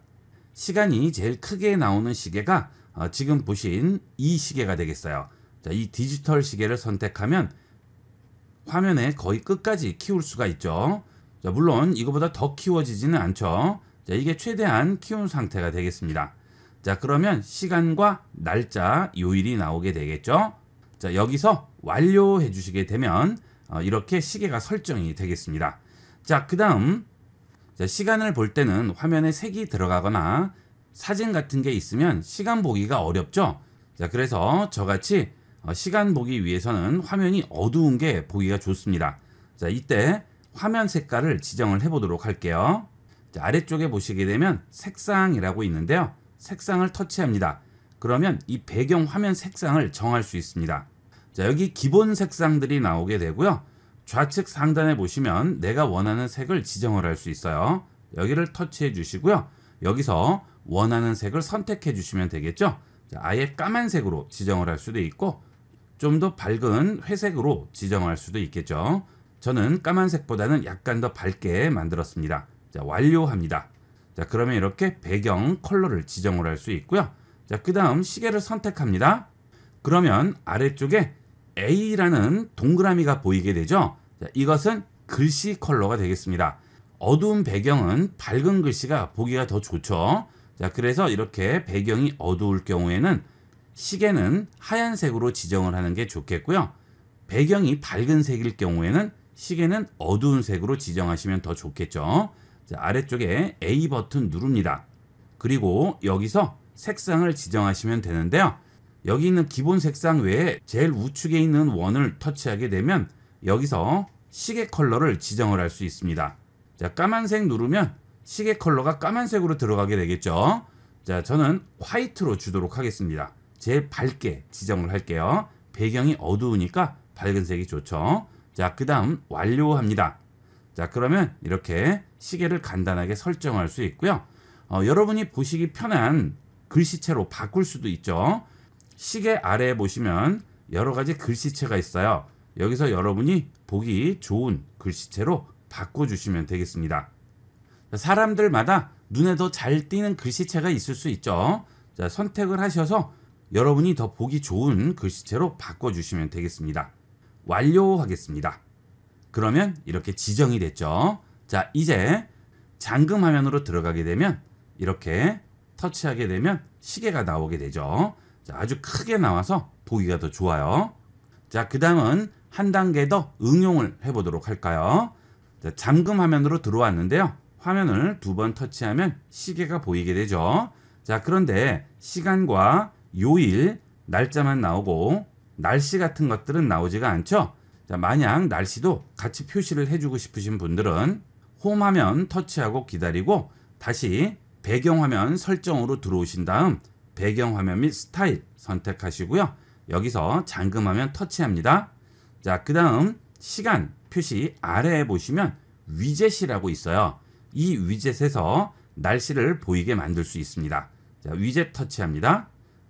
시간이 제일 크게 나오는 시계가 어, 지금 보신 이 시계가 되겠어요. 자, 이 디지털 시계를 선택하면 화면에 거의 끝까지 키울 수가 있죠. 자, 물론 이거보다 더 키워지지는 않죠. 자, 이게 최대한 키운 상태가 되겠습니다. 자, 그러면 시간과 날짜, 요일이 나오게 되겠죠. 자, 여기서 완료해 주시게 되면 어, 이렇게 시계가 설정이 되겠습니다. 자, 그 다음 시간을 볼 때는 화면에 색이 들어가거나 사진 같은 게 있으면 시간 보기가 어렵죠. 자, 그래서 저같이 어, 시간 보기 위해서는 화면이 어두운 게 보기가 좋습니다. 자, 이때 화면 색깔을 지정을 해보도록 할게요. 자, 아래쪽에 보시게 되면 색상이라고 있는데요. 색상을 터치합니다. 그러면 이 배경 화면 색상을 정할 수 있습니다. 자, 여기 기본 색상들이 나오게 되고요. 좌측 상단에 보시면 내가 원하는 색을 지정을 할 수 있어요. 여기를 터치해 주시고요. 여기서 원하는 색을 선택해 주시면 되겠죠. 아예 까만색으로 지정을 할 수도 있고 좀더 밝은 회색으로 지정할 수도 있겠죠. 저는 까만색보다는 약간 더 밝게 만들었습니다. 자, 완료합니다. 자, 그러면 이렇게 배경 컬러를 지정을 할 수 있고요. 자, 그 다음 시계를 선택합니다. 그러면 아래쪽에 A라는 동그라미가 보이게 되죠. 자, 이것은 글씨 컬러가 되겠습니다. 어두운 배경은 밝은 글씨가 보기가 더 좋죠. 자, 그래서 이렇게 배경이 어두울 경우에는 시계는 하얀색으로 지정을 하는 게 좋겠고요. 배경이 밝은 색일 경우에는 시계는 어두운 색으로 지정하시면 더 좋겠죠. 자, 아래쪽에 A 버튼 누릅니다. 그리고 여기서 색상을 지정하시면 되는데요. 여기 있는 기본 색상 외에 제일 우측에 있는 원을 터치하게 되면 여기서 시계 컬러를 지정을 할 수 있습니다. 자, 까만색 누르면 시계 컬러가 까만색으로 들어가게 되겠죠. 자, 저는 화이트로 주도록 하겠습니다. 제일 밝게 지정을 할게요. 배경이 어두우니까 밝은 색이 좋죠. 자, 그 다음 완료합니다. 자, 그러면 이렇게 시계를 간단하게 설정할 수 있고요. 어, 여러분이 보시기 편한 글씨체로 바꿀 수도 있죠. 시계 아래에 보시면 여러 가지 글씨체가 있어요. 여기서 여러분이 보기 좋은 글씨체로 바꿔주시면 되겠습니다. 사람들마다 눈에 더 잘 띄는 글씨체가 있을 수 있죠. 자, 선택을 하셔서 여러분이 더 보기 좋은 글씨체로 바꿔주시면 되겠습니다. 완료하겠습니다. 그러면 이렇게 지정이 됐죠. 자 이제 잠금 화면으로 들어가게 되면 이렇게 터치하게 되면 시계가 나오게 되죠. 자, 아주 크게 나와서 보기가 더 좋아요. 자, 그 다음은 한 단계 더 응용을 해보도록 할까요? 자, 잠금 화면으로 들어왔는데요. 화면을 두 번 터치하면 시계가 보이게 되죠. 자, 그런데 시간과 요일 날짜만 나오고 날씨 같은 것들은 나오지가 않죠. 자, 만약 날씨도 같이 표시를 해주고 싶으신 분들은 홈 화면 터치하고 기다리고 다시 배경 화면 설정으로 들어오신 다음 배경 화면 및 스타일 선택하시고요. 여기서 잠금 화면 터치합니다. 자, 그 다음 시간 표시 아래에 보시면 위젯이라고 있어요. 이 위젯에서 날씨를 보이게 만들 수 있습니다. 자, 위젯 터치합니다.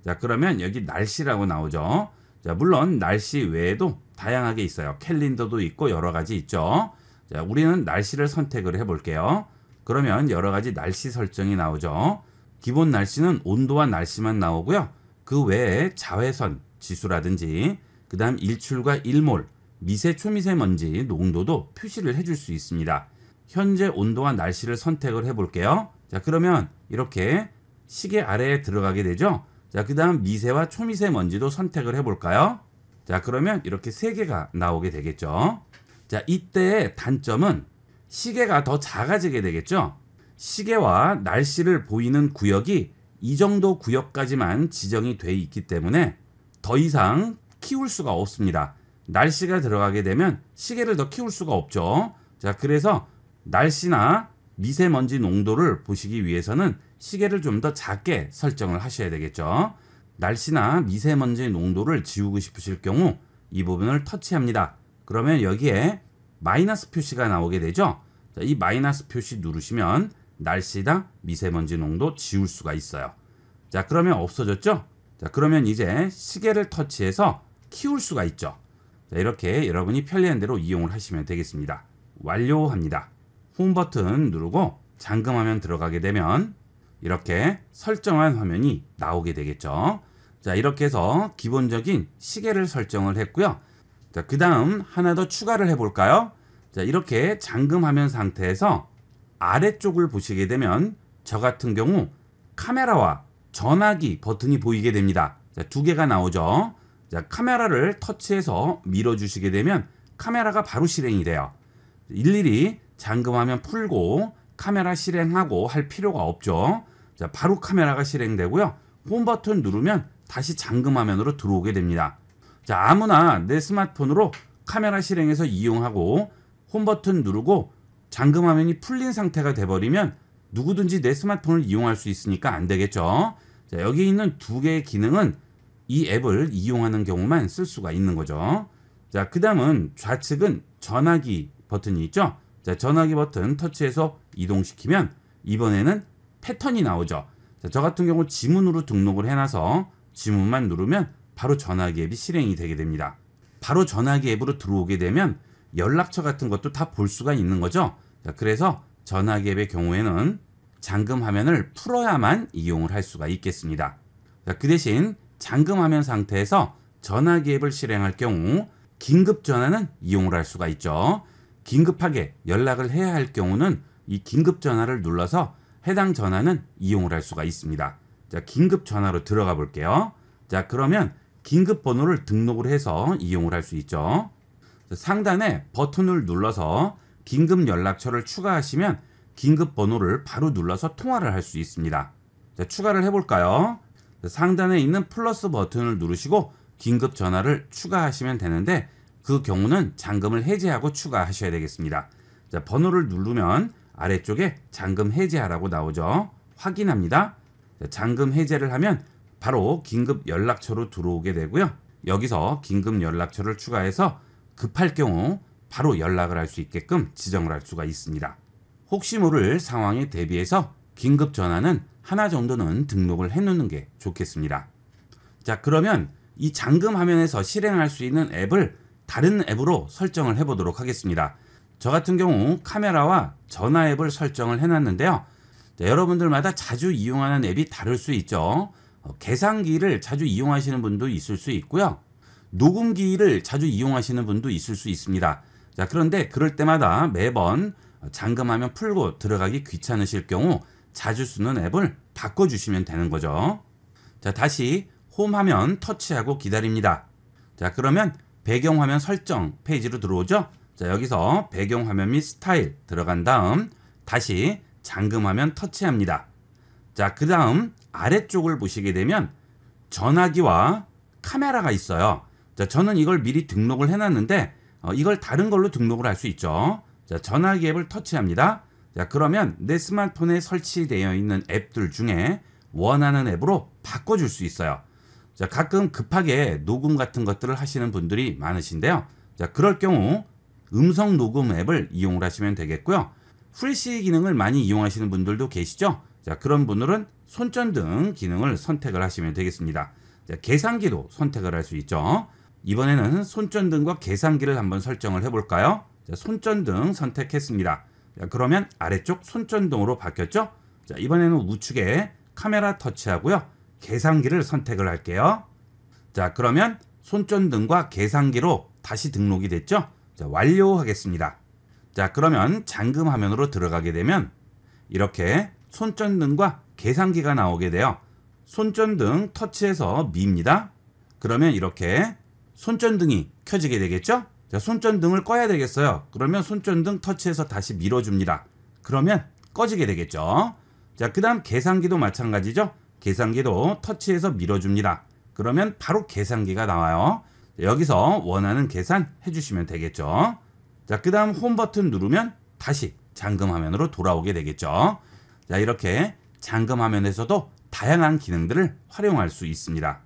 자, 그러면 여기 날씨라고 나오죠. 자, 물론 날씨 외에도 다양하게 있어요. 캘린더도 있고 여러 가지 있죠. 자, 우리는 날씨를 선택을 해 볼게요. 그러면 여러 가지 날씨 설정이 나오죠. 기본 날씨는 온도와 날씨만 나오고요. 그 외에 자외선 지수라든지 그다음 일출과 일몰, 미세 초미세먼지 농도도 표시를 해줄 수 있습니다. 현재 온도와 날씨를 선택을 해볼게요. 자 그러면 이렇게 시계 아래에 들어가게 되죠. 자, 그 다음 미세와 초미세 먼지도 선택을 해볼까요? 자, 그러면 이렇게 세 개가 나오게 되겠죠. 자, 이때의 단점은 시계가 더 작아지게 되겠죠. 시계와 날씨를 보이는 구역이 이 정도 구역까지만 지정이 돼 있기 때문에 더 이상 키울 수가 없습니다. 날씨가 들어가게 되면 시계를 더 키울 수가 없죠. 자, 그래서 날씨나 미세먼지 농도를 보시기 위해서는 시계를 좀 더 작게 설정을 하셔야 되겠죠. 날씨나 미세먼지 농도를 지우고 싶으실 경우 이 부분을 터치합니다. 그러면 여기에 마이너스 표시가 나오게 되죠. 이 마이너스 표시 누르시면 날씨다 미세먼지 농도 지울 수가 있어요. 자 그러면 없어졌죠? 자 그러면 이제 시계를 터치해서 키울 수가 있죠. 자, 이렇게 여러분이 편리한 대로 이용을 하시면 되겠습니다. 완료합니다. 홈 버튼 누르고 잠금화면 들어가게 되면 이렇게 설정한 화면이 나오게 되겠죠. 자 이렇게 해서 기본적인 시계를 설정을 했고요. 자그 다음 하나 더 추가를 해볼까요? 자 이렇게 잠금 화면 상태에서 아래쪽을 보시게 되면 저 같은 경우 카메라와 전화기 버튼이 보이게 됩니다. 자, 두 개가 나오죠. 자, 카메라를 터치해서 밀어주시게 되면 카메라가 바로 실행이 돼요. 일일이 잠금화면 풀고 카메라 실행하고 할 필요가 없죠. 자, 바로 카메라가 실행되고요. 홈 버튼 누르면 다시 잠금 화면으로 들어오게 됩니다. 자, 아무나 내 스마트폰으로 카메라 실행에서 이용하고 홈 버튼 누르고 잠금 화면이 풀린 상태가 돼버리면 누구든지 내 스마트폰을 이용할 수 있으니까 안 되겠죠. 자, 여기 있는 두 개의 기능은 이 앱을 이용하는 경우만 쓸 수가 있는 거죠. 자, 그 다음은 좌측은 전화기 버튼이 있죠. 자, 전화기 버튼 터치해서 이동시키면 이번에는 패턴이 나오죠. 자, 저 같은 경우 지문으로 등록을 해놔서 지문만 누르면 바로 전화기 앱이 실행이 되게 됩니다. 바로 전화기 앱으로 들어오게 되면 연락처 같은 것도 다 볼 수가 있는 거죠. 자, 그래서 전화기 앱의 경우에는 잠금 화면을 풀어야만 이용을 할 수가 있겠습니다. 자, 그 대신 잠금 화면 상태에서 전화기 앱을 실행할 경우 긴급 전화는 이용을 할 수가 있죠. 긴급하게 연락을 해야 할 경우는 이 긴급 전화를 눌러서 해당 전화는 이용을 할 수가 있습니다. 자, 긴급 전화로 들어가 볼게요. 자, 그러면 긴급 번호를 등록을 해서 이용을 할 수 있죠. 상단에 버튼을 눌러서 긴급 연락처를 추가하시면 긴급 번호를 바로 눌러서 통화를 할 수 있습니다. 자, 추가를 해볼까요? 상단에 있는 플러스 버튼을 누르시고 긴급 전화를 추가하시면 되는데 그 경우는 잠금을 해제하고 추가하셔야 되겠습니다. 자, 번호를 누르면 아래쪽에 잠금 해제하라고 나오죠. 확인합니다. 잠금 해제를 하면 바로 긴급 연락처로 들어오게 되고요. 여기서 긴급 연락처를 추가해서 급할 경우 바로 연락을 할 수 있게끔 지정을 할 수가 있습니다. 혹시 모를 상황에 대비해서 긴급 전화는 하나 정도는 등록을 해놓는 게 좋겠습니다. 자 그러면 이 잠금 화면에서 실행할 수 있는 앱을 다른 앱으로 설정을 해보도록 하겠습니다. 저 같은 경우 카메라와 전화 앱을 설정을 해놨는데요. 네, 여러분들마다 자주 이용하는 앱이 다를 수 있죠. 어, 계산기를 자주 이용하시는 분도 있을 수 있고요. 녹음기를 자주 이용하시는 분도 있을 수 있습니다. 자, 그런데 그럴 때마다 매번 잠금하면 풀고 들어가기 귀찮으실 경우 자주 쓰는 앱을 바꿔주시면 되는 거죠. 자, 다시 홈 화면 터치하고 기다립니다. 자, 그러면 배경 화면 설정 페이지로 들어오죠. 자 여기서 배경화면 및 스타일 들어간 다음 다시 잠금화면 터치합니다. 자그 다음 아래쪽을 보시게 되면 전화기와 카메라가 있어요. 자 저는 이걸 미리 등록을 해놨는데 어, 이걸 다른 걸로 등록을 할 수 있죠. 자 전화기 앱을 터치합니다. 자 그러면 내 스마트폰에 설치되어 있는 앱들 중에 원하는 앱으로 바꿔줄 수 있어요. 자 가끔 급하게 녹음 같은 것들을 하시는 분들이 많으신데요. 자 그럴 경우 음성 녹음 앱을 이용을 하시면 되겠고요. 풀시 기능을 많이 이용하시는 분들도 계시죠? 자, 그런 분들은 손전등 기능을 선택을 하시면 되겠습니다. 자, 계산기도 선택을 할 수 있죠. 이번에는 손전등과 계산기를 한번 설정을 해볼까요? 자, 손전등 선택했습니다. 자, 그러면 아래쪽 손전등으로 바뀌었죠? 자, 이번에는 우측에 카메라 터치하고요. 계산기를 선택을 할게요. 자, 그러면 손전등과 계산기로 다시 등록이 됐죠? 자, 완료하겠습니다. 자, 그러면 잠금 화면으로 들어가게 되면 이렇게 손전등과 계산기가 나오게 돼요. 손전등 터치해서 밉니다. 그러면 이렇게 손전등이 켜지게 되겠죠? 자, 손전등을 꺼야 되겠어요. 그러면 손전등 터치해서 다시 밀어줍니다. 그러면 꺼지게 되겠죠? 자, 그 다음 계산기도 마찬가지죠? 계산기도 터치해서 밀어줍니다. 그러면 바로 계산기가 나와요. 여기서 원하는 계산 해주시면 되겠죠. 자, 그 다음 홈 버튼 누르면 다시 잠금 화면으로 돌아오게 되겠죠. 자, 이렇게 잠금 화면에서도 다양한 기능들을 활용할 수 있습니다.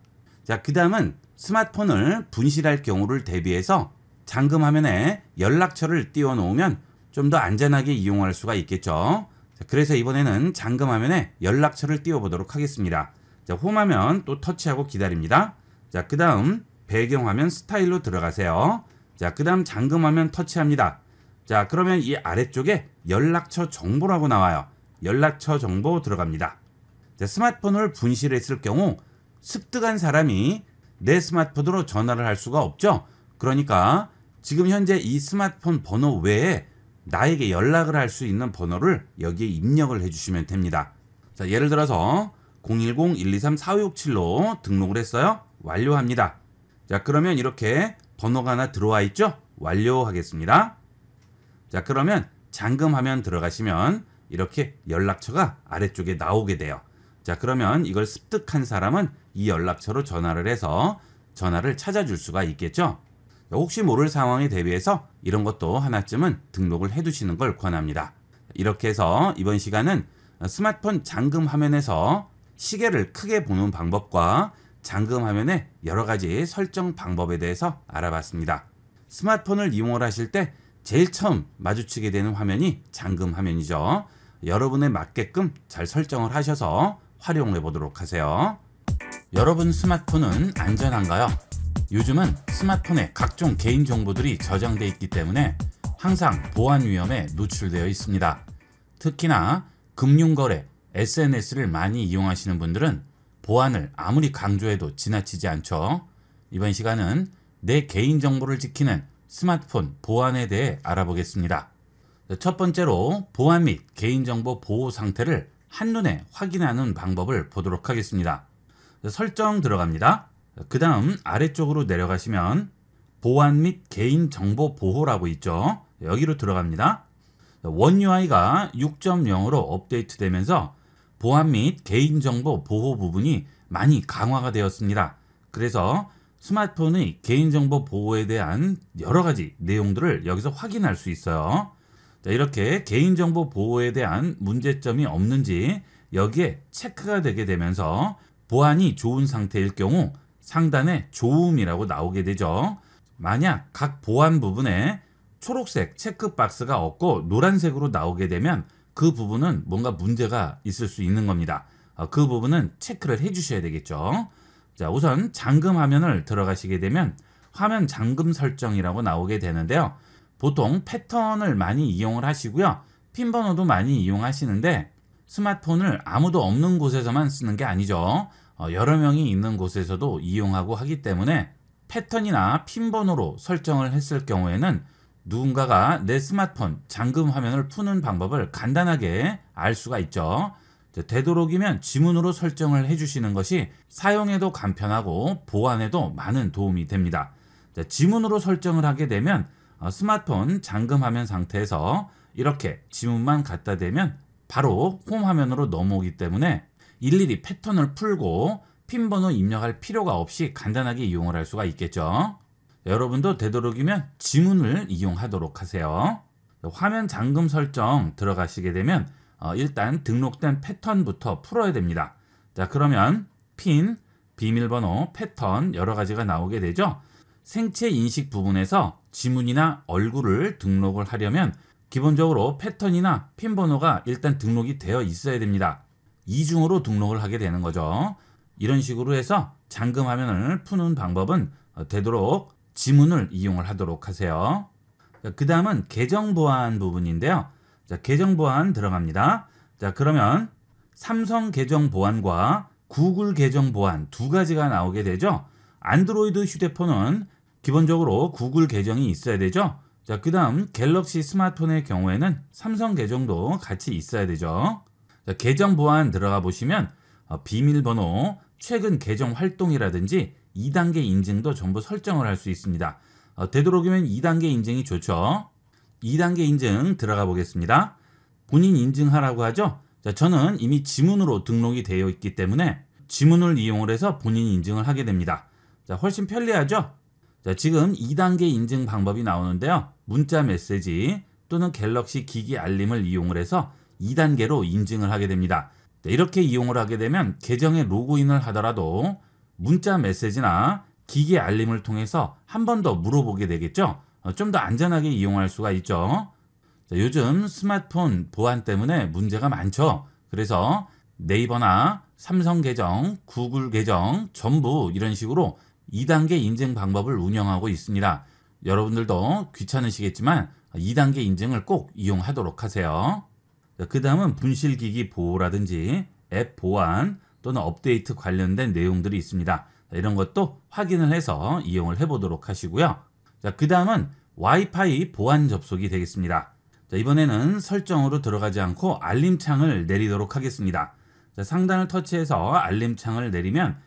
자, 그 다음은 스마트폰을 분실할 경우를 대비해서 잠금 화면에 연락처를 띄워놓으면 좀 더 안전하게 이용할 수가 있겠죠. 자, 그래서 이번에는 잠금 화면에 연락처를 띄워보도록 하겠습니다. 자, 홈 화면 또 터치하고 기다립니다. 자, 그 다음 배경화면 스타일로 들어가세요. 자, 그 다음 잠금화면 터치합니다. 자, 그러면 이 아래쪽에 연락처 정보라고 나와요. 연락처 정보 들어갑니다. 자, 스마트폰을 분실했을 경우 습득한 사람이 내 스마트폰으로 전화를 할 수가 없죠. 그러니까 지금 현재 이 스마트폰 번호 외에 나에게 연락을 할 수 있는 번호를 여기에 입력을 해주시면 됩니다. 자, 예를 들어서 010-123-4567로 등록을 했어요. 완료합니다. 자 그러면 이렇게 번호가 하나 들어와 있죠? 완료하겠습니다. 자 그러면 잠금 화면 들어가시면 이렇게 연락처가 아래쪽에 나오게 돼요. 자 그러면 이걸 습득한 사람은 이 연락처로 전화를 해서 전화를 찾아줄 수가 있겠죠. 혹시 모를 상황에 대비해서 이런 것도 하나쯤은 등록을 해두시는 걸 권합니다. 이렇게 해서 이번 시간은 스마트폰 잠금 화면에서 시계를 크게 보는 방법과 잠금 화면의 여러 가지 설정 방법에 대해서 알아봤습니다. 스마트폰을 이용을 하실 때 제일 처음 마주치게 되는 화면이 잠금 화면이죠. 여러분에 맞게끔 잘 설정을 하셔서 활용해 보도록 하세요. 여러분 스마트폰은 안전한가요? 요즘은 스마트폰에 각종 개인정보들이 저장되어 있기 때문에 항상 보안 위험에 노출되어 있습니다. 특히나 금융거래, SNS를 많이 이용하시는 분들은 보안을 아무리 강조해도 지나치지 않죠. 이번 시간은 내 개인정보를 지키는 스마트폰 보안에 대해 알아보겠습니다. 첫 번째로 보안 및 개인정보 보호 상태를 한눈에 확인하는 방법을 보도록 하겠습니다. 설정 들어갑니다. 그 다음 아래쪽으로 내려가시면 보안 및 개인정보 보호라고 있죠. 여기로 들어갑니다. 원 UI가 6.0으로 업데이트되면서 보안 및 개인정보 보호 부분이 많이 강화가 되었습니다. 그래서 스마트폰의 개인정보 보호에 대한 여러 가지 내용들을 여기서 확인할 수 있어요. 자, 이렇게 개인정보 보호에 대한 문제점이 없는지 여기에 체크가 되게 되면서 보안이 좋은 상태일 경우 상단에 좋음이라고 나오게 되죠. 만약 각 보안 부분에 초록색 체크박스가 없고 노란색으로 나오게 되면 그 부분은 뭔가 문제가 있을 수 있는 겁니다. 어, 그 부분은 체크를 해 주셔야 되겠죠. 자, 우선 잠금 화면을 들어가시게 되면 화면 잠금 설정이라고 나오게 되는데요. 보통 패턴을 많이 이용을 하시고요. 핀 번호도 많이 이용하시는데 스마트폰을 아무도 없는 곳에서만 쓰는 게 아니죠. 어, 여러 명이 있는 곳에서도 이용하고 하기 때문에 패턴이나 핀 번호로 설정을 했을 경우에는 누군가가 내 스마트폰 잠금 화면을 푸는 방법을 간단하게 알 수가 있죠. 되도록이면 지문으로 설정을 해주시는 것이 사용에도 간편하고 보안에도 많은 도움이 됩니다. 지문으로 설정을 하게 되면 어, 스마트폰 잠금 화면 상태에서 이렇게 지문만 갖다 대면 바로 홈 화면으로 넘어오기 때문에 일일이 패턴을 풀고 핀번호 입력할 필요가 없이 간단하게 이용을 할 수가 있겠죠. 여러분도 되도록이면 지문을 이용하도록 하세요. 화면 잠금 설정 들어가시게 되면 어, 일단 등록된 패턴부터 풀어야 됩니다. 자 그러면 핀, 비밀번호, 패턴 여러 가지가 나오게 되죠. 생체 인식 부분에서 지문이나 얼굴을 등록을 하려면 기본적으로 패턴이나 핀 번호가 일단 등록이 되어 있어야 됩니다. 이중으로 등록을 하게 되는 거죠. 이런 식으로 해서 잠금 화면을 푸는 방법은 어, 되도록 지문을 이용을 하도록 하세요. 그 다음은 계정 보안 부분인데요. 자, 계정 보안 들어갑니다. 자, 그러면 삼성 계정 보안과 구글 계정 보안 두 가지가 나오게 되죠. 안드로이드 휴대폰은 기본적으로 구글 계정이 있어야 되죠. 자, 그 다음 갤럭시 스마트폰의 경우에는 삼성 계정도 같이 있어야 되죠. 자, 계정 보안 들어가 보시면 어, 비밀번호, 최근 계정 활동이라든지 2단계 인증도 전부 설정을 할 수 있습니다. 어, 되도록이면 2단계 인증이 좋죠. 2단계 인증 들어가 보겠습니다. 본인 인증하라고 하죠. 자, 저는 이미 지문으로 등록이 되어 있기 때문에 지문을 이용을 해서 본인 인증을 하게 됩니다. 자, 훨씬 편리하죠? 자, 지금 2단계 인증 방법이 나오는데요. 문자 메시지 또는 갤럭시 기기 알림을 이용을 해서 2단계로 인증을 하게 됩니다. 자, 이렇게 이용을 하게 되면 계정에 로그인을 하더라도 문자 메시지나 기기 알림을 통해서 한 번 더 물어보게 되겠죠. 어, 좀더 안전하게 이용할 수가 있죠. 요즘 스마트폰 보안 때문에 문제가 많죠. 그래서 네이버나 삼성 계정, 구글 계정 전부 이런 식으로 2단계 인증 방법을 운영하고 있습니다. 여러분들도 귀찮으시겠지만 2단계 인증을 꼭 이용하도록 하세요. 그 다음은 분실기기 보호라든지 앱 보안, 또는 업데이트 관련된 내용들이 있습니다. 이런 것도 확인을 해서 이용을 해보도록 하시고요. 자, 그 다음은 와이파이 보안 접속이 되겠습니다. 자, 이번에는 설정으로 들어가지 않고 알림창을 내리도록 하겠습니다. 자, 상단을 터치해서 알림창을 내리면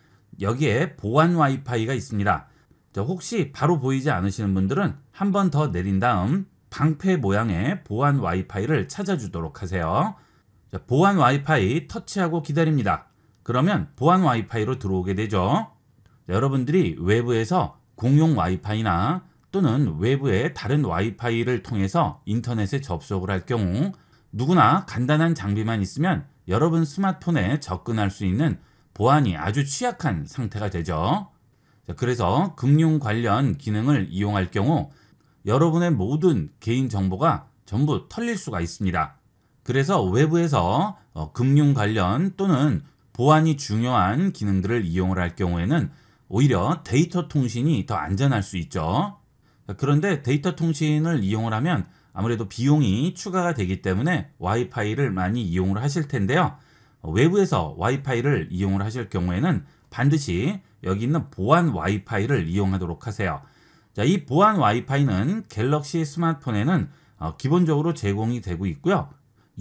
여기에 보안 와이파이가 있습니다. 자, 혹시 바로 보이지 않으시는 분들은 한 번 더 내린 다음 방패 모양의 보안 와이파이를 찾아주도록 하세요. 자, 보안 와이파이 터치하고 기다립니다. 그러면 보안 와이파이로 들어오게 되죠. 여러분들이 외부에서 공용 와이파이나 또는 외부의 다른 와이파이를 통해서 인터넷에 접속을 할 경우 누구나 간단한 장비만 있으면 여러분 스마트폰에 접근할 수 있는 보안이 아주 취약한 상태가 되죠. 그래서 금융 관련 기능을 이용할 경우 여러분의 모든 개인정보가 전부 털릴 수가 있습니다. 그래서 외부에서 어, 금융 관련 또는 보안이 중요한 기능들을 이용을 할 경우에는 오히려 데이터 통신이 더 안전할 수 있죠. 그런데 데이터 통신을 이용을 하면 아무래도 비용이 추가가 되기 때문에 와이파이를 많이 이용을 하실 텐데요. 외부에서 와이파이를 이용을 하실 경우에는 반드시 여기 있는 보안 와이파이를 이용하도록 하세요. 자, 이 보안 와이파이는 갤럭시 스마트폰에는 어, 기본적으로 제공이 되고 있고요.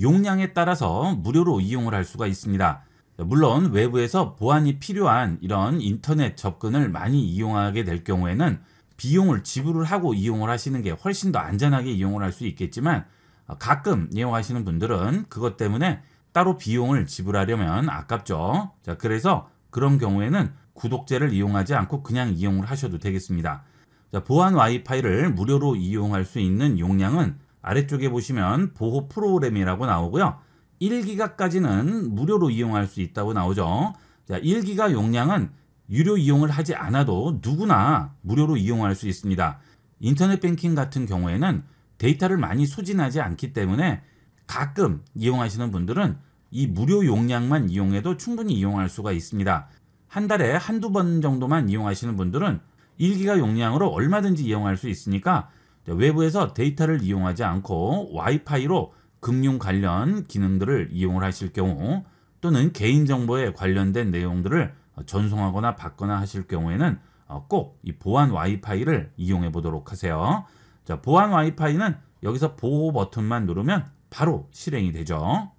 용량에 따라서 무료로 이용을 할 수가 있습니다. 물론 외부에서 보안이 필요한 이런 인터넷 접근을 많이 이용하게 될 경우에는 비용을 지불을 하고 이용을 하시는 게 훨씬 더 안전하게 이용을 할 수 있겠지만 어, 가끔 이용하시는 분들은 그것 때문에 따로 비용을 지불하려면 아깝죠. 자, 그래서 그런 경우에는 구독제를 이용하지 않고 그냥 이용을 하셔도 되겠습니다. 자, 보안 와이파이를 무료로 이용할 수 있는 용량은 아래쪽에 보시면 보호 프로그램이라고 나오고요. 1기가까지는 무료로 이용할 수 있다고 나오죠. 자, 1기가 용량은 유료 이용을 하지 않아도 누구나 무료로 이용할 수 있습니다. 인터넷 뱅킹 같은 경우에는 데이터를 많이 소진하지 않기 때문에 가끔 이용하시는 분들은 이 무료 용량만 이용해도 충분히 이용할 수가 있습니다. 한 달에 한두 번 정도만 이용하시는 분들은 1기가 용량으로 얼마든지 이용할 수 있으니까 외부에서 데이터를 이용하지 않고 와이파이로 금융 관련 기능들을 이용을 하실 경우 또는 개인정보에 관련된 내용들을 전송하거나 받거나 하실 경우에는 어, 꼭이 보안 와이파이를 이용해 보도록 하세요. 자, 보안 와이파이는 여기서 보호 버튼만 누르면 바로 실행이 되죠.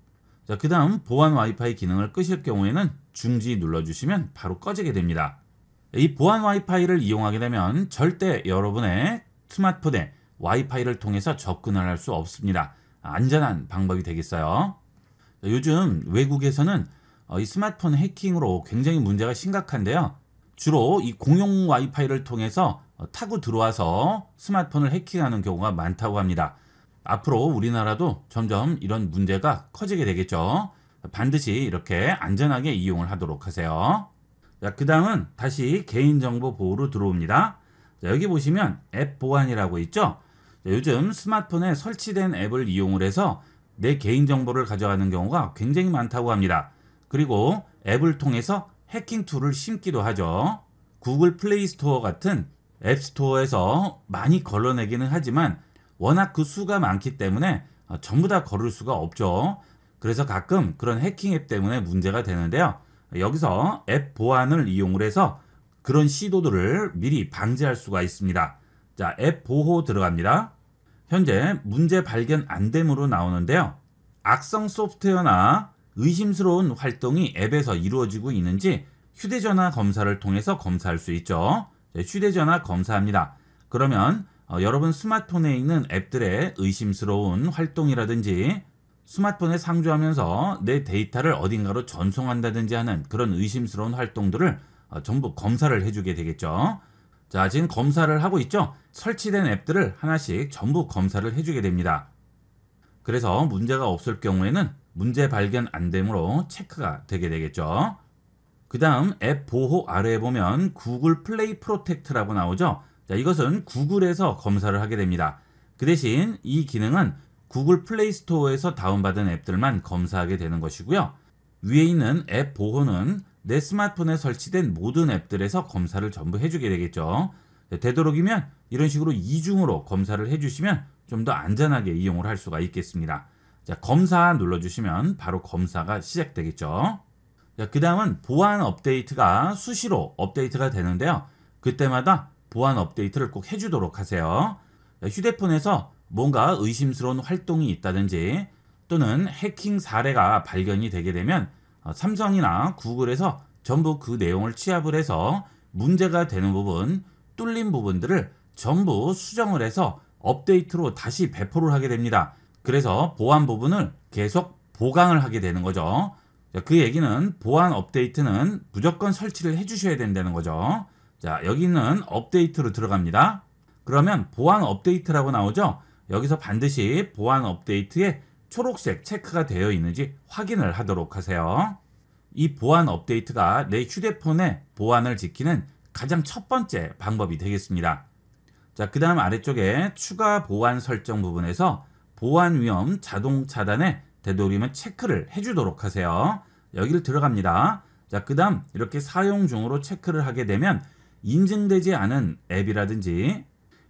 자, 그 다음 보안 와이파이 기능을 끄실 경우에는 중지 눌러주시면 바로 꺼지게 됩니다. 이 보안 와이파이를 이용하게 되면 절대 여러분의 스마트폰에 와이파이를 통해서 접근을 할 수 없습니다. 안전한 방법이 되겠어요. 요즘 외국에서는 어, 이 스마트폰 해킹으로 굉장히 문제가 심각한데요. 주로 이 공용 와이파이를 통해서 어, 타고 들어와서 스마트폰을 해킹하는 경우가 많다고 합니다. 앞으로 우리나라도 점점 이런 문제가 커지게 되겠죠. 반드시 이렇게 안전하게 이용을 하도록 하세요. 그 다음은 다시 개인정보 보호로 들어옵니다. 여기 보시면 앱 보안이라고 있죠. 예, 요즘 스마트폰에 설치된 앱을 이용을 해서 내 개인정보를 가져가는 경우가 굉장히 많다고 합니다. 그리고 앱을 통해서 해킹 툴을 심기도 하죠. 구글 플레이 스토어 같은 앱 스토어에서 많이 걸러내기는 하지만 워낙 그 수가 많기 때문에 전부 다 걸을 수가 없죠. 그래서 가끔 그런 해킹 앱 때문에 문제가 되는데요. 여기서 앱 보안을 이용을 해서 그런 시도들을 미리 방지할 수가 있습니다. 자, 앱 보호 들어갑니다. 현재 문제 발견 안됨으로 나오는데요. 악성 소프트웨어나 의심스러운 활동이 앱에서 이루어지고 있는지 휴대전화 검사를 통해서 검사할 수 있죠. 네, 휴대전화 검사합니다. 그러면 어, 여러분 스마트폰에 있는 앱들의 의심스러운 활동이라든지 스마트폰에 상주하면서 내 데이터를 어딘가로 전송한다든지 하는 그런 의심스러운 활동들을 어, 전부 검사를 해주게 되겠죠. 자, 지금 검사를 하고 있죠? 설치된 앱들을 하나씩 전부 검사를 해주게 됩니다. 그래서 문제가 없을 경우에는 문제 발견 안 되므로 체크가 되게 되겠죠. 그 다음 앱 보호 아래에 보면 구글 플레이 프로텍트라고 나오죠. 자, 이것은 구글에서 검사를 하게 됩니다. 그 대신 이 기능은 구글 플레이 스토어에서 다운받은 앱들만 검사하게 되는 것이고요. 위에 있는 앱 보호는 내 스마트폰에 설치된 모든 앱들에서 검사를 전부 해주게 되겠죠. 네, 되도록이면 이런 식으로 이중으로 검사를 해주시면 좀 더 안전하게 이용을 할 수가 있겠습니다. 자, 검사 눌러주시면 바로 검사가 시작되겠죠. 그 다음은 보안 업데이트가 수시로 업데이트가 되는데요. 그때마다 보안 업데이트를 꼭 해주도록 하세요. 네, 휴대폰에서 뭔가 의심스러운 활동이 있다든지 또는 해킹 사례가 발견이 되게 되면 어, 삼성이나 구글에서 전부 그 내용을 취합을 해서 문제가 되는 부분, 뚫린 부분들을 전부 수정을 해서 업데이트로 다시 배포를 하게 됩니다. 그래서 보안 부분을 계속 보강을 하게 되는 거죠. 그 얘기는 보안 업데이트는 무조건 설치를 해주셔야 된다는 거죠. 자, 여기는 업데이트로 들어갑니다. 그러면 보안 업데이트라고 나오죠? 여기서 반드시 보안 업데이트에 초록색 체크가 되어 있는지 확인을 하도록 하세요. 이 보안 업데이트가 내 휴대폰의 보안을 지키는 가장 첫 번째 방법이 되겠습니다. 자, 그 다음 아래쪽에 추가 보안 설정 부분에서 보안 위험 자동 차단에 되도록이면 체크를 해주도록 하세요. 여기를 들어갑니다. 자, 그 다음 이렇게 사용 중으로 체크를 하게 되면 인증되지 않은 앱이라든지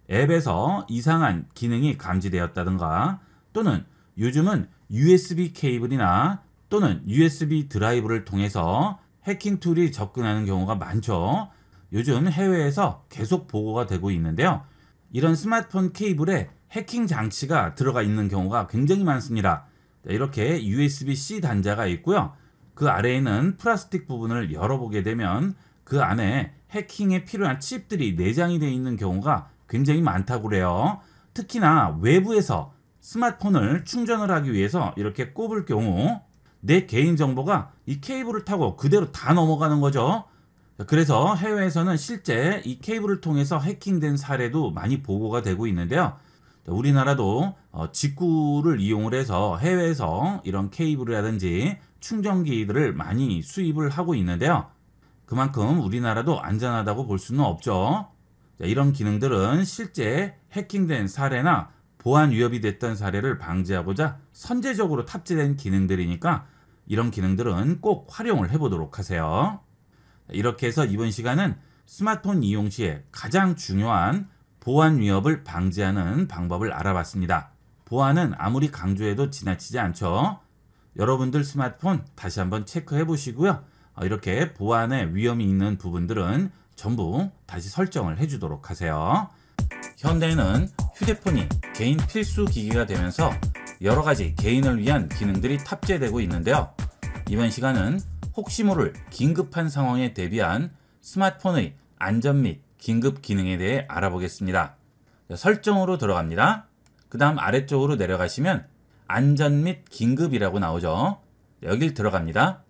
앱에서 이상한 기능이 감지되었다든가 또는 요즘은 USB 케이블이나 또는 USB 드라이브를 통해서 해킹 툴이 접근하는 경우가 많죠. 요즘 해외에서 계속 보고가 되고 있는데요. 이런 스마트폰 케이블에 해킹 장치가 들어가 있는 경우가 굉장히 많습니다. 이렇게 USB-C 단자가 있고요. 그 아래에는 플라스틱 부분을 열어보게 되면 그 안에 해킹에 필요한 칩들이 내장이 되어 있는 경우가 굉장히 많다고 그래요. 특히나 외부에서 스마트폰을 충전을 하기 위해서 이렇게 꼽을 경우 내 개인정보가 이 케이블을 타고 그대로 다 넘어가는 거죠. 그래서 해외에서는 실제 이 케이블을 통해서 해킹된 사례도 많이 보고가 되고 있는데요. 우리나라도 어, 직구를 이용을 해서 해외에서 이런 케이블이라든지 충전기들을 많이 수입을 하고 있는데요. 그만큼 우리나라도 안전하다고 볼 수는 없죠. 이런 기능들은 실제 해킹된 사례나 보안 위협이 됐던 사례를 방지하고자 선제적으로 탑재된 기능들이니까 이런 기능들은 꼭 활용을 해보도록 하세요. 이렇게 해서 이번 시간은 스마트폰 이용 시에 가장 중요한 보안 위협을 방지하는 방법을 알아봤습니다. 보안은 아무리 강조해도 지나치지 않죠. 여러분들 스마트폰 다시 한번 체크해 보시고요. 어, 이렇게 보안에 위험이 있는 부분들은 전부 다시 설정을 해주도록 하세요. 현대에는 휴대폰이 개인 필수 기기가 되면서 여러 가지 개인을 위한 기능들이 탑재되고 있는데요. 이번 시간은 혹시 모를 긴급한 상황에 대비한 스마트폰의 안전 및 긴급 기능에 대해 알아보겠습니다. 설정으로 들어갑니다. 그 다음 아래쪽으로 내려가시면 안전 및 긴급이라고 나오죠. 여길 들어갑니다.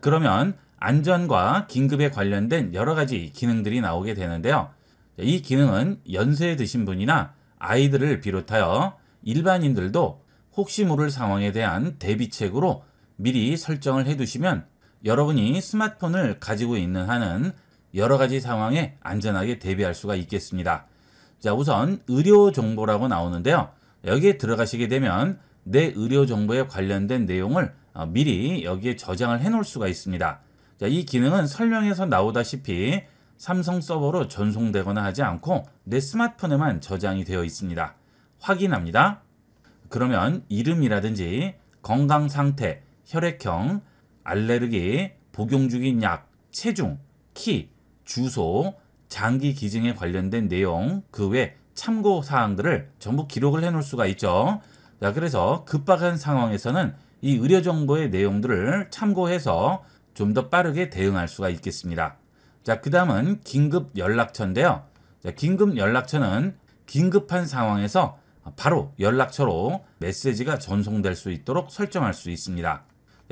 그러면 안전과 긴급에 관련된 여러 가지 기능들이 나오게 되는데요. 네, 이 기능은 연세 드신 분이나 아이들을 비롯하여 일반인들도 혹시 모를 상황에 대한 대비책으로 미리 설정을 해두시면 여러분이 스마트폰을 가지고 있는 한은 여러 가지 상황에 안전하게 대비할 수가 있겠습니다. 자, 우선 의료 정보라고 나오는데요. 여기에 들어가시게 되면 내 의료 정보에 관련된 내용을 어, 미리 여기에 저장을 해 놓을 수가 있습니다. 자, 이 기능은 설명에서 나오다시피 삼성 서버로 전송되거나 하지 않고 내 스마트폰에만 저장이 되어 있습니다. 확인합니다. 그러면 이름이라든지 건강 상태, 혈액형, 알레르기, 복용 중인 약, 체중, 키, 주소, 장기 기증에 관련된 내용, 그 외 참고 사항들을 전부 기록을 해 놓을 수가 있죠. 자, 그래서 급박한 상황에서는 이 의료 정보의 내용들을 참고해서 좀 더 빠르게 대응할 수가 있겠습니다. 자, 그 다음은 긴급 연락처인데요. 자, 긴급 연락처는 긴급한 상황에서 바로 연락처로 메시지가 전송될 수 있도록 설정할 수 있습니다.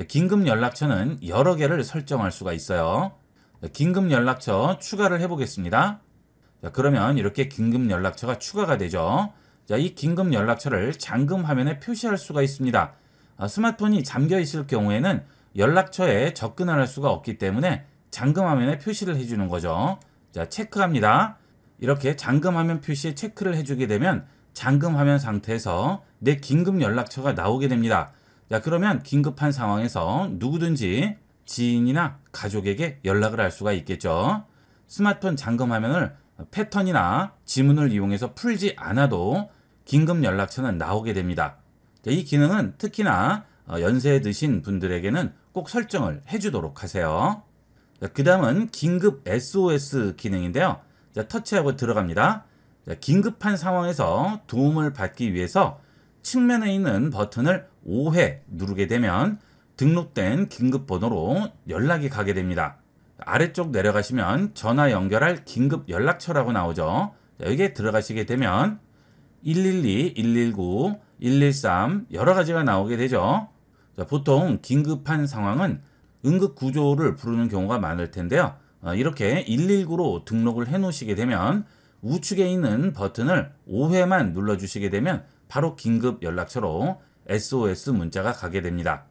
긴급 연락처는 여러 개를 설정할 수가 있어요. 긴급 연락처 추가를 해보겠습니다. 자, 그러면 이렇게 긴급 연락처가 추가가 되죠. 자, 이 긴급 연락처를 잠금 화면에 표시할 수가 있습니다. 아, 스마트폰이 잠겨 있을 경우에는 연락처에 접근할 수가 없기 때문에 잠금 화면에 표시를 해주는 거죠. 자, 체크합니다. 이렇게 잠금 화면 표시에 체크를 해주게 되면 잠금 화면 상태에서 내 긴급 연락처가 나오게 됩니다. 자, 그러면 긴급한 상황에서 누구든지 지인이나 가족에게 연락을 할 수가 있겠죠. 스마트폰 잠금 화면을 패턴이나 지문을 이용해서 풀지 않아도 긴급 연락처는 나오게 됩니다. 자, 이 기능은 특히나 어, 연세 드신 분들에게는 꼭 설정을 해주도록 하세요. 그 다음은 긴급 SOS 기능인데요. 자, 터치하고 들어갑니다. 자, 긴급한 상황에서 도움을 받기 위해서 측면에 있는 버튼을 5회 누르게 되면 등록된 긴급 번호로 연락이 가게 됩니다. 아래쪽 내려가시면 전화 연결할 긴급 연락처라고 나오죠. 여기에 들어가시게 되면 112, 119, 113 여러 가지가 나오게 되죠. 보통 긴급한 상황은 응급 구조를 부르는 경우가 많을 텐데요. 어, 이렇게 119로 등록을 해 놓으시게 되면 우측에 있는 버튼을 5회만 눌러주시게 되면 바로 긴급 연락처로 SOS 문자가 가게 됩니다.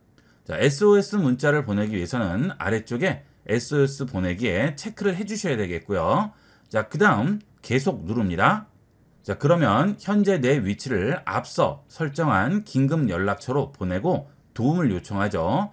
자, SOS 문자를 보내기 위해서는 아래쪽에 SOS 보내기에 체크를 해주셔야 되겠고요. 자, 그 다음 계속 누릅니다. 자, 그러면 현재 내 위치를 앞서 설정한 긴급 연락처로 보내고 도움을 요청하죠.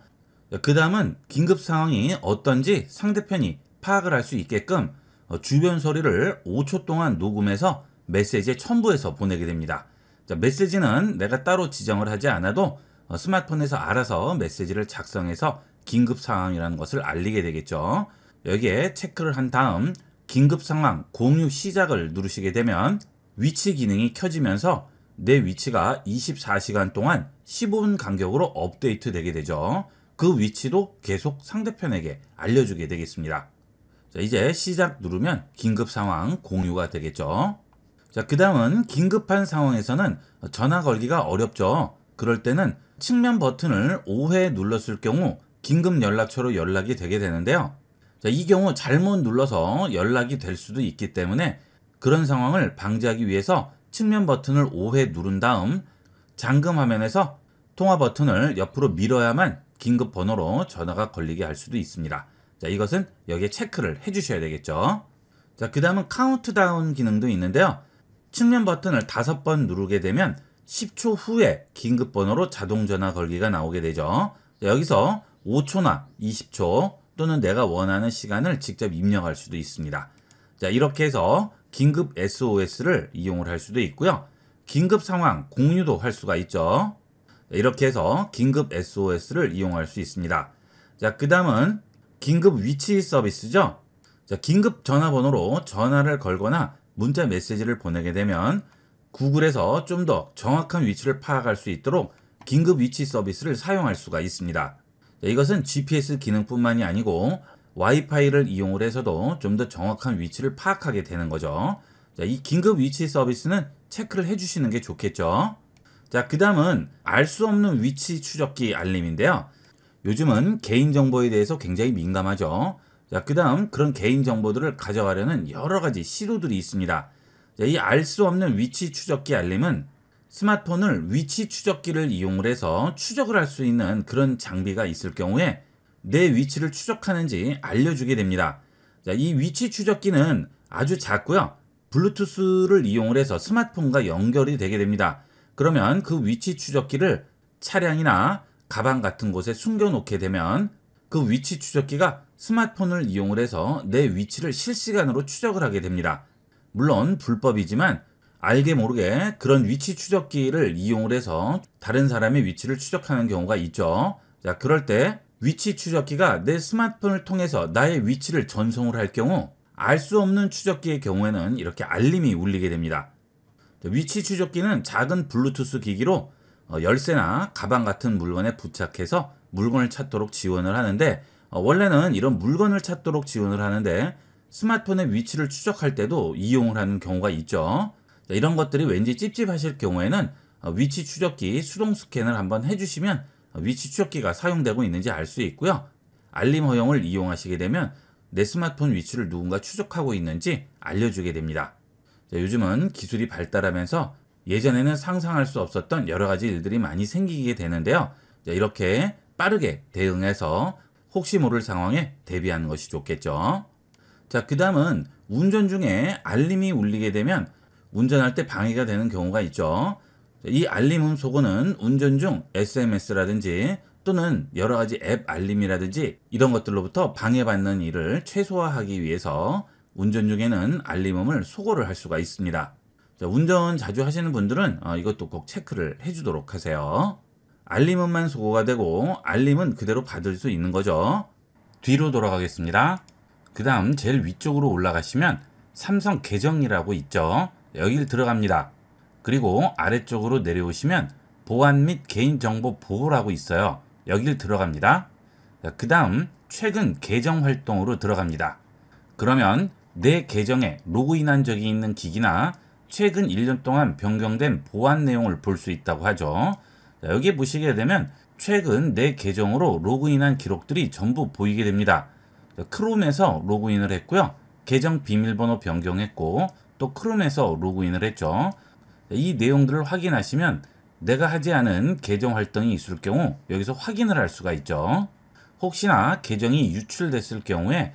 그 다음은 긴급 상황이 어떤지 상대편이 파악을 할 수 있게끔 어, 주변 소리를 5초 동안 녹음해서 메시지에 첨부해서 보내게 됩니다. 자, 메시지는 내가 따로 지정을 하지 않아도 어, 스마트폰에서 알아서 메시지를 작성해서 긴급 상황이라는 것을 알리게 되겠죠. 여기에 체크를 한 다음 긴급 상황 공유 시작을 누르시게 되면 위치 기능이 켜지면서 내 위치가 24시간 동안 15분 간격으로 업데이트 되게 되죠. 그 위치도 계속 상대편에게 알려주게 되겠습니다. 자, 이제 시작 누르면 긴급 상황 공유가 되겠죠. 자, 그 다음은 긴급한 상황에서는 전화 걸기가 어렵죠. 그럴 때는 측면 버튼을 5회 눌렀을 경우 긴급 연락처로 연락이 되게 되는데요. 자, 이 경우 잘못 눌러서 연락이 될 수도 있기 때문에 그런 상황을 방지하기 위해서 측면 버튼을 5회 누른 다음 잠금 화면에서 통화 버튼을 옆으로 밀어야만 긴급 번호로 전화가 걸리게 할 수도 있습니다. 자, 이것은 여기에 체크를 해주셔야 되겠죠. 자, 그 다음은 카운트다운 기능도 있는데요. 측면 버튼을 다섯 번 누르게 되면 10초 후에 긴급 번호로 자동 전화 걸기가 나오게 되죠. 자, 여기서 5초나 20초 또는 내가 원하는 시간을 직접 입력할 수도 있습니다. 자, 이렇게 해서 긴급 SOS를 이용을 할 수도 있고요. 긴급 상황 공유도 할 수가 있죠. 이렇게 해서 긴급 SOS를 이용할 수 있습니다. 자, 그 다음은 긴급 위치 서비스죠. 자, 긴급 전화번호로 전화를 걸거나 문자 메시지를 보내게 되면 구글에서 좀 더 정확한 위치를 파악할 수 있도록 긴급 위치 서비스를 사용할 수가 있습니다. 자, 이것은 GPS 기능뿐만이 아니고 와이파이를 이용을 해서도 좀 더 정확한 위치를 파악하게 되는 거죠. 자, 이 긴급 위치 서비스는 체크를 해주시는 게 좋겠죠. 자, 그 다음은 알 수 없는 위치 추적기 알림인데요. 요즘은 개인정보에 대해서 굉장히 민감하죠. 자, 그 다음 그런 개인정보들을 가져가려는 여러가지 시도들이 있습니다. 자, 이 알 수 없는 위치 추적기 알림은 스마트폰을 위치 추적기를 이용을 해서 추적을 할 수 있는 그런 장비가 있을 경우에 내 위치를 추적하는지 알려주게 됩니다. 자, 이 위치 추적기는 아주 작고요. 블루투스를 이용을 해서 스마트폰과 연결이 되게 됩니다. 그러면 그 위치 추적기를 차량이나 가방 같은 곳에 숨겨놓게 되면 그 위치 추적기가 스마트폰을 이용을 해서 내 위치를 실시간으로 추적을 하게 됩니다. 물론 불법이지만 알게 모르게 그런 위치 추적기를 이용을 해서 다른 사람의 위치를 추적하는 경우가 있죠. 자, 그럴 때 위치 추적기가 내 스마트폰을 통해서 나의 위치를 전송을 할 경우 알 수 없는 추적기의 경우에는 이렇게 알림이 울리게 됩니다. 위치 추적기는 작은 블루투스 기기로 어, 열쇠나 가방 같은 물건에 부착해서 물건을 찾도록 지원을 하는데 어, 원래는 이런 물건을 찾도록 지원을 하는데 스마트폰의 위치를 추적할 때도 이용을 하는 경우가 있죠. 이런 것들이 왠지 찝찝하실 경우에는 어, 위치 추적기 수동 스캔을 한번 해주시면 위치 추적기가 사용되고 있는지 알 수 있고요. 알림 허용을 이용하시게 되면 내 스마트폰 위치를 누군가 추적하고 있는지 알려주게 됩니다. 예, 요즘은 기술이 발달하면서 예전에는 상상할 수 없었던 여러 가지 일들이 많이 생기게 되는데요. 예, 이렇게 빠르게 대응해서 혹시 모를 상황에 대비하는 것이 좋겠죠. 자, 그 다음은 운전 중에 알림이 울리게 되면 운전할 때 방해가 되는 경우가 있죠. 이 알림 음속거는 운전 중 SMS라든지 또는 여러 가지 앱 알림이라든지 이런 것들로부터 방해받는 일을 최소화하기 위해서 운전 중에는 알림음을 소거를 할 수가 있습니다. 자, 운전 자주 하시는 분들은 어, 이것도 꼭 체크를 해주도록 하세요. 알림음만 소거가 되고 알림은 그대로 받을 수 있는 거죠. 뒤로 돌아가겠습니다. 그 다음 제일 위쪽으로 올라가시면 삼성 계정이라고 있죠. 여기를 들어갑니다. 그리고 아래쪽으로 내려오시면 보안 및 개인정보 보호라고 있어요. 여기를 들어갑니다. 그 다음 최근 계정 활동으로 들어갑니다. 그러면 내 계정에 로그인한 적이 있는 기기나 최근 1년 동안 변경된 보안 내용을 볼 수 있다고 하죠. 자, 여기 보시게 되면 최근 내 계정으로 로그인한 기록들이 전부 보이게 됩니다. 자, 크롬에서 로그인을 했고요. 계정 비밀번호 변경했고 또 크롬에서 로그인을 했죠. 자, 이 내용들을 확인하시면 내가 하지 않은 계정 활동이 있을 경우 여기서 확인을 할 수가 있죠. 혹시나 계정이 유출됐을 경우에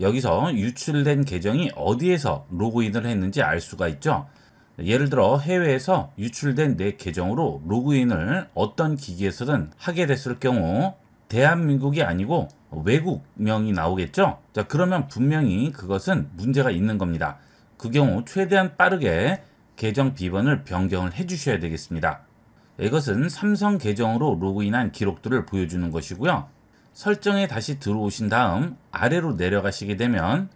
여기서 유출된 계정이 어디에서 로그인을 했는지 알 수가 있죠. 예를 들어 해외에서 유출된 내 계정으로 로그인을 어떤 기기에서든 하게 됐을 경우 대한민국이 아니고 외국명이 나오겠죠. 자, 그러면 분명히 그것은 문제가 있는 겁니다. 그 경우 최대한 빠르게 계정 비번을 변경을 해 주셔야 되겠습니다. 이것은 삼성 계정으로 로그인한 기록들을 보여주는 것이고요. 설정에 다시 들어오신 다음 아래로 내려가시게 되면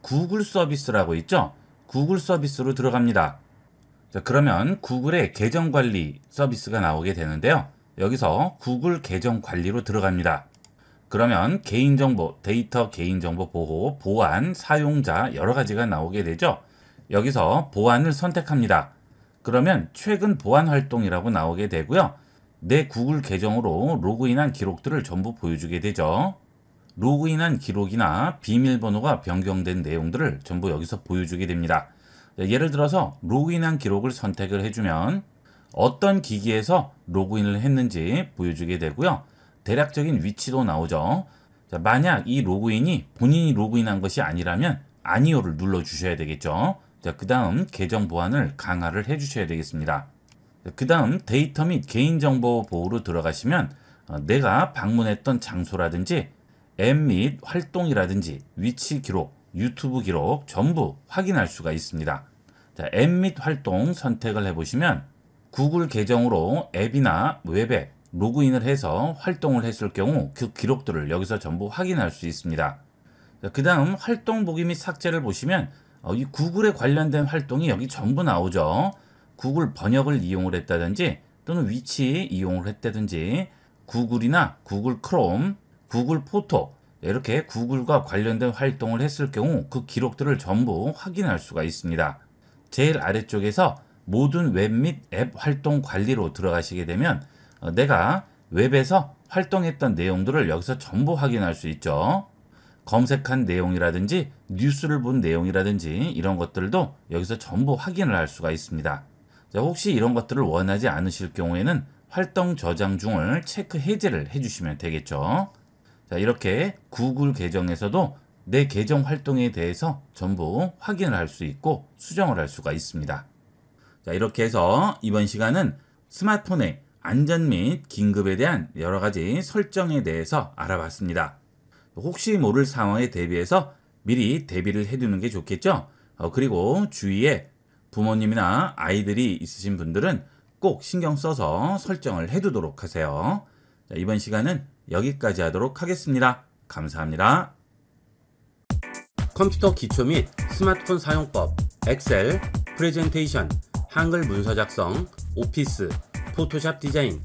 구글 서비스라고 있죠? 구글 서비스로 들어갑니다. 자, 그러면 구글의 계정 관리 서비스가 나오게 되는데요. 여기서 구글 계정 관리로 들어갑니다. 그러면 개인정보, 데이터 개인정보 보호, 보안, 사용자 여러 가지가 나오게 되죠. 여기서 보안을 선택합니다. 그러면 최근 보안 활동이라고 나오게 되고요. 내 구글 계정으로 로그인한 기록들을 전부 보여주게 되죠. 로그인한 기록이나 비밀번호가 변경된 내용들을 전부 여기서 보여주게 됩니다. 예, 예를 들어서 로그인한 기록을 선택을 해주면 어떤 기기에서 로그인을 했는지 보여주게 되고요. 대략적인 위치도 나오죠. 만약 이 로그인이 본인이 로그인한 것이 아니라면 아니오를 눌러주셔야 되겠죠. 그 다음 계정 보안을 강화를 해주셔야 되겠습니다. 그 다음 데이터 및 개인정보 보호로 들어가시면 어, 내가 방문했던 장소라든지 앱 및 활동이라든지 위치 기록, 유튜브 기록 전부 확인할 수가 있습니다. 앱 및 활동 선택을 해보시면 구글 계정으로 앱이나 웹에 로그인을 해서 활동을 했을 경우 그 기록들을 여기서 전부 확인할 수 있습니다. 그 다음 활동 보기 및 삭제를 보시면 어, 이 구글에 관련된 활동이 여기 전부 나오죠. 구글 번역을 이용을 했다든지 또는 위치 이용을 했다든지 구글이나 구글 크롬, 구글 포토 이렇게 구글과 관련된 활동을 했을 경우 그 기록들을 전부 확인할 수가 있습니다. 제일 아래쪽에서 모든 웹 및 앱 활동 관리로 들어가시게 되면 어, 내가 웹에서 활동했던 내용들을 여기서 전부 확인할 수 있죠. 검색한 내용이라든지 뉴스를 본 내용이라든지 이런 것들도 여기서 전부 확인을 할 수가 있습니다. 자, 혹시 이런 것들을 원하지 않으실 경우에는 활동 저장 중을 체크 해제를 해주시면 되겠죠. 자, 이렇게 구글 계정에서도 내 계정 활동에 대해서 전부 확인을 할 수 있고 수정을 할 수가 있습니다. 자, 이렇게 해서 이번 시간은 스마트폰의 안전 및 긴급에 대한 여러 가지 설정에 대해서 알아봤습니다. 혹시 모를 상황에 대비해서 미리 대비를 해두는 게 좋겠죠? 어, 그리고 주위에 부모님이나 아이들이 있으신 분들은 꼭 신경 써서 설정을 해두도록 하세요. 자, 이번 시간은 여기까지 하도록 하겠습니다. 감사합니다. 컴퓨터 기초 및 스마트폰 사용법, 엑셀, 프레젠테이션, 한글 문서 작성, 오피스, 포토샵 디자인,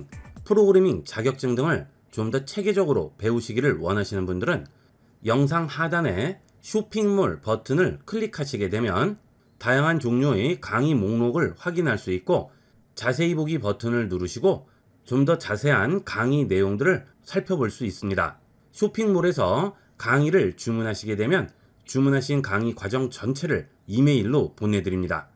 코딩, 프로그래밍 자격증 등을 좀 더 체계적으로 배우시기를 원하시는 분들은 영상 하단에 쇼핑몰 버튼을 클릭하시게 되면 다양한 종류의 강의 목록을 확인할 수 있고 자세히 보기 버튼을 누르시고 좀 더 자세한 강의 내용들을 살펴볼 수 있습니다. 쇼핑몰에서 강의를 주문하시게 되면 주문하신 강의 과정 전체를 이메일로 보내드립니다.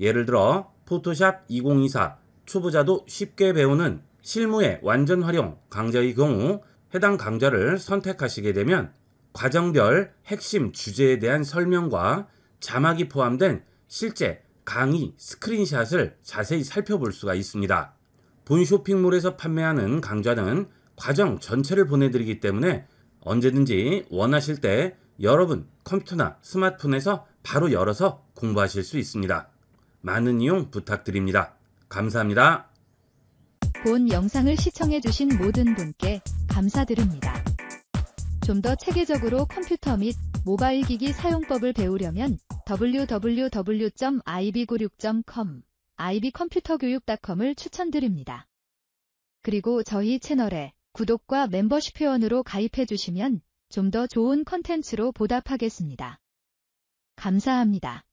예를 들어 포토샵 2024 초보자도 쉽게 배우는 실무의 완전 활용 강좌의 경우 해당 강좌를 선택하시게 되면 과정별 핵심 주제에 대한 설명과 자막이 포함된 실제 강의 스크린샷을 자세히 살펴볼 수가 있습니다. 본 쇼핑몰에서 판매하는 강좌는 과정 전체를 보내드리기 때문에 언제든지 원하실 때 여러분 컴퓨터나 스마트폰에서 바로 열어서 공부하실 수 있습니다. 많은 이용 부탁드립니다. 감사합니다. 본 영상을 시청해주신 모든 분께 감사드립니다. 좀 더 체계적으로 컴퓨터 및 모바일 기기 사용법을 배우려면 www.ib96.com, ib컴퓨터교육닷컴을 추천드립니다. 그리고 저희 채널에 구독과 멤버십 회원으로 가입해 주시면 좀 더 좋은 컨텐츠로 보답하겠습니다. 감사합니다.